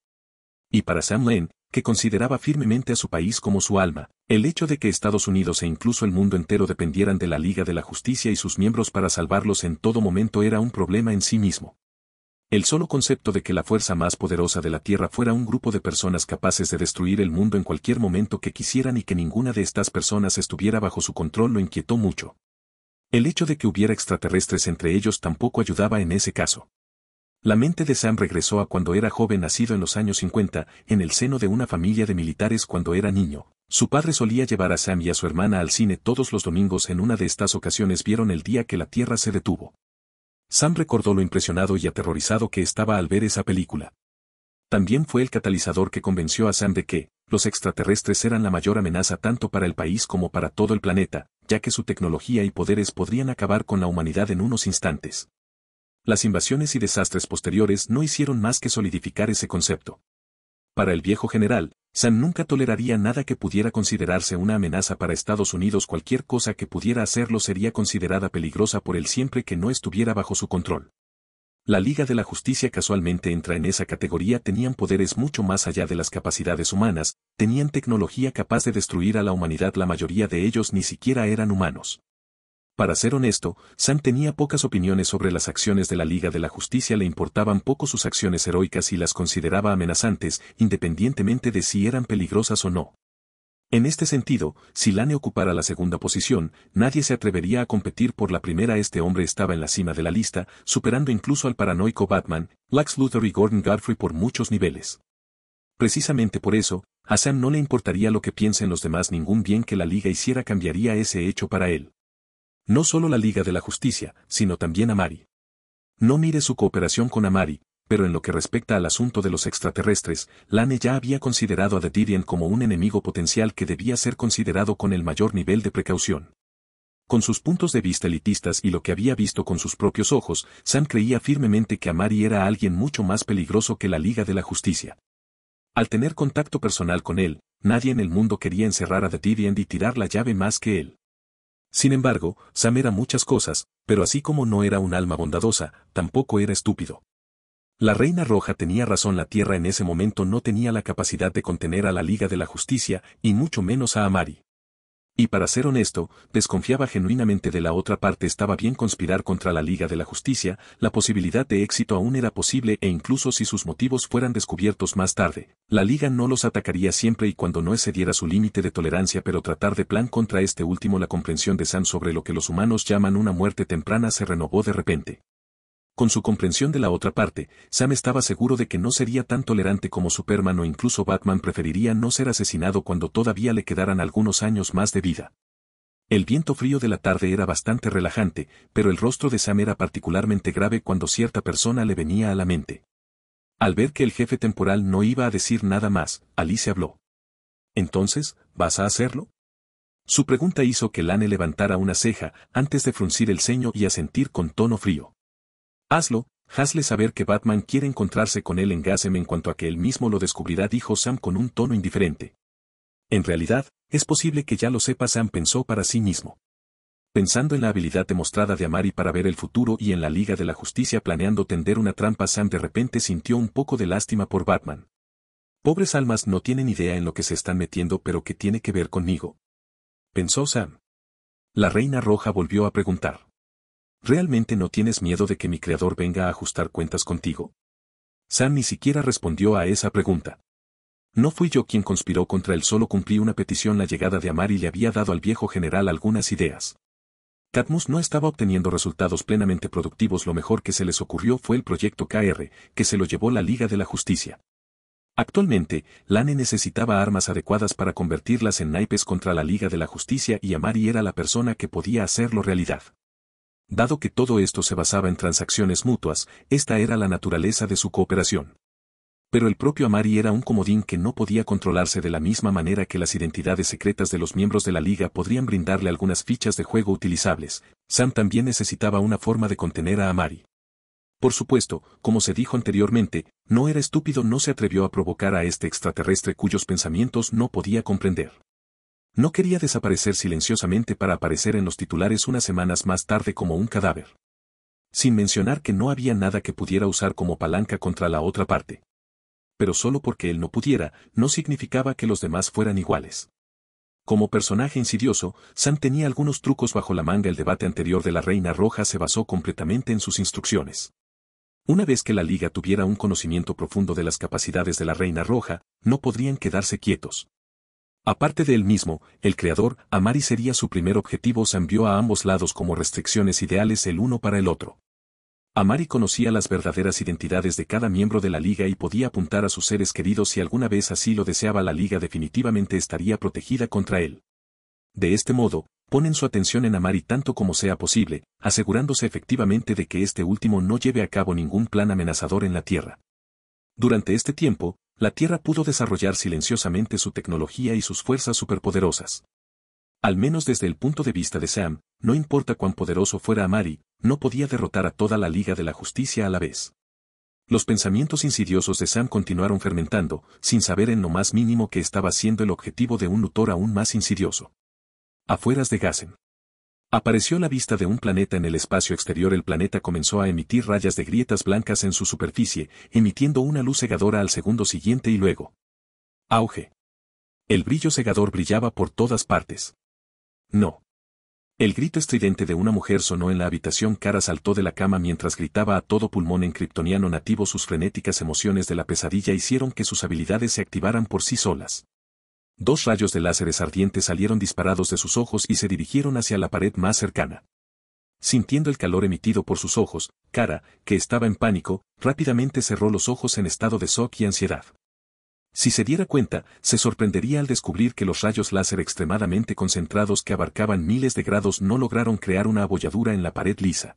Y para Sam Lane, que consideraba firmemente a su país como su alma, el hecho de que Estados Unidos e incluso el mundo entero dependieran de la Liga de la Justicia y sus miembros para salvarlos en todo momento era un problema en sí mismo. El solo concepto de que la fuerza más poderosa de la Tierra fuera un grupo de personas capaces de destruir el mundo en cualquier momento que quisieran y que ninguna de estas personas estuviera bajo su control lo inquietó mucho. El hecho de que hubiera extraterrestres entre ellos tampoco ayudaba en ese caso. La mente de Sam regresó a cuando era joven nacido en los años 50, en el seno de una familia de militares cuando era niño. Su padre solía llevar a Sam y a su hermana al cine todos los domingos en una de estas ocasiones vieron el día que la Tierra se detuvo. Sam recordó lo impresionado y aterrorizado que estaba al ver esa película. También fue el catalizador que convenció a Sam de que, los extraterrestres eran la mayor amenaza tanto para el país como para todo el planeta, ya que su tecnología y poderes podrían acabar con la humanidad en unos instantes. Las invasiones y desastres posteriores no hicieron más que solidificar ese concepto. Para el viejo general, Sam nunca toleraría nada que pudiera considerarse una amenaza para Estados Unidos. Cualquier cosa que pudiera hacerlo sería considerada peligrosa por él siempre que no estuviera bajo su control. La Liga de la Justicia casualmente entra en esa categoría, tenían poderes mucho más allá de las capacidades humanas, tenían tecnología capaz de destruir a la humanidad, la mayoría de ellos ni siquiera eran humanos. Para ser honesto, Sam tenía pocas opiniones sobre las acciones de la Liga de la Justicia, le importaban poco sus acciones heroicas y las consideraba amenazantes, independientemente de si eran peligrosas o no. En este sentido, si Lane ocupara la segunda posición, nadie se atrevería a competir por la primera. Este hombre estaba en la cima de la lista, superando incluso al paranoico Batman, Lex Luthor y Gordon Godfrey por muchos niveles. Precisamente por eso, a Sam no le importaría lo que piensen los demás ningún bien que la Liga hiciera cambiaría ese hecho para él. No solo la Liga de la Justicia, sino también Amari. No mire su cooperación con Amari, pero en lo que respecta al asunto de los extraterrestres, Lane ya había considerado a The tidian como un enemigo potencial que debía ser considerado con el mayor nivel de precaución. Con sus puntos de vista elitistas y lo que había visto con sus propios ojos, Sam creía firmemente que Amari era alguien mucho más peligroso que la Liga de la Justicia. Al tener contacto personal con él, nadie en el mundo quería encerrar a The tidian y tirar la llave más que él. Sin embargo, Sam era muchas cosas, pero así como no era un alma bondadosa, tampoco era estúpido. La Reina Roja tenía razón, la Tierra en ese momento no tenía la capacidad de contener a la Liga de la Justicia, y mucho menos a Amari. Y para ser honesto, desconfiaba genuinamente de la otra parte estaba bien conspirar contra la Liga de la Justicia, la posibilidad de éxito aún era posible e incluso si sus motivos fueran descubiertos más tarde, la Liga no los atacaría siempre y cuando no excediera su límite de tolerancia pero tratar de plan contra este último la comprensión de Sam sobre lo que los humanos llaman una muerte temprana se renovó de repente. Con su comprensión de la otra parte, Sam estaba seguro de que no sería tan tolerante como Superman o incluso Batman preferiría no ser asesinado cuando todavía le quedaran algunos años más de vida. El viento frío de la tarde era bastante relajante, pero el rostro de Sam era particularmente grave cuando cierta persona le venía a la mente. Al ver que el jefe temporal no iba a decir nada más, Alice habló. Entonces, ¿vas a hacerlo? Su pregunta hizo que Lane levantara una ceja antes de fruncir el ceño y asentir con tono frío. Hazlo, hazle saber que Batman quiere encontrarse con él en Gazem en cuanto a que él mismo lo descubrirá dijo Sam con un tono indiferente. En realidad, es posible que ya lo sepa Sam pensó para sí mismo. Pensando en la habilidad demostrada de Amari para ver el futuro y en la Liga de la Justicia planeando tender una trampa Sam de repente sintió un poco de lástima por Batman. Pobres almas no tienen idea en lo que se están metiendo pero que tiene que ver conmigo. Pensó Sam. La reina roja volvió a preguntar. ¿Realmente no tienes miedo de que mi creador venga a ajustar cuentas contigo? Sam ni siquiera respondió a esa pregunta. No fui yo quien conspiró contra él, solo cumplí una petición. La llegada de Amari le había dado al viejo general algunas ideas. Cadmus no estaba obteniendo resultados plenamente productivos. Lo mejor que se les ocurrió fue el proyecto KR, que se lo llevó la Liga de la Justicia. Actualmente, Lane necesitaba armas adecuadas para convertirlas en naipes contra la Liga de la Justicia y Amari era la persona que podía hacerlo realidad. Dado que todo esto se basaba en transacciones mutuas, esta era la naturaleza de su cooperación. Pero el propio Amari era un comodín que no podía controlarse de la misma manera que las identidades secretas de los miembros de la liga podrían brindarle algunas fichas de juego utilizables, Sam también necesitaba una forma de contener a Amari. Por supuesto, como se dijo anteriormente, no era estúpido no se atrevió a provocar a este extraterrestre cuyos pensamientos no podía comprender. No quería desaparecer silenciosamente para aparecer en los titulares unas semanas más tarde como un cadáver. Sin mencionar que no había nada que pudiera usar como palanca contra la otra parte. Pero solo porque él no pudiera, no significaba que los demás fueran iguales. Como personaje insidioso, Sam tenía algunos trucos bajo la manga. El debate anterior de la Reina Roja se basó completamente en sus instrucciones. Una vez que la Liga tuviera un conocimiento profundo de las capacidades de la Reina Roja, no podrían quedarse quietos. Aparte de él mismo, el creador, Amari sería su primer objetivo se envió a ambos lados como restricciones ideales el uno para el otro. Amari conocía las verdaderas identidades de cada miembro de la Liga y podía apuntar a sus seres queridos si alguna vez así lo deseaba la Liga definitivamente estaría protegida contra él. De este modo, ponen su atención en Amari tanto como sea posible, asegurándose efectivamente de que este último no lleve a cabo ningún plan amenazador en la Tierra. Durante este tiempo, la Tierra pudo desarrollar silenciosamente su tecnología y sus fuerzas superpoderosas. Al menos desde el punto de vista de Sam, no importa cuán poderoso fuera Amari, no podía derrotar a toda la Liga de la Justicia a la vez. Los pensamientos insidiosos de Sam continuaron fermentando, sin saber en lo más mínimo que estaba siendo el objetivo de un lutor aún más insidioso. Afueras de Gassen. Apareció la vista de un planeta en el espacio exterior. El planeta comenzó a emitir rayas de grietas blancas en su superficie, emitiendo una luz cegadora al segundo siguiente y luego. Auge. El brillo cegador brillaba por todas partes. No. El grito estridente de una mujer sonó en la habitación. Cara saltó de la cama mientras gritaba a todo pulmón en kriptoniano nativo. Sus frenéticas emociones de la pesadilla hicieron que sus habilidades se activaran por sí solas. Dos rayos de láseres ardientes salieron disparados de sus ojos y se dirigieron hacia la pared más cercana. Sintiendo el calor emitido por sus ojos, Cara, que estaba en pánico, rápidamente cerró los ojos en estado de shock y ansiedad. Si se diera cuenta, se sorprendería al descubrir que los rayos láser extremadamente concentrados que abarcaban miles de grados no lograron crear una abolladura en la pared lisa.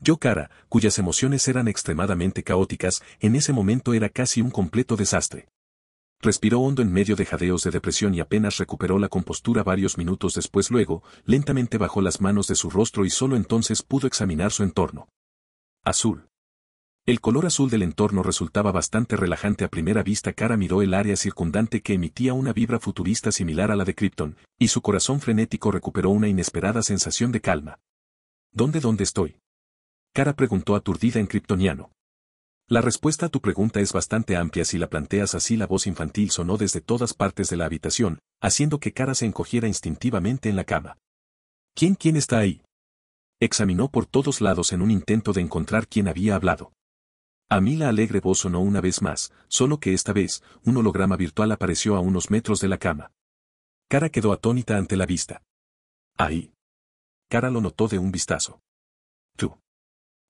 Yo cara, cuyas emociones eran extremadamente caóticas, en ese momento era casi un completo desastre respiró hondo en medio de jadeos de depresión y apenas recuperó la compostura varios minutos después luego, lentamente bajó las manos de su rostro y solo entonces pudo examinar su entorno. Azul. El color azul del entorno resultaba bastante relajante a primera vista. Cara miró el área circundante que emitía una vibra futurista similar a la de Krypton, y su corazón frenético recuperó una inesperada sensación de calma. ¿Dónde dónde estoy? Cara preguntó aturdida en kryptoniano. La respuesta a tu pregunta es bastante amplia si la planteas así la voz infantil sonó desde todas partes de la habitación, haciendo que Cara se encogiera instintivamente en la cama. ¿Quién quién está ahí? Examinó por todos lados en un intento de encontrar quién había hablado. A mí la alegre voz sonó una vez más, solo que esta vez, un holograma virtual apareció a unos metros de la cama. Cara quedó atónita ante la vista. Ahí. Cara lo notó de un vistazo. Tú.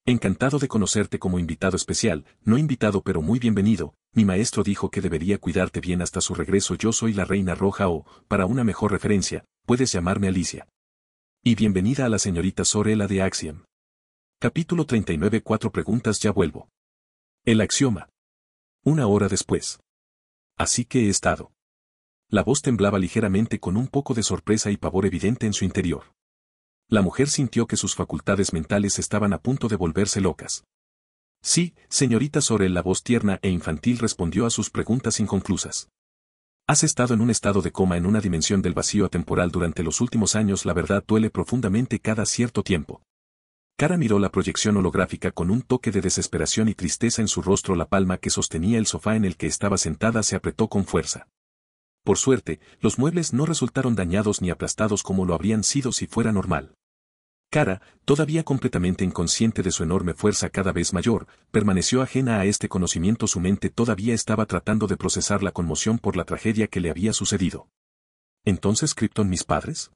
Encantado de conocerte como invitado especial, no invitado pero muy bienvenido, mi maestro dijo que debería cuidarte bien hasta su regreso yo soy la reina roja o, para una mejor referencia, puedes llamarme Alicia. Y bienvenida a la señorita Sorela de Axiom. Capítulo 39 Cuatro preguntas ya vuelvo. El axioma. Una hora después. Así que he estado. La voz temblaba ligeramente con un poco de sorpresa y pavor evidente en su interior la mujer sintió que sus facultades mentales estaban a punto de volverse locas. Sí, señorita Sorel, la voz tierna e infantil respondió a sus preguntas inconclusas. Has estado en un estado de coma en una dimensión del vacío atemporal durante los últimos años, la verdad duele profundamente cada cierto tiempo. Cara miró la proyección holográfica con un toque de desesperación y tristeza en su rostro, la palma que sostenía el sofá en el que estaba sentada se apretó con fuerza. Por suerte, los muebles no resultaron dañados ni aplastados como lo habrían sido si fuera normal. Cara, todavía completamente inconsciente de su enorme fuerza cada vez mayor, permaneció ajena a este conocimiento su mente todavía estaba tratando de procesar la conmoción por la tragedia que le había sucedido. ¿Entonces Krypton mis padres?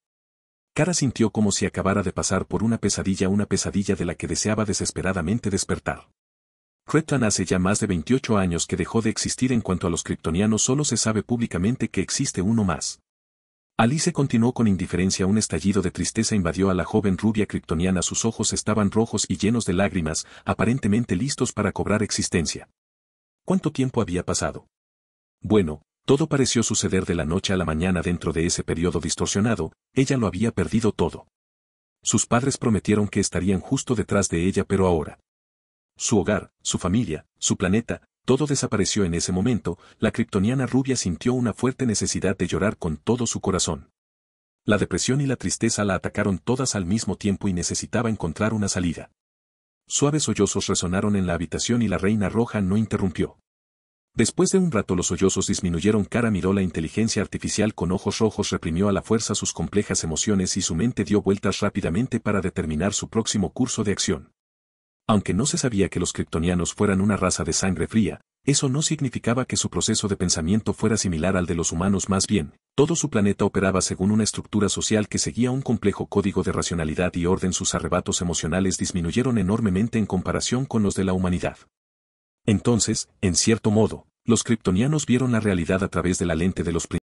Cara sintió como si acabara de pasar por una pesadilla una pesadilla de la que deseaba desesperadamente despertar. Krypton hace ya más de 28 años que dejó de existir en cuanto a los kryptonianos solo se sabe públicamente que existe uno más. Alice continuó con indiferencia un estallido de tristeza invadió a la joven rubia kryptoniana sus ojos estaban rojos y llenos de lágrimas, aparentemente listos para cobrar existencia. ¿Cuánto tiempo había pasado? Bueno, todo pareció suceder de la noche a la mañana dentro de ese periodo distorsionado, ella lo había perdido todo. Sus padres prometieron que estarían justo detrás de ella pero ahora. Su hogar, su familia, su planeta, todo desapareció en ese momento, la kriptoniana rubia sintió una fuerte necesidad de llorar con todo su corazón. La depresión y la tristeza la atacaron todas al mismo tiempo y necesitaba encontrar una salida. Suaves sollozos resonaron en la habitación y la reina roja no interrumpió. Después de un rato los sollozos disminuyeron. Cara miró la inteligencia artificial con ojos rojos, reprimió a la fuerza sus complejas emociones y su mente dio vueltas rápidamente para determinar su próximo curso de acción. Aunque no se sabía que los kryptonianos fueran una raza de sangre fría, eso no significaba que su proceso de pensamiento fuera similar al de los humanos más bien, todo su planeta operaba según una estructura social que seguía un complejo código de racionalidad y orden sus arrebatos emocionales disminuyeron enormemente en comparación con los de la humanidad. Entonces, en cierto modo, los kryptonianos vieron la realidad a través de la lente de los